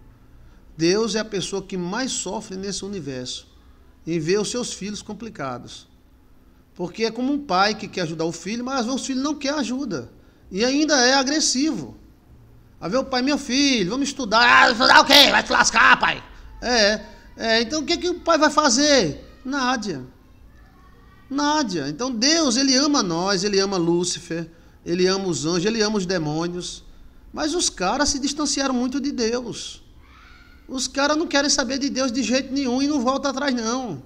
Deus é a pessoa que mais sofre nesse universo em ver os seus filhos complicados. Porque é como um pai que quer ajudar o filho, mas o filho não quer ajuda. E ainda é agressivo. Aí ver o pai, meu filho, vamos estudar. Ah, estudar o quê? Vai te lascar, pai. É, é. é. Então o que, que o pai vai fazer? Nádia. Nádia. Então Deus, ele ama nós, ele ama Lúcifer, ele ama os anjos, ele ama os demônios. Mas os caras se distanciaram muito de Deus. Os caras não querem saber de Deus de jeito nenhum e não volta atrás, não.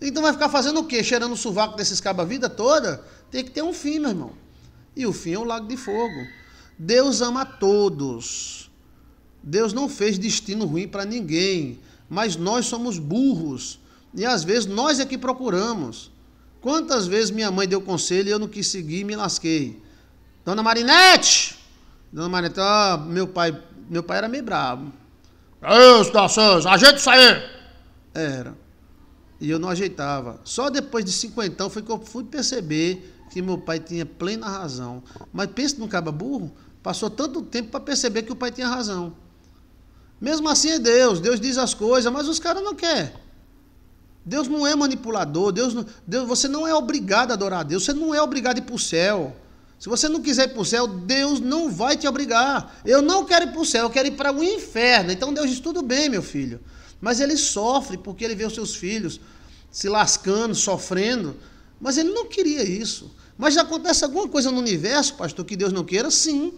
Então vai ficar fazendo o quê? Cheirando o sovaco desses cabos a vida toda? Tem que ter um fim, meu irmão. E o fim é o lago de fogo. Deus ama a todos. Deus não fez destino ruim para ninguém, mas nós somos burros e às vezes nós é que procuramos. Quantas vezes minha mãe deu conselho e eu não quis seguir e me lasquei? Dona Marinete! Dona Marinete, ah, meu pai, meu pai era meio bravo. Ei, é César, ajeita isso aí! Era. E eu não ajeitava. Só depois de cinquentão foi que eu fui perceber que meu pai tinha plena razão. Mas pensa num caba burro, passou tanto tempo para perceber que o pai tinha razão. Mesmo assim é Deus, Deus diz as coisas, mas os caras não querem. Deus não é manipulador, Deus, não, Deus, você não é obrigado a adorar a Deus, você não é obrigado a ir para o céu. Se você não quiser ir para o céu, Deus não vai te obrigar. Eu não quero ir para o céu, eu quero ir para o inferno. Então Deus diz: tudo bem, meu filho. Mas ele sofre porque ele vê os seus filhos se lascando, sofrendo. Mas ele não queria isso. Mas já acontece alguma coisa no universo, pastor, que Deus não queira? Sim.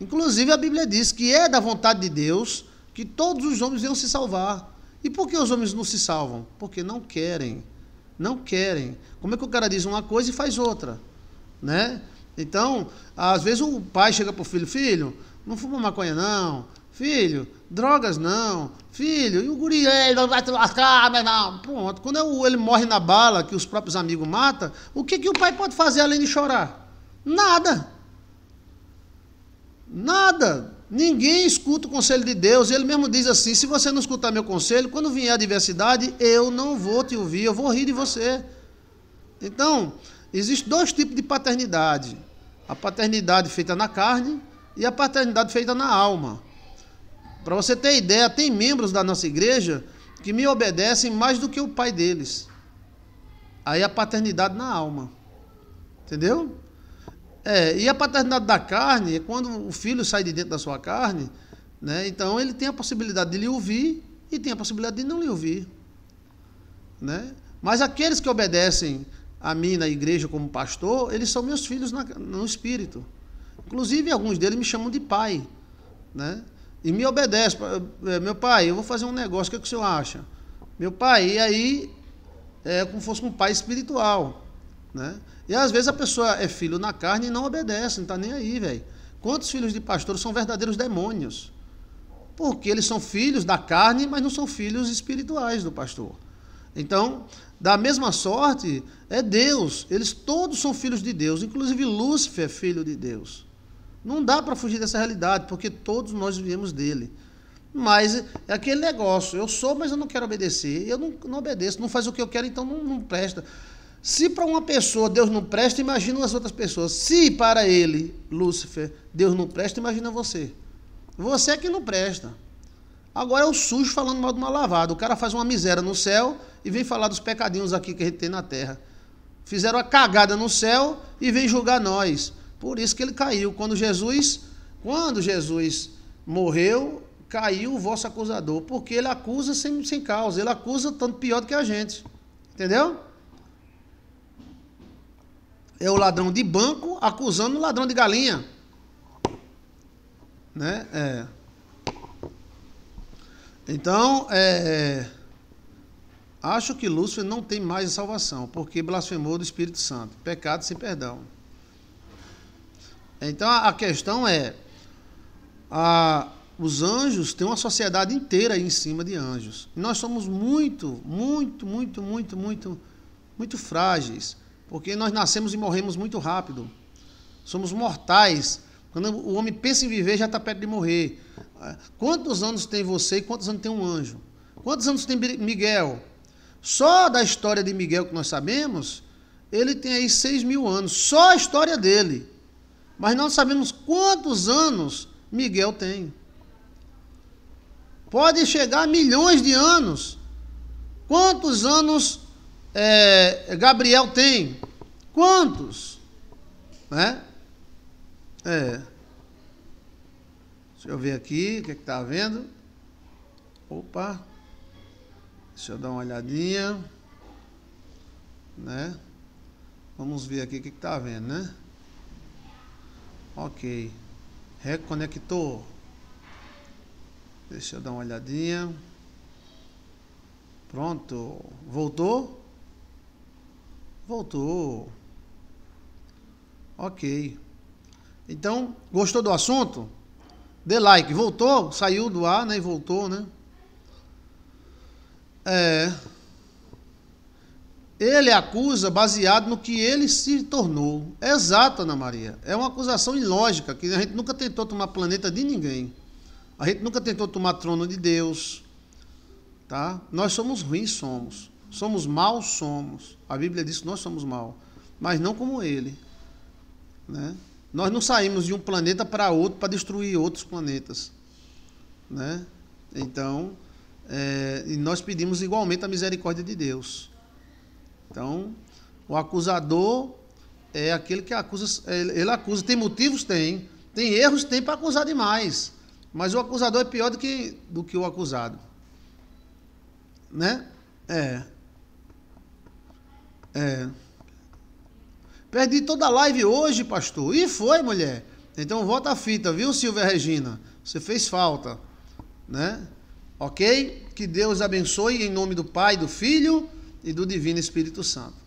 Inclusive a Bíblia diz que é da vontade de Deus que todos os homens venham se salvar. E por que os homens não se salvam? Porque não querem. Não querem. Como é que o cara diz uma coisa e faz outra? Né? Então, às vezes o pai chega para o filho: Filho, não fuma maconha, não. Filho, drogas não. Filho, e o guri, ele vai te lascar, meu irmão. Pronto. Quando é ele morre na bala, que os próprios amigos matam, o que, que o pai pode fazer além de chorar? Nada. Nada. Ninguém escuta o conselho de Deus. Ele mesmo diz assim: se você não escutar meu conselho, quando vier a adversidade, eu não vou te ouvir, eu vou rir de você. Então, existem dois tipos de paternidade: a paternidade feita na carne e a paternidade feita na alma. Para você ter ideia, tem membros da nossa igreja que me obedecem mais do que o pai deles. Aí a paternidade na alma. Entendeu? É, e a paternidade da carne é quando o filho sai de dentro da sua carne, né? Então ele tem a possibilidade de lhe ouvir e tem a possibilidade de não lhe ouvir, né? Mas aqueles que obedecem a mim na igreja como pastor, eles são meus filhos na, no espírito. Inclusive alguns deles me chamam de pai, né? E me obedecem. Eh, meu pai, eu vou fazer um negócio, o que, é que o senhor acha? Meu pai, e aí é como se fosse um pai espiritual. Né? E às vezes a pessoa é filho na carne e não obedece, não está nem aí, velho. Quantos filhos de pastores são verdadeiros demônios? Porque eles são filhos da carne, mas não são filhos espirituais do pastor. Então, da mesma sorte, é Deus. Eles todos são filhos de Deus, inclusive Lúcifer é filho de Deus. Não dá para fugir dessa realidade, porque todos nós viemos dele. Mas é aquele negócio, eu sou, mas eu não quero obedecer, eu não, não obedeço, não faz o que eu quero, então não, não presta. Se para uma pessoa Deus não presta, imagina as outras pessoas. Se para ele, Lúcifer, Deus não presta, imagina você. Você é que não presta. Agora é o sujo falando mal de uma lavada. O cara faz uma miséria no céu e vem falar dos pecadinhos aqui que a gente tem na terra. Fizeram a cagada no céu e vem julgar nós. Por isso que ele caiu. Quando Jesus, quando Jesus morreu, caiu o vosso acusador, porque ele acusa sem, sem causa, ele acusa tanto pior do que a gente. Entendeu? é o ladrão de banco acusando o ladrão de galinha. Né? É. Então, é, é, acho que Lúcifer não tem mais salvação, porque blasfemou do Espírito Santo. Pecado sem perdão. Então, a questão é: a, os anjos têm uma sociedade inteira aí em cima de anjos. nós somos muito, muito, muito, muito, muito, muito frágeis. Porque nós nascemos e morremos muito rápido. Somos mortais. Quando o homem pensa em viver, já está perto de morrer. Ah, quantos anos tem você e quantos anos tem um anjo? Quantos anos tem Miguel? Só da história de Miguel que nós sabemos, ele tem aí 6 mil anos. Só a história dele. Mas não sabemos quantos anos Miguel tem. Pode chegar a milhões de anos. Quantos anos é, Gabriel tem quantos? Né? É. Deixa eu ver aqui o que é está vendo. Opa. Deixa eu dar uma olhadinha. Né? Vamos ver aqui o que é está vendo, né? Ok. Reconectou. Deixa eu dar uma olhadinha. Pronto. Voltou? Voltou. Ok. Então, gostou do assunto? Dê like. Voltou? Saiu do ar, né? E voltou, né? É. Ele acusa baseado no que ele se tornou. É exato, Ana Maria. É uma acusação ilógica, que a gente nunca tentou tomar planeta de ninguém. A gente nunca tentou tomar trono de Deus. Tá? Nós somos ruins, somos. Somos maus, somos. A Bíblia diz que nós somos mal, mas não como ele. Né? Nós não saímos de um planeta para outro para destruir outros planetas. Né? Então, é, e nós pedimos igualmente a misericórdia de Deus. Então, o acusador é aquele que acusa, é, ele acusa, tem motivos? Tem. Tem erros? Tem para acusar demais. Mas o acusador é pior do que, do que o acusado. Né? É. É. Perdi toda a live hoje, pastor. E foi, mulher. Então volta a fita, viu, Silvia Regina? Você fez falta, né? Ok? Que Deus abençoe em nome do Pai, do Filho e do Divino Espírito Santo.